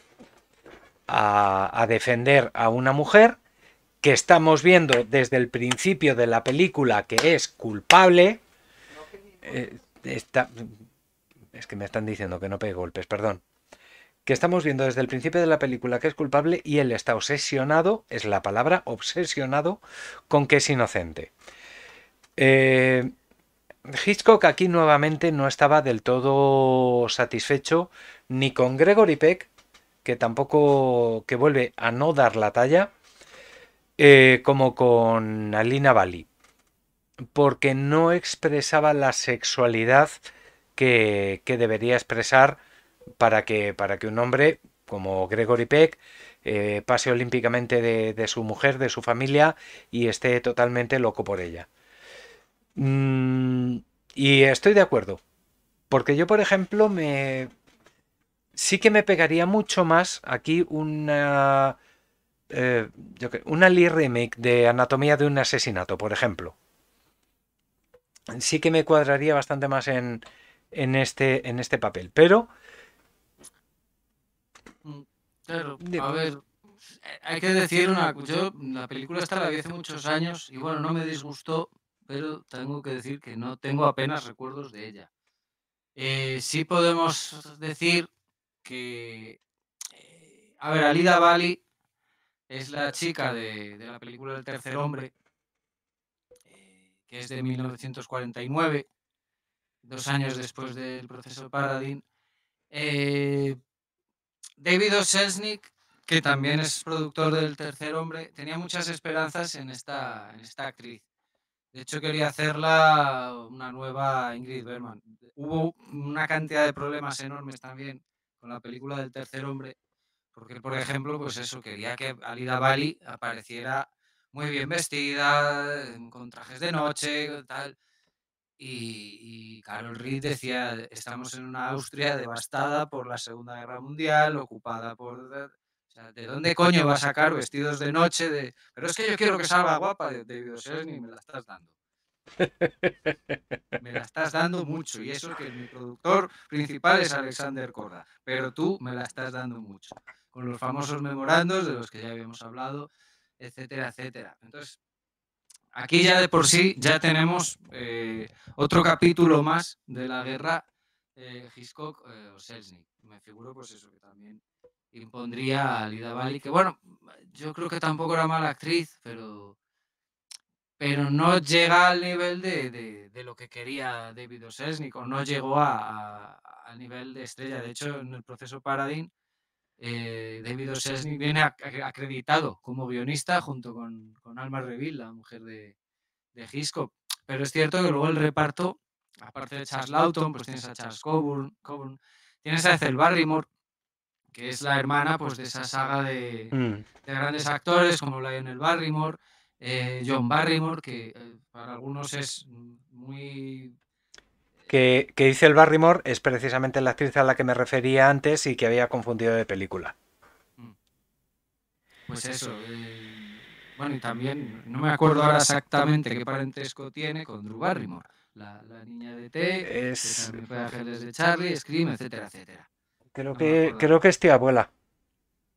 defender a una mujer que estamos viendo desde el principio de la película que es culpable. Eh, es que me están diciendo que no pegue golpes, perdón. Que estamos viendo desde el principio de la película que es culpable y él está obsesionado, es la palabra obsesionado, con que es inocente. Eh, Hitchcock aquí nuevamente no estaba del todo satisfecho ni con Gregory Peck, que tampoco que vuelve a no dar la talla, eh, como con Alina Bali, porque no expresaba la sexualidad que, debería expresar para que, para que un hombre como Gregory Peck eh, pase olímpicamente de, su mujer, de su familia y esté totalmente loco por ella. Mm, y estoy de acuerdo. Porque yo, por ejemplo, me. Sí que me pegaría mucho más aquí una. Eh, una Lee remake de Anatomía de un asesinato, por ejemplo. Sí que me cuadraría bastante más en, este, en este papel. Pero. Mm, a ver. Eh, hay que decir una. la película está la vi hace muchos años y bueno, no me disgustó, pero tengo que decir que no tengo apenas recuerdos de ella. Eh, sí podemos decir que... Eh, a ver, Alida Bali es la chica de, la película El tercer hombre, eh, que es de 1949, dos años después del proceso Paradin. David Selznick, que también es productor del Tercer Hombre, tenía muchas esperanzas en esta, en esta actriz. De hecho, quería hacerla una nueva Ingrid Bergman. Hubo una cantidad de problemas enormes también con la película del tercer hombre, porque, por ejemplo, pues eso, quería que Alida Bali apareciera muy bien vestida, con trajes de noche, tal. Y, y, Carol Reed decía, estamos en una Austria devastada por la Segunda Guerra Mundial, ocupada por... ¿de dónde coño va a sacar vestidos de noche? De... Pero es que yo quiero que salga guapa de David y me la estás dando. Me la estás dando mucho y eso que mi productor principal es Alexander Corda, pero tú me la estás dando mucho, con los famosos memorandos de los que ya habíamos hablado, etcétera, etcétera. Entonces, aquí ya de por sí ya tenemos eh, otro capítulo más de la guerra eh, eh, o selznick Me figuro pues eso que también impondría a Lida Bali, que bueno, yo creo que tampoco era mala actriz, pero, pero no llega al nivel de, lo que quería David Osesnik, o no llegó a, al nivel de estrella. De hecho, en el proceso Paradín, eh, David Osesnik viene acreditado como guionista junto con, Alma Reville, la mujer de, de Pero es cierto que luego el reparto, aparte de Charles Lawton, pues tienes a Charles Coburn, Coburn tienes a Ethel Barrymore, que es la hermana pues, de esa saga de, mm. grandes actores como Lionel Barrymore, eh, John Barrymore, que eh, para algunos es muy... Que, dice el Barrymore es precisamente la actriz a la que me refería antes y que había confundido de película. Mm. Pues eso. Eh, bueno, y también, no me acuerdo ahora exactamente qué parentesco tiene con Drew Barrymore, la, niña de T, es... que de Charlie, Scream, etcétera, etcétera. Creo que, creo que es tía abuela.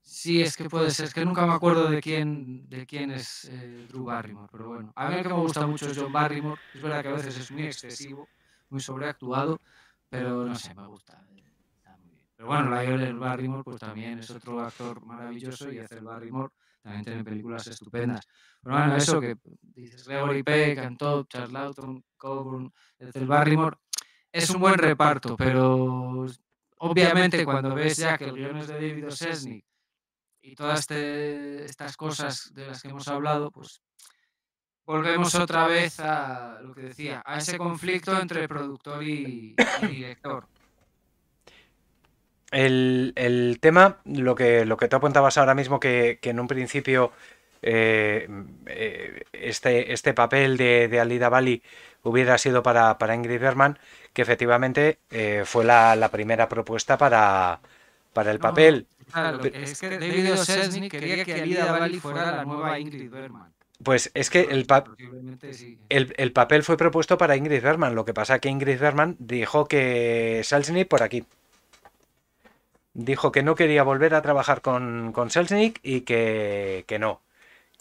Sí, es que puede ser, es que nunca me acuerdo de quién, de quién es eh, Drew Barrymore, pero bueno. A mí el que me gusta mucho es John Barrymore, es verdad que a veces es muy excesivo, muy sobreactuado, pero no sé, me gusta. Eh, pero bueno, Lionel Barrymore pues también es otro actor maravilloso y hace el Barrymore también tiene películas estupendas. Pero bueno, eso que dices Gregory Peck, Antop, Charles Lawton, Coburn, el Barrymore, es un buen reparto, pero Obviamente, cuando ves ya que el guion es de David Osesnik y todas estas cosas de las que hemos hablado, pues volvemos otra vez a lo que decía, a ese conflicto entre productor y, director. El, tema, lo que, lo que tú apuntabas ahora mismo, que, que en un principio eh, eh, este, este papel de, de Alida Bali hubiera sido para, Ingrid Berman, que efectivamente eh, fue la, primera propuesta para, para el papel. es que David Selznick quería que Alida Bali fuera la nueva Ingrid Bergman Pues es que el, el, papel fue propuesto para Ingrid Berman, lo que pasa que Ingrid Berman dijo que Selznick por aquí. Dijo que no quería volver a trabajar con, Selznick y que no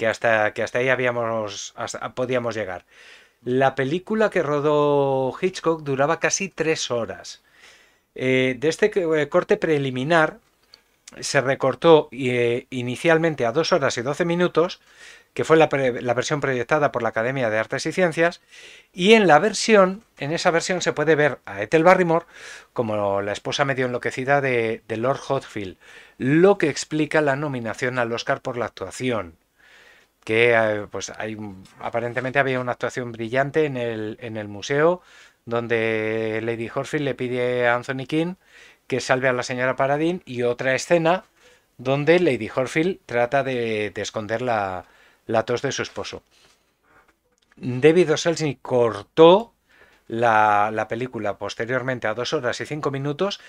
que hasta, que hasta ahí habíamos, podíamos llegar. La película que rodó Hitchcock duraba casi tres horas. Eh, de este eh, corte preliminar se recortó eh, inicialmente a dos horas y doce minutos, que fue la, versión proyectada por la Academia de Artes y Ciencias, y en la versión, en esa versión se puede ver a Ethel Barrymore como la esposa medio enloquecida de, de Lord Hotfield, lo que explica la nominación al Oscar por la actuación que eh, pues aparentemente había una actuación brillante en el, en el museo donde Lady Horfield le pide a Anthony King que salve a la señora Paradin y otra escena donde Lady Horfield trata de, esconder la, tos de su esposo. David Selznick cortó la, la película posteriormente a dos horas y cinco minutos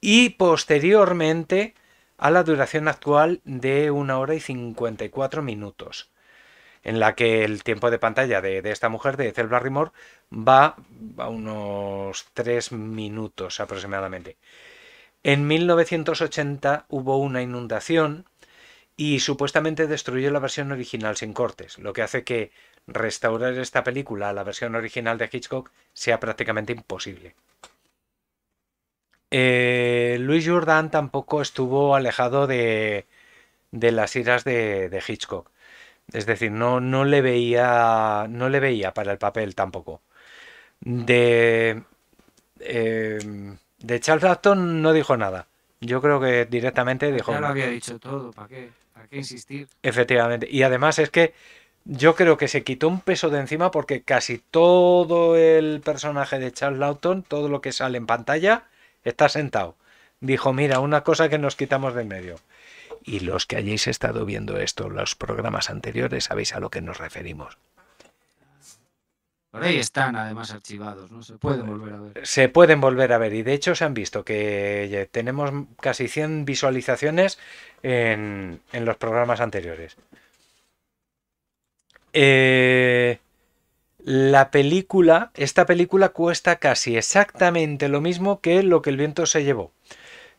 y posteriormente a la duración actual de 1 hora y 54 minutos, en la que el tiempo de pantalla de, esta mujer, de Ethel Barrymore, va a unos 3 minutos aproximadamente. En 1980 hubo una inundación y supuestamente destruyó la versión original sin cortes, lo que hace que restaurar esta película a la versión original de Hitchcock sea prácticamente imposible. Eh, Luis Jordan tampoco estuvo alejado de, las iras de, Hitchcock. Es decir, no, no, le veía, no le veía para el papel tampoco. De, em, Charles Lawton no dijo nada. Yo creo que directamente dijo. Ya lo había dicho todo, ¿para qué? ¿Para qué insistir? Efectivamente. Y además es que yo creo que se quitó un peso de encima porque casi todo el personaje de Charles Lawton, todo lo que sale en pantalla, está sentado. Dijo, mira, una cosa que nos quitamos de en medio. Y los que hayáis estado viendo esto, los programas anteriores, sabéis a lo que nos referimos. ahí están además archivados, ¿no? Se pueden volver a ver. Se pueden volver a ver y de hecho se han visto que eh, tenemos casi 100 visualizaciones en, en los programas anteriores. Eh, la película, esta película cuesta casi exactamente lo mismo que lo que el viento se llevó,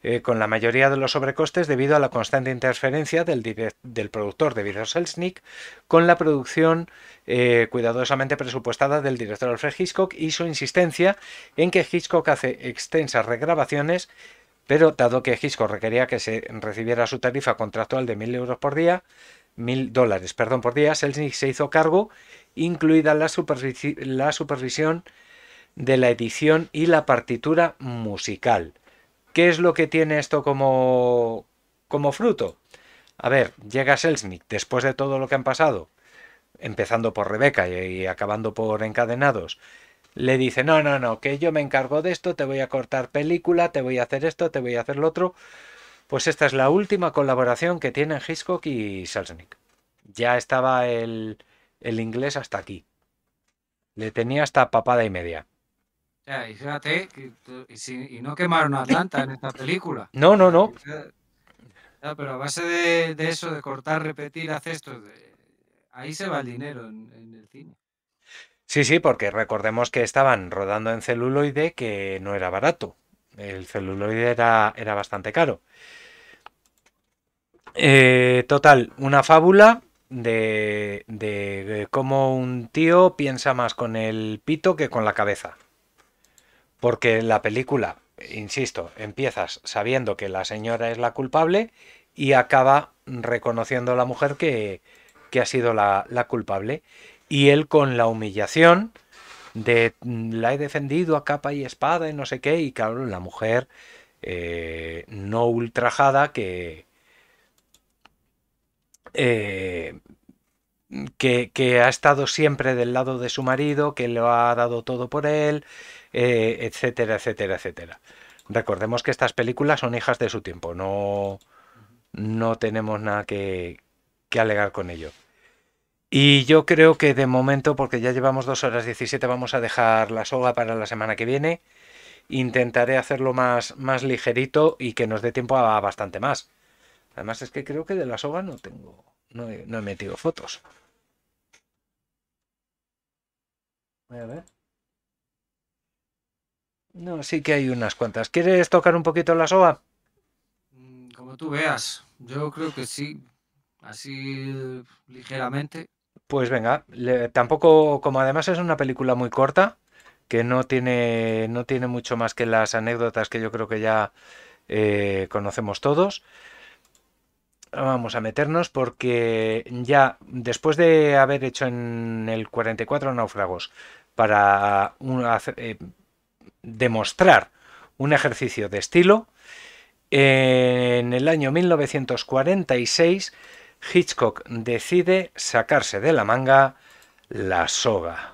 eh, con la mayoría de los sobrecostes debido a la constante interferencia del, del productor de videos Selznick con la producción eh, cuidadosamente presupuestada del director Alfred Hitchcock y su insistencia en que Hitchcock hace extensas regrabaciones pero dado que Hitchcock requería que se recibiera su tarifa contractual de mil euros por día, mil dólares, perdón, por día, Selznick se hizo cargo incluida la, supervisión de la edición y la partitura musical. ¿Qué es lo que tiene esto como, como fruto? A ver, llega Selznick después de todo lo que han pasado, empezando por Rebeca y acabando por Encadenados. Le dice, no, no, no, que yo me encargo de esto, te voy a cortar película, te voy a hacer esto, te voy a hacer lo otro. Pues esta es la última colaboración que tienen Hitchcock y Selznick. Ya estaba el, el inglés hasta aquí. Le tenía hasta papada y media. Ya, y fíjate, y, no quemaron a Atlanta en esta película. No, no, no. pero a base de, eso, de cortar, repetir, hacer esto, ahí se va el dinero en, el cine. Sí, sí, porque recordemos que estaban rodando en celuloide que no era barato. El celuloide era, era bastante caro. Eh, total, una fábula de, de, cómo un tío piensa más con el pito que con la cabeza. Porque la película, insisto, empiezas sabiendo que la señora es la culpable y acaba reconociendo a la mujer que, ha sido la, culpable. Y él con la humillación de mm, la he defendido a capa y espada y no sé qué. Y claro, la mujer eh, no ultrajada que, eh, que, ha estado siempre del lado de su marido, que lo ha dado todo por él, eh, etcétera, etcétera, etcétera. Recordemos que estas películas son hijas de su tiempo, no, no tenemos nada que, alegar con ello. Y yo creo que de momento, porque ya llevamos dos horas 17, vamos a dejar la soga para la semana que viene. Intentaré hacerlo más, más ligerito y que nos dé tiempo a bastante más. Además es que creo que de la soga no tengo, no he, metido fotos. Voy a ver. No, sí que hay unas cuantas. ¿Quieres tocar un poquito la soga? Mm, como tú veas, yo creo que sí, así ligeramente. Pues venga, tampoco, como además es una película muy corta, que no tiene, no tiene mucho más que las anécdotas que yo creo que ya eh, conocemos todos vamos a meternos porque ya después de haber hecho en el 44 Náufragos para eh, demostrar un ejercicio de estilo, en el año 1946 Hitchcock decide sacarse de la manga la soga.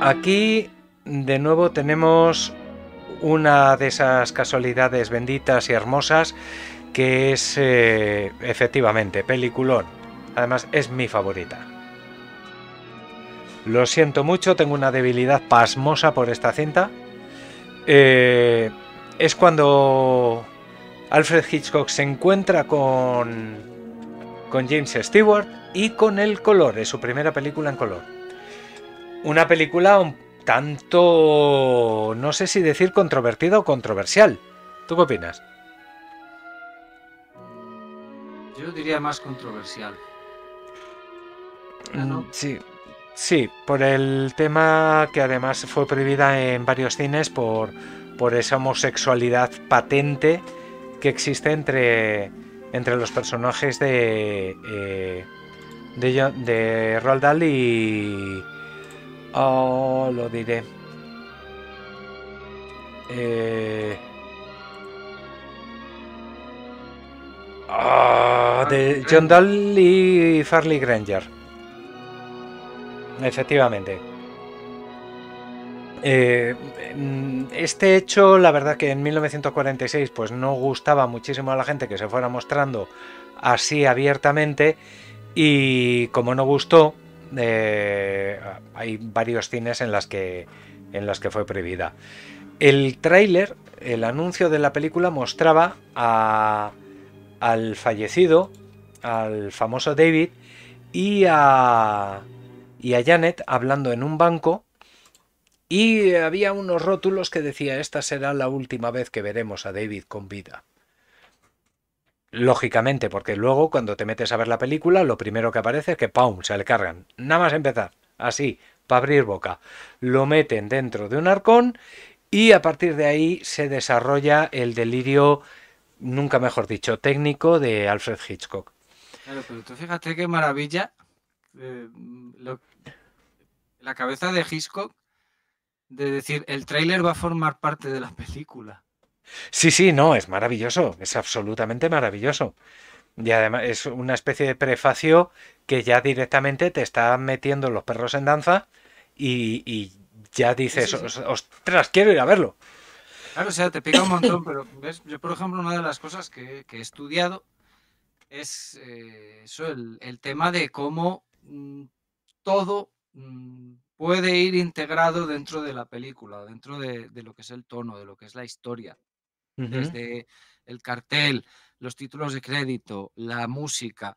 Aquí de nuevo tenemos una de esas casualidades benditas y hermosas que es eh, efectivamente peliculón. Además es mi favorita. Lo siento mucho, tengo una debilidad pasmosa por esta cinta. Eh, es cuando Alfred Hitchcock se encuentra con, con James Stewart y con el color, es su primera película en color. Una película un tanto, no sé si decir controvertida o controversial. ¿Tú qué opinas? Yo diría más controversial. Mm, sí, sí, por el tema que además fue prohibida en varios cines por, por esa homosexualidad patente que existe entre, entre los personajes de, eh, de, de Roald Dahl y, Oh, lo diré. Eh, ah, de John Daly y Farley Granger. Efectivamente. Eh, este hecho, la verdad que en 1946 pues no gustaba muchísimo a la gente que se fuera mostrando así abiertamente y como no gustó, eh, hay varios cines en las que, en las que fue prohibida. El tráiler, el anuncio de la película mostraba a, al fallecido, al famoso David y a, y a Janet hablando en un banco y había unos rótulos que decía esta será la última vez que veremos a David con vida. Lógicamente, porque luego cuando te metes a ver la película, lo primero que aparece es que ¡pum! se le cargan. Nada más empezar, así, para abrir boca. Lo meten dentro de un arcón y a partir de ahí se desarrolla el delirio, nunca mejor dicho, técnico de Alfred Hitchcock. Claro, pero tú fíjate qué maravilla eh, la cabeza de Hitchcock de decir, el tráiler va a formar parte de la película. Sí, sí, no, es maravilloso, es absolutamente maravilloso. Y además es una especie de prefacio que ya directamente te está metiendo los perros en danza y, ya dices, ostras, quiero ir a verlo. Claro, o sea, te pica un montón, pero ¿ves? yo, por ejemplo, una de las cosas que, he estudiado es eh, el, tema de cómo mm, todo mm, puede ir integrado dentro de la película, dentro de, lo que es el tono, de lo que es la historia desde el cartel, los títulos de crédito, la música,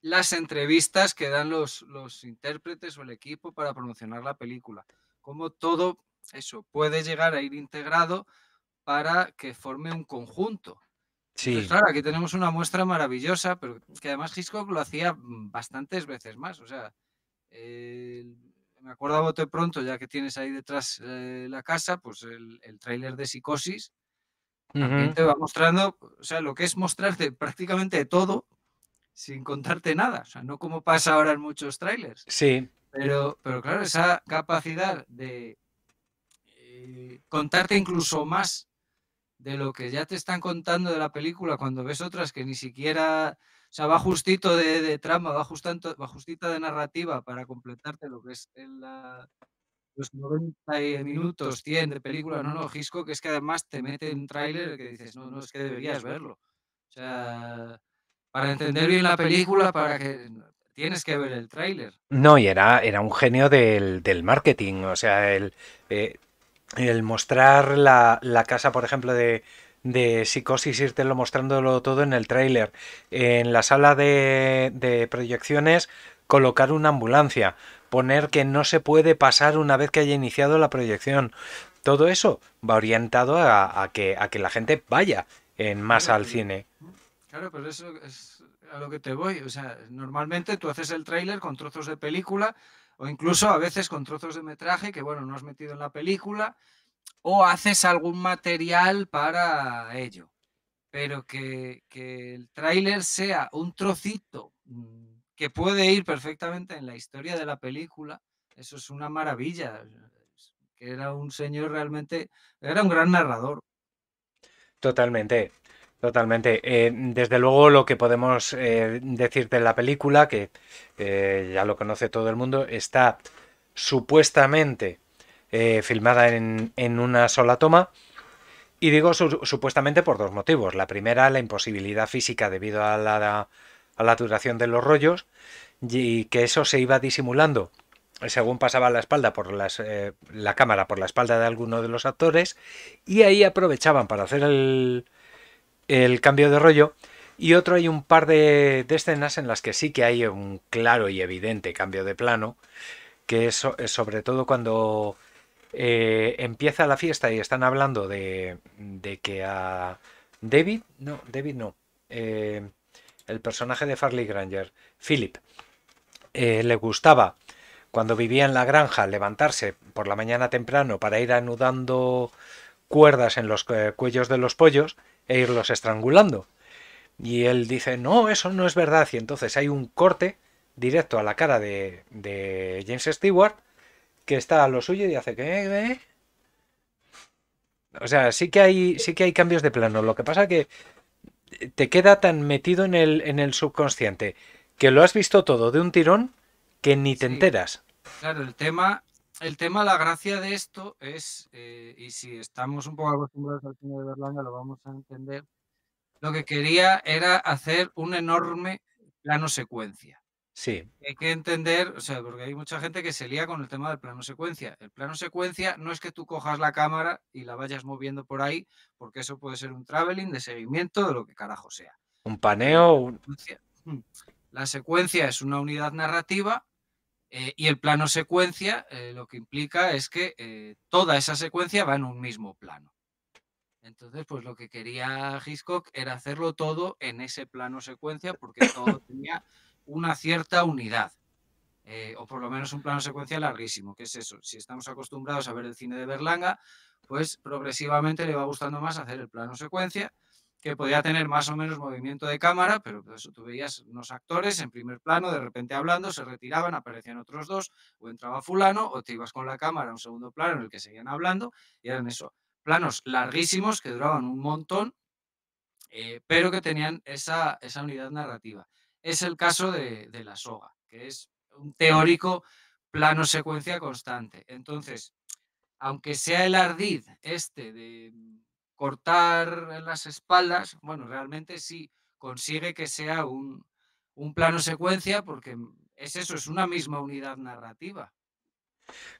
las entrevistas que dan los, intérpretes o el equipo para promocionar la película. Cómo todo eso puede llegar a ir integrado para que forme un conjunto. Sí. claro, aquí tenemos una muestra maravillosa, pero que además Hitchcock lo hacía bastantes veces más. O sea, me acuerdo a bote pronto, ya que tienes ahí detrás eh, la casa, pues el, el tráiler de Psicosis te va mostrando, o sea, lo que es mostrarte prácticamente todo sin contarte nada. O sea, no como pasa ahora en muchos trailers. Sí. Pero, pero claro, esa capacidad de eh, contarte incluso más de lo que ya te están contando de la película cuando ves otras que ni siquiera, o sea, va justito de, trama, va, justito va justita de narrativa para completarte lo que es en la, los 90 minutos, 100 de película, no, no, Gisco, que es que además te mete un tráiler que dices, no, no, es que deberías verlo. O sea, para entender bien la película, para que tienes que ver el tráiler. No, y era, era un genio del, marketing, o sea, el, eh, mostrar la, casa, por ejemplo, de, psicosis, lo mostrándolo todo en el tráiler. En la sala de, de, proyecciones, colocar una ambulancia poner que no se puede pasar una vez que haya iniciado la proyección. Todo eso va orientado a, que, a que la gente vaya en masa al cine. Claro, pero eso es a lo que te voy. O sea, normalmente tú haces el tráiler con trozos de película o incluso a veces con trozos de metraje que, bueno, no has metido en la película o haces algún material para ello. Pero que, que el tráiler sea un trocito mm, que puede ir perfectamente en la historia de la película, eso es una maravilla. Que era un señor realmente, era un gran narrador. Totalmente. Totalmente. Eh, desde luego lo que podemos eh, decir de la película, que eh, ya lo conoce todo el mundo, está supuestamente filmada en, una sola toma. Y digo supuestamente por dos motivos. La primera, la imposibilidad física debido a la, a la duración de los rollos y que eso se iba disimulando según pasaba la espalda por eh, la cámara por la espalda de alguno de los actores y ahí aprovechaban para hacer el, cambio de rollo y otro hay un par de, escenas en las que sí que hay un claro y evidente cambio de plano que es, sobre todo cuando eh, empieza la fiesta y están hablando de, que a David no David no eh, el personaje de Farley Granger, Philip, eh, le gustaba cuando vivía en la granja levantarse por la mañana temprano para ir anudando cuerdas en los eh, cuellos de los pollos e irlos estrangulando. Y él dice, no, eso no es verdad. Y entonces hay un corte directo a la cara de, James Stewart que está a lo suyo y hace que... Eh, o sea, sí que hay, sí que hay cambios de plano. Lo que pasa que te queda tan metido en el, en el subconsciente que lo has visto todo de un tirón que ni te enteras. Claro, el tema, el tema, la gracia de esto es, eh, y si estamos un poco acostumbrados al cine de Berlanga, lo vamos a entender. Lo que quería era hacer un enorme plano secuencia. Hay que entender, o sea, porque hay mucha gente que se lía con el tema del plano secuencia. El plano secuencia no es que tú cojas la cámara y la vayas moviendo por ahí, porque eso puede ser un traveling de seguimiento de lo que carajo sea. Un paneo. La mm, secuencia es una unidad narrativa eh, y el plano secuencia eh, lo que implica es que eh, toda esa secuencia va en un mismo plano. Entonces, pues lo que quería Hitchcock era hacerlo todo en ese plano secuencia porque todo tenía una cierta unidad, eh, o por lo menos un plano secuencial larguísimo, que es eso. Si estamos acostumbrados a ver el cine de Berlanga, pues progresivamente le va gustando más hacer el plano secuencia, que podía tener más o menos movimiento de cámara, pero pues eso tú veías unos actores en primer plano, de repente hablando, se retiraban, aparecían otros dos, o entraba fulano, o te ibas con la cámara a un segundo plano en el que seguían hablando, y eran eso, planos larguísimos que duraban un montón, eh, pero que tenían esa, esa unidad narrativa es el caso de, de la soga, que es un teórico plano secuencia constante. Entonces, aunque sea el ardid este de cortar las espaldas, bueno, realmente sí consigue que sea un, un plano secuencia porque es eso, es una misma unidad narrativa.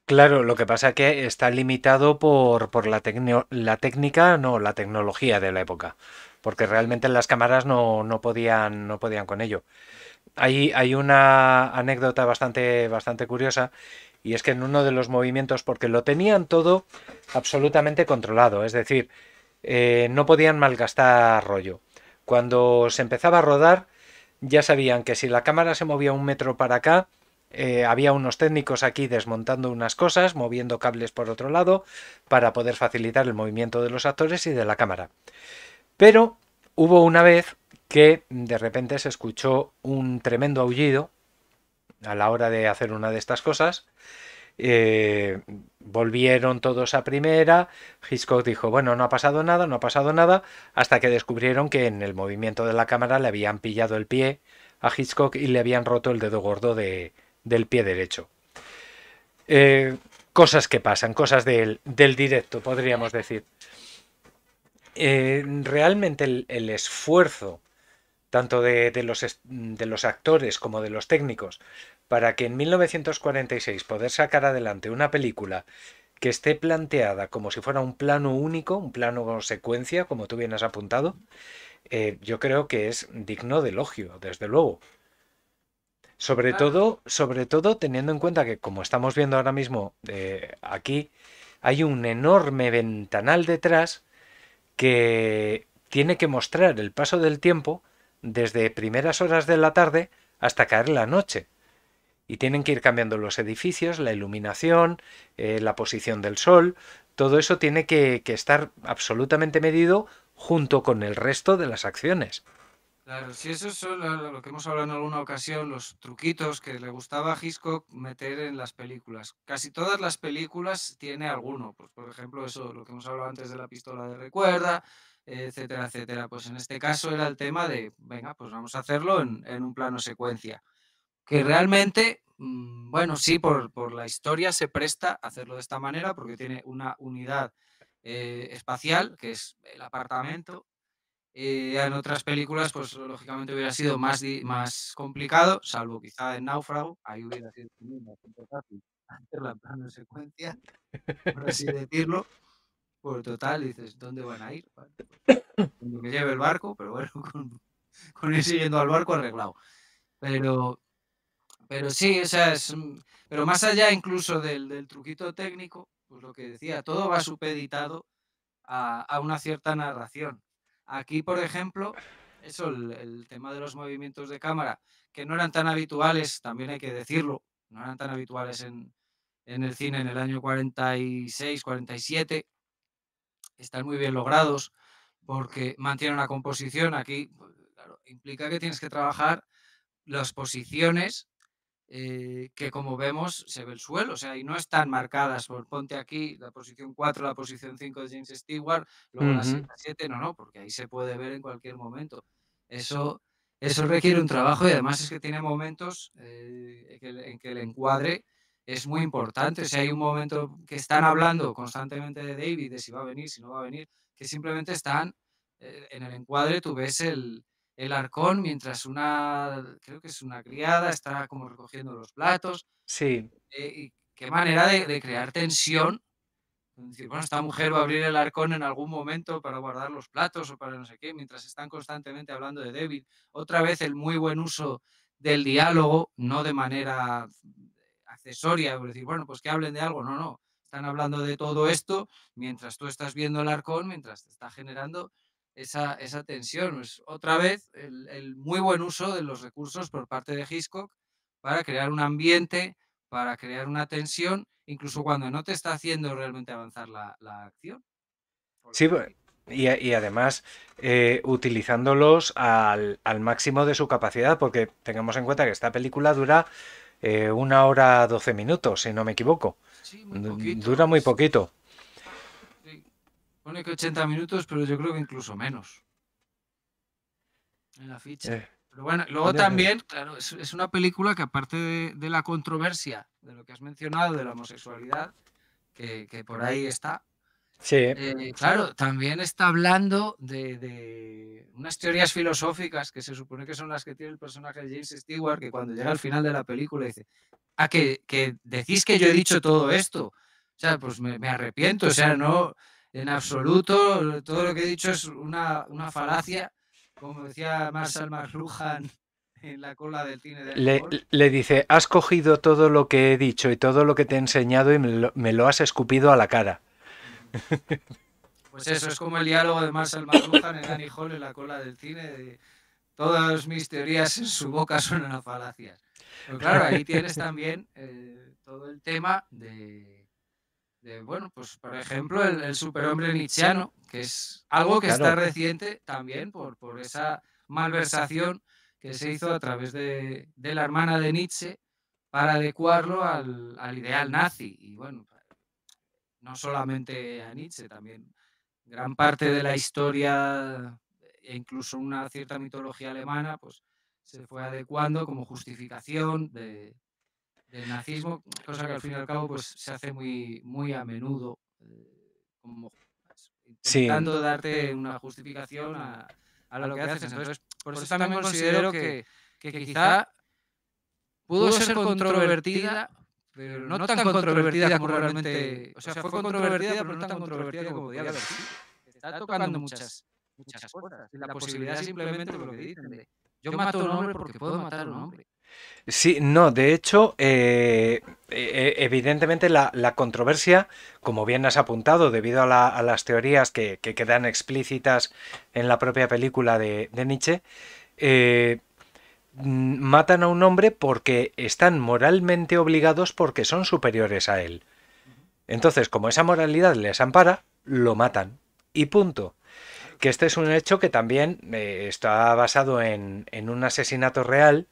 Claro, lo que pasa que está limitado por, por la, la, técnica, no, la tecnología de la época porque realmente las cámaras no, podían, no podían con ello. Hay, hay una anécdota bastante, bastante curiosa y es que en uno de los movimientos, porque lo tenían todo absolutamente controlado, es decir, eh, no podían malgastar rollo. Cuando se empezaba a rodar, ya sabían que si la cámara se movía un metro para acá, eh, había unos técnicos aquí desmontando unas cosas, moviendo cables por otro lado, para poder facilitar el movimiento de los actores y de la cámara. Pero hubo una vez que de repente se escuchó un tremendo aullido a la hora de hacer una de estas cosas. Eh, volvieron todos a primera. Hitchcock dijo, bueno, no ha pasado nada, no ha pasado nada, hasta que descubrieron que en el movimiento de la cámara le habían pillado el pie a Hitchcock y le habían roto el dedo gordo del pie derecho. Eh, cosas que pasan, cosas del, del directo, podríamos decir. Eh, realmente el, esfuerzo tanto de, los, de los actores como de los técnicos para que en 1946 poder sacar adelante una película que esté planteada como si fuera un plano único, un plano secuencia, como tú bien has apuntado, eh, yo creo que es digno de elogio, desde luego. Sobre todo, sobre todo teniendo en cuenta que, como estamos viendo ahora mismo eh, aquí, hay un enorme ventanal detrás que tiene que mostrar el paso del tiempo desde primeras horas de la tarde hasta caer la noche. Y tienen que ir cambiando los edificios, la iluminación, eh, la posición del sol, todo eso tiene que estar absolutamente medido junto con el resto de las acciones. Claro, si eso es lo que hemos hablado en alguna ocasión, los truquitos que le gustaba a Hitchcock meter en las películas. Casi todas las películas tiene alguno. Pues, por ejemplo, eso, lo que hemos hablado antes de la pistola de recuerda, etcétera, etcétera. Pues en este caso era el tema de, venga, pues vamos a hacerlo en, un plano secuencia. Que realmente, mm, bueno, sí, por, la historia se presta a hacerlo de esta manera porque tiene una unidad eh, espacial, que es el apartamento, eh, en otras películas, pues lógicamente hubiera sido más, más complicado, salvo quizá en Náufrago, ahí hubiera sido más fácil hacer la plana secuencia, por así decirlo. Por pues total, dices, ¿dónde van a ir? Bueno, pues, lleve el barco, pero bueno, con, ir siguiendo al barco arreglado. Pero, pero sí, o sea, es, pero más allá incluso del, truquito técnico, pues lo que decía, todo va supeditado a una cierta narración. Aquí, por ejemplo, eso, el, tema de los movimientos de cámara, que no eran tan habituales, también hay que decirlo, no eran tan habituales en, el cine en el año 46, 47, están muy bien logrados porque mantienen una composición. Aquí pues, implica que tienes que trabajar las posiciones eh, que como vemos se ve el suelo, o sea, y no están marcadas por ponte aquí la posición 4, la posición 5 de James Stewart, luego la 7, no, no, porque ahí se puede ver en cualquier momento. Eso, eso requiere un trabajo y además es que tiene momentos eh, en que el encuadre es muy importante. si hay un momento que están hablando constantemente de David, de si va a venir, si no va a venir, que simplemente están eh, en el encuadre, tú ves el, el arcón mientras una, creo que es una criada, está como recogiendo los platos. Sí. Eh, qué manera de, crear tensión. decir, bueno, esta mujer va a abrir el arcón en algún momento para guardar los platos o para no sé qué, mientras están constantemente hablando de David. Otra vez el muy buen uso del diálogo, no de manera accesoria, es decir, bueno, pues que hablen de algo, no, no. Están hablando de todo esto mientras tú estás viendo el arcón, mientras te está generando esa, esa tensión. Pues otra vez, el, muy buen uso de los recursos por parte de Hitchcock para crear un ambiente, para crear una tensión, incluso cuando no te está haciendo realmente avanzar la, acción. Sí, pues, y, además eh, utilizándolos al, al máximo de su capacidad, porque tengamos en cuenta que esta película dura eh, una hora doce minutos, si no me equivoco. Dura muy poquito. Pone que 80 minutos, pero yo creo que incluso menos. En la ficha. Eh. Pero bueno, luego también, claro, es, una película que aparte de, la controversia, de lo que has mencionado, de la homosexualidad, que, por ahí está. Sí. Eh, claro, también está hablando de, unas teorías filosóficas que se supone que son las que tiene el personaje de James Stewart, que cuando llega al final de la película dice, ah, que, decís que yo he dicho todo esto. O sea, pues me arrepiento, o sea, no, en absoluto. Todo lo que he dicho es una, falacia, como decía Marshall McLuhan en la cola del cine le, dice, has cogido todo lo que he dicho y todo lo que te he enseñado y me lo, has escupido a la cara. Pues eso, es como el diálogo de Marshall McLuhan en Hall en la cola del cine. De, Todas mis teorías en su boca son una falacia. Pero claro, ahí tienes también eh, todo el tema de eh, bueno, pues por ejemplo el, superhombre nietzscheano, que es algo que está reciente también por, esa malversación que se hizo a través de, la hermana de Nietzsche para adecuarlo al, al, ideal nazi. Y bueno, no solamente a Nietzsche, también gran parte de la historia e incluso una cierta mitología alemana, pues se fue adecuando como justificación de, del nazismo, cosa que al fin y al cabo pues, se hace muy, muy a menudo, eh, como intentando darte una justificación a, a lo que haces. Entonces, por eso también considero que, que quizá pudo ser controvertida, pero no tan controvertida como realmente. O sea, fue controvertida, pero no tan controvertida como podía haber sido. Está tocando muchas, muchas cosas. La posibilidad simplemente lo que dicen yo mato a un hombre porque puedo matar a un hombre. Sí, no, de hecho, eh, e, e, evidentemente la, controversia, como bien has apuntado, debido a, las teorías que, quedan explícitas en la propia película de, de Nietzsche, eh, mm, matan a un hombre porque están moralmente obligados porque son superiores a él. Entonces, como esa moralidad les ampara, lo matan. Y punto que este es un hecho que también eh, está basado en, en, un asesinato real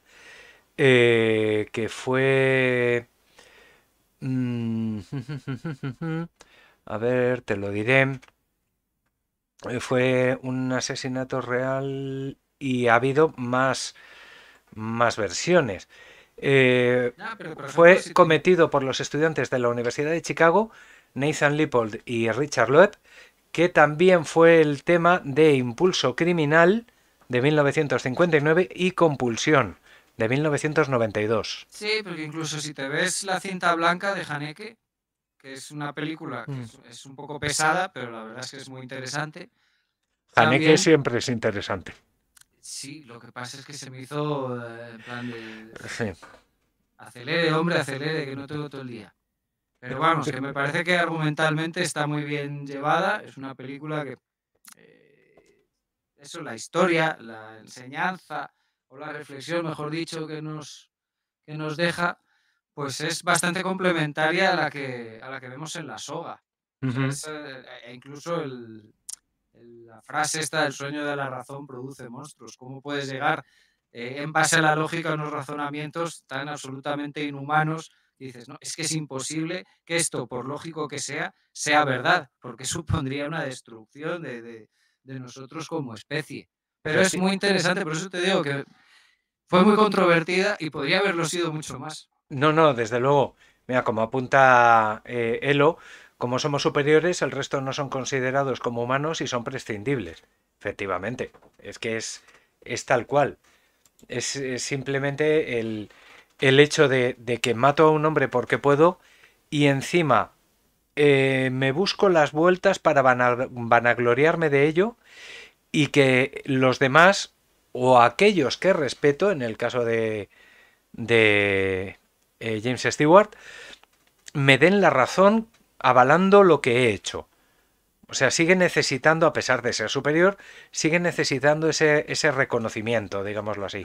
eh, que fue... Mm, a ver, te lo diré. Eh, fue un asesinato real y ha habido más, más versiones. Eh, fue cometido por los estudiantes de la Universidad de Chicago, Nathan Lipold y Richard Loeb, que también fue el tema de Impulso Criminal de 1959 y Compulsión de 1992. Sí, porque incluso si te ves La cinta blanca de Haneke, que es una película que mm. es, un poco pesada, pero la verdad es que es muy interesante. Haneke siempre es interesante. Sí, lo que pasa es que se me hizo eh, en plan de... Acelere, hombre, acelere, que no tengo todo el día. Pero vamos, que me parece que argumentalmente está muy bien llevada. Es una película que... Eh, eso, la historia, la enseñanza, o la reflexión, mejor dicho, que nos, que nos deja, pues es bastante complementaria a la que, a la que vemos en la soga. Eh, e incluso la frase esta, del sueño de la razón produce monstruos. ¿Cómo puedes llegar eh, en base a la lógica a unos razonamientos tan absolutamente inhumanos? dices, no, es que es imposible que esto, por lógico que sea, sea verdad, porque supondría una destrucción de nosotros como especie. Pero es muy interesante, por eso te digo que fue muy controvertida y podría haberlo sido mucho más. No, no, desde luego. Mira, como apunta eh, Elo, como somos superiores, el resto no son considerados como humanos y son prescindibles. Efectivamente, es que es, es tal cual. Es, simplemente el, el hecho de, que mato a un hombre porque puedo y encima eh, me busco las vueltas para vanagloriarme de ello y que los demás o aquellos que respeto, en el caso de, de eh, James Stewart, me den la razón avalando lo que he hecho. O sea, sigue necesitando, a pesar de ser superior, sigue necesitando ese, ese reconocimiento, digámoslo así.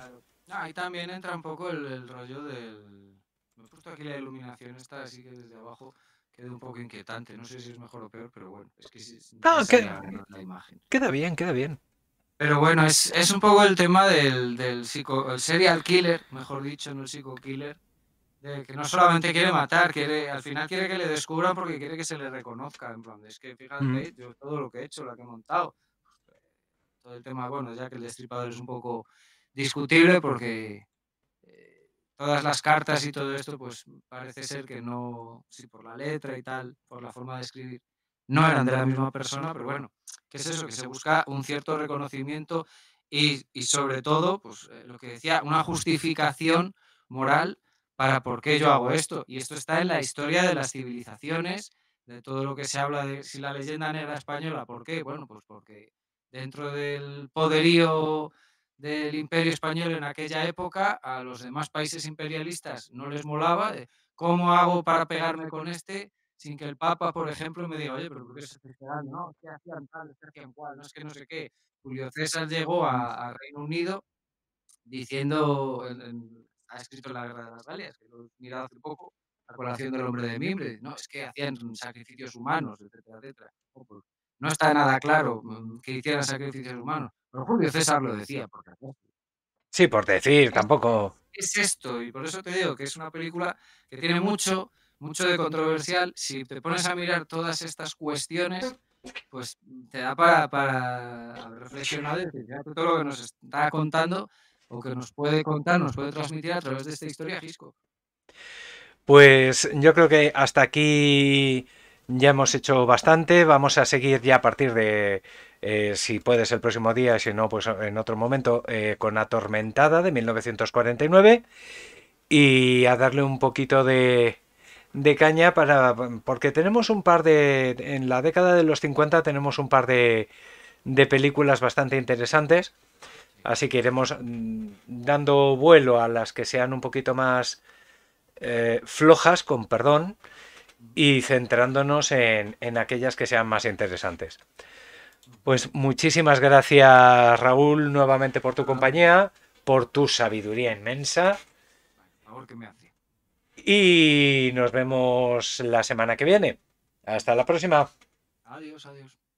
Ahí también entra un poco el, rollo del... Me he puesto aquí la iluminación está así que desde abajo queda un poco inquietante. No sé si es mejor o peor, pero bueno, es que si... no, la, imagen. queda bien, queda bien. Pero bueno, es, es un poco el tema del, psico, el serial killer, mejor dicho, no el psico killer, de que no solamente quiere matar, quiere, al final quiere que le descubran porque quiere que se le reconozca. En plan, es que fíjate, mm. yo todo lo que he hecho, lo que he montado, todo el tema, bueno, ya que el destripador es un poco discutible porque todas las cartas y todo esto, pues parece ser que no, si por la letra y tal, por la forma de escribir, no eran de la misma persona, pero bueno, ¿qué es eso? Que se busca un cierto reconocimiento y, y sobre todo, pues eh, lo que decía, una justificación moral para por qué yo hago esto. Y esto está en la historia de las civilizaciones, de todo lo que se habla de si la leyenda negra española, ¿por qué? Bueno, pues porque dentro del poderío del imperio español en aquella época, a los demás países imperialistas no les molaba. ¿Cómo hago para pegarme con este sin que el Papa, por ejemplo, me diga, oye, pero ¿por qué es especial? No, ¿qué hacían tal, qué hacían cual? No es que no sé qué. Julio César llegó a, Reino Unido diciendo, ha escrito La Guerra de las Galias, que lo he mirado hace poco, la colación del hombre de mimbre, no, es que hacían sacrificios humanos, etcétera, etcétera. No está nada claro mm, que hicieran sacrificios humanos pero Julio César ah, lo decía, Sí, por decir, tampoco. Es esto, y por eso te digo que es una película que tiene mucho, mucho de controversial. Si te pones a mirar todas estas cuestiones, pues mm, te da para, reflexionar y todo lo que nos está contando o que nos puede contar, nos puede transmitir a través de esta historia Fisco Pues yo creo que hasta aquí ya hemos hecho bastante. Vamos a seguir ya a partir de eh, si puedes el próximo día, si no, pues en otro momento, eh, con Atormentada de 1949 y a darle un poquito de, caña para porque tenemos un par de en la década de los 50 tenemos un par de, de películas bastante interesantes así que iremos mm, dando vuelo a las que sean un poquito más eh, flojas con perdón y centrándonos en aquellas que sean más interesantes pues muchísimas gracias, Raúl, nuevamente por tu compañía, por tu sabiduría inmensa. Y nos vemos la semana que viene. Hasta la próxima. Adiós, adiós.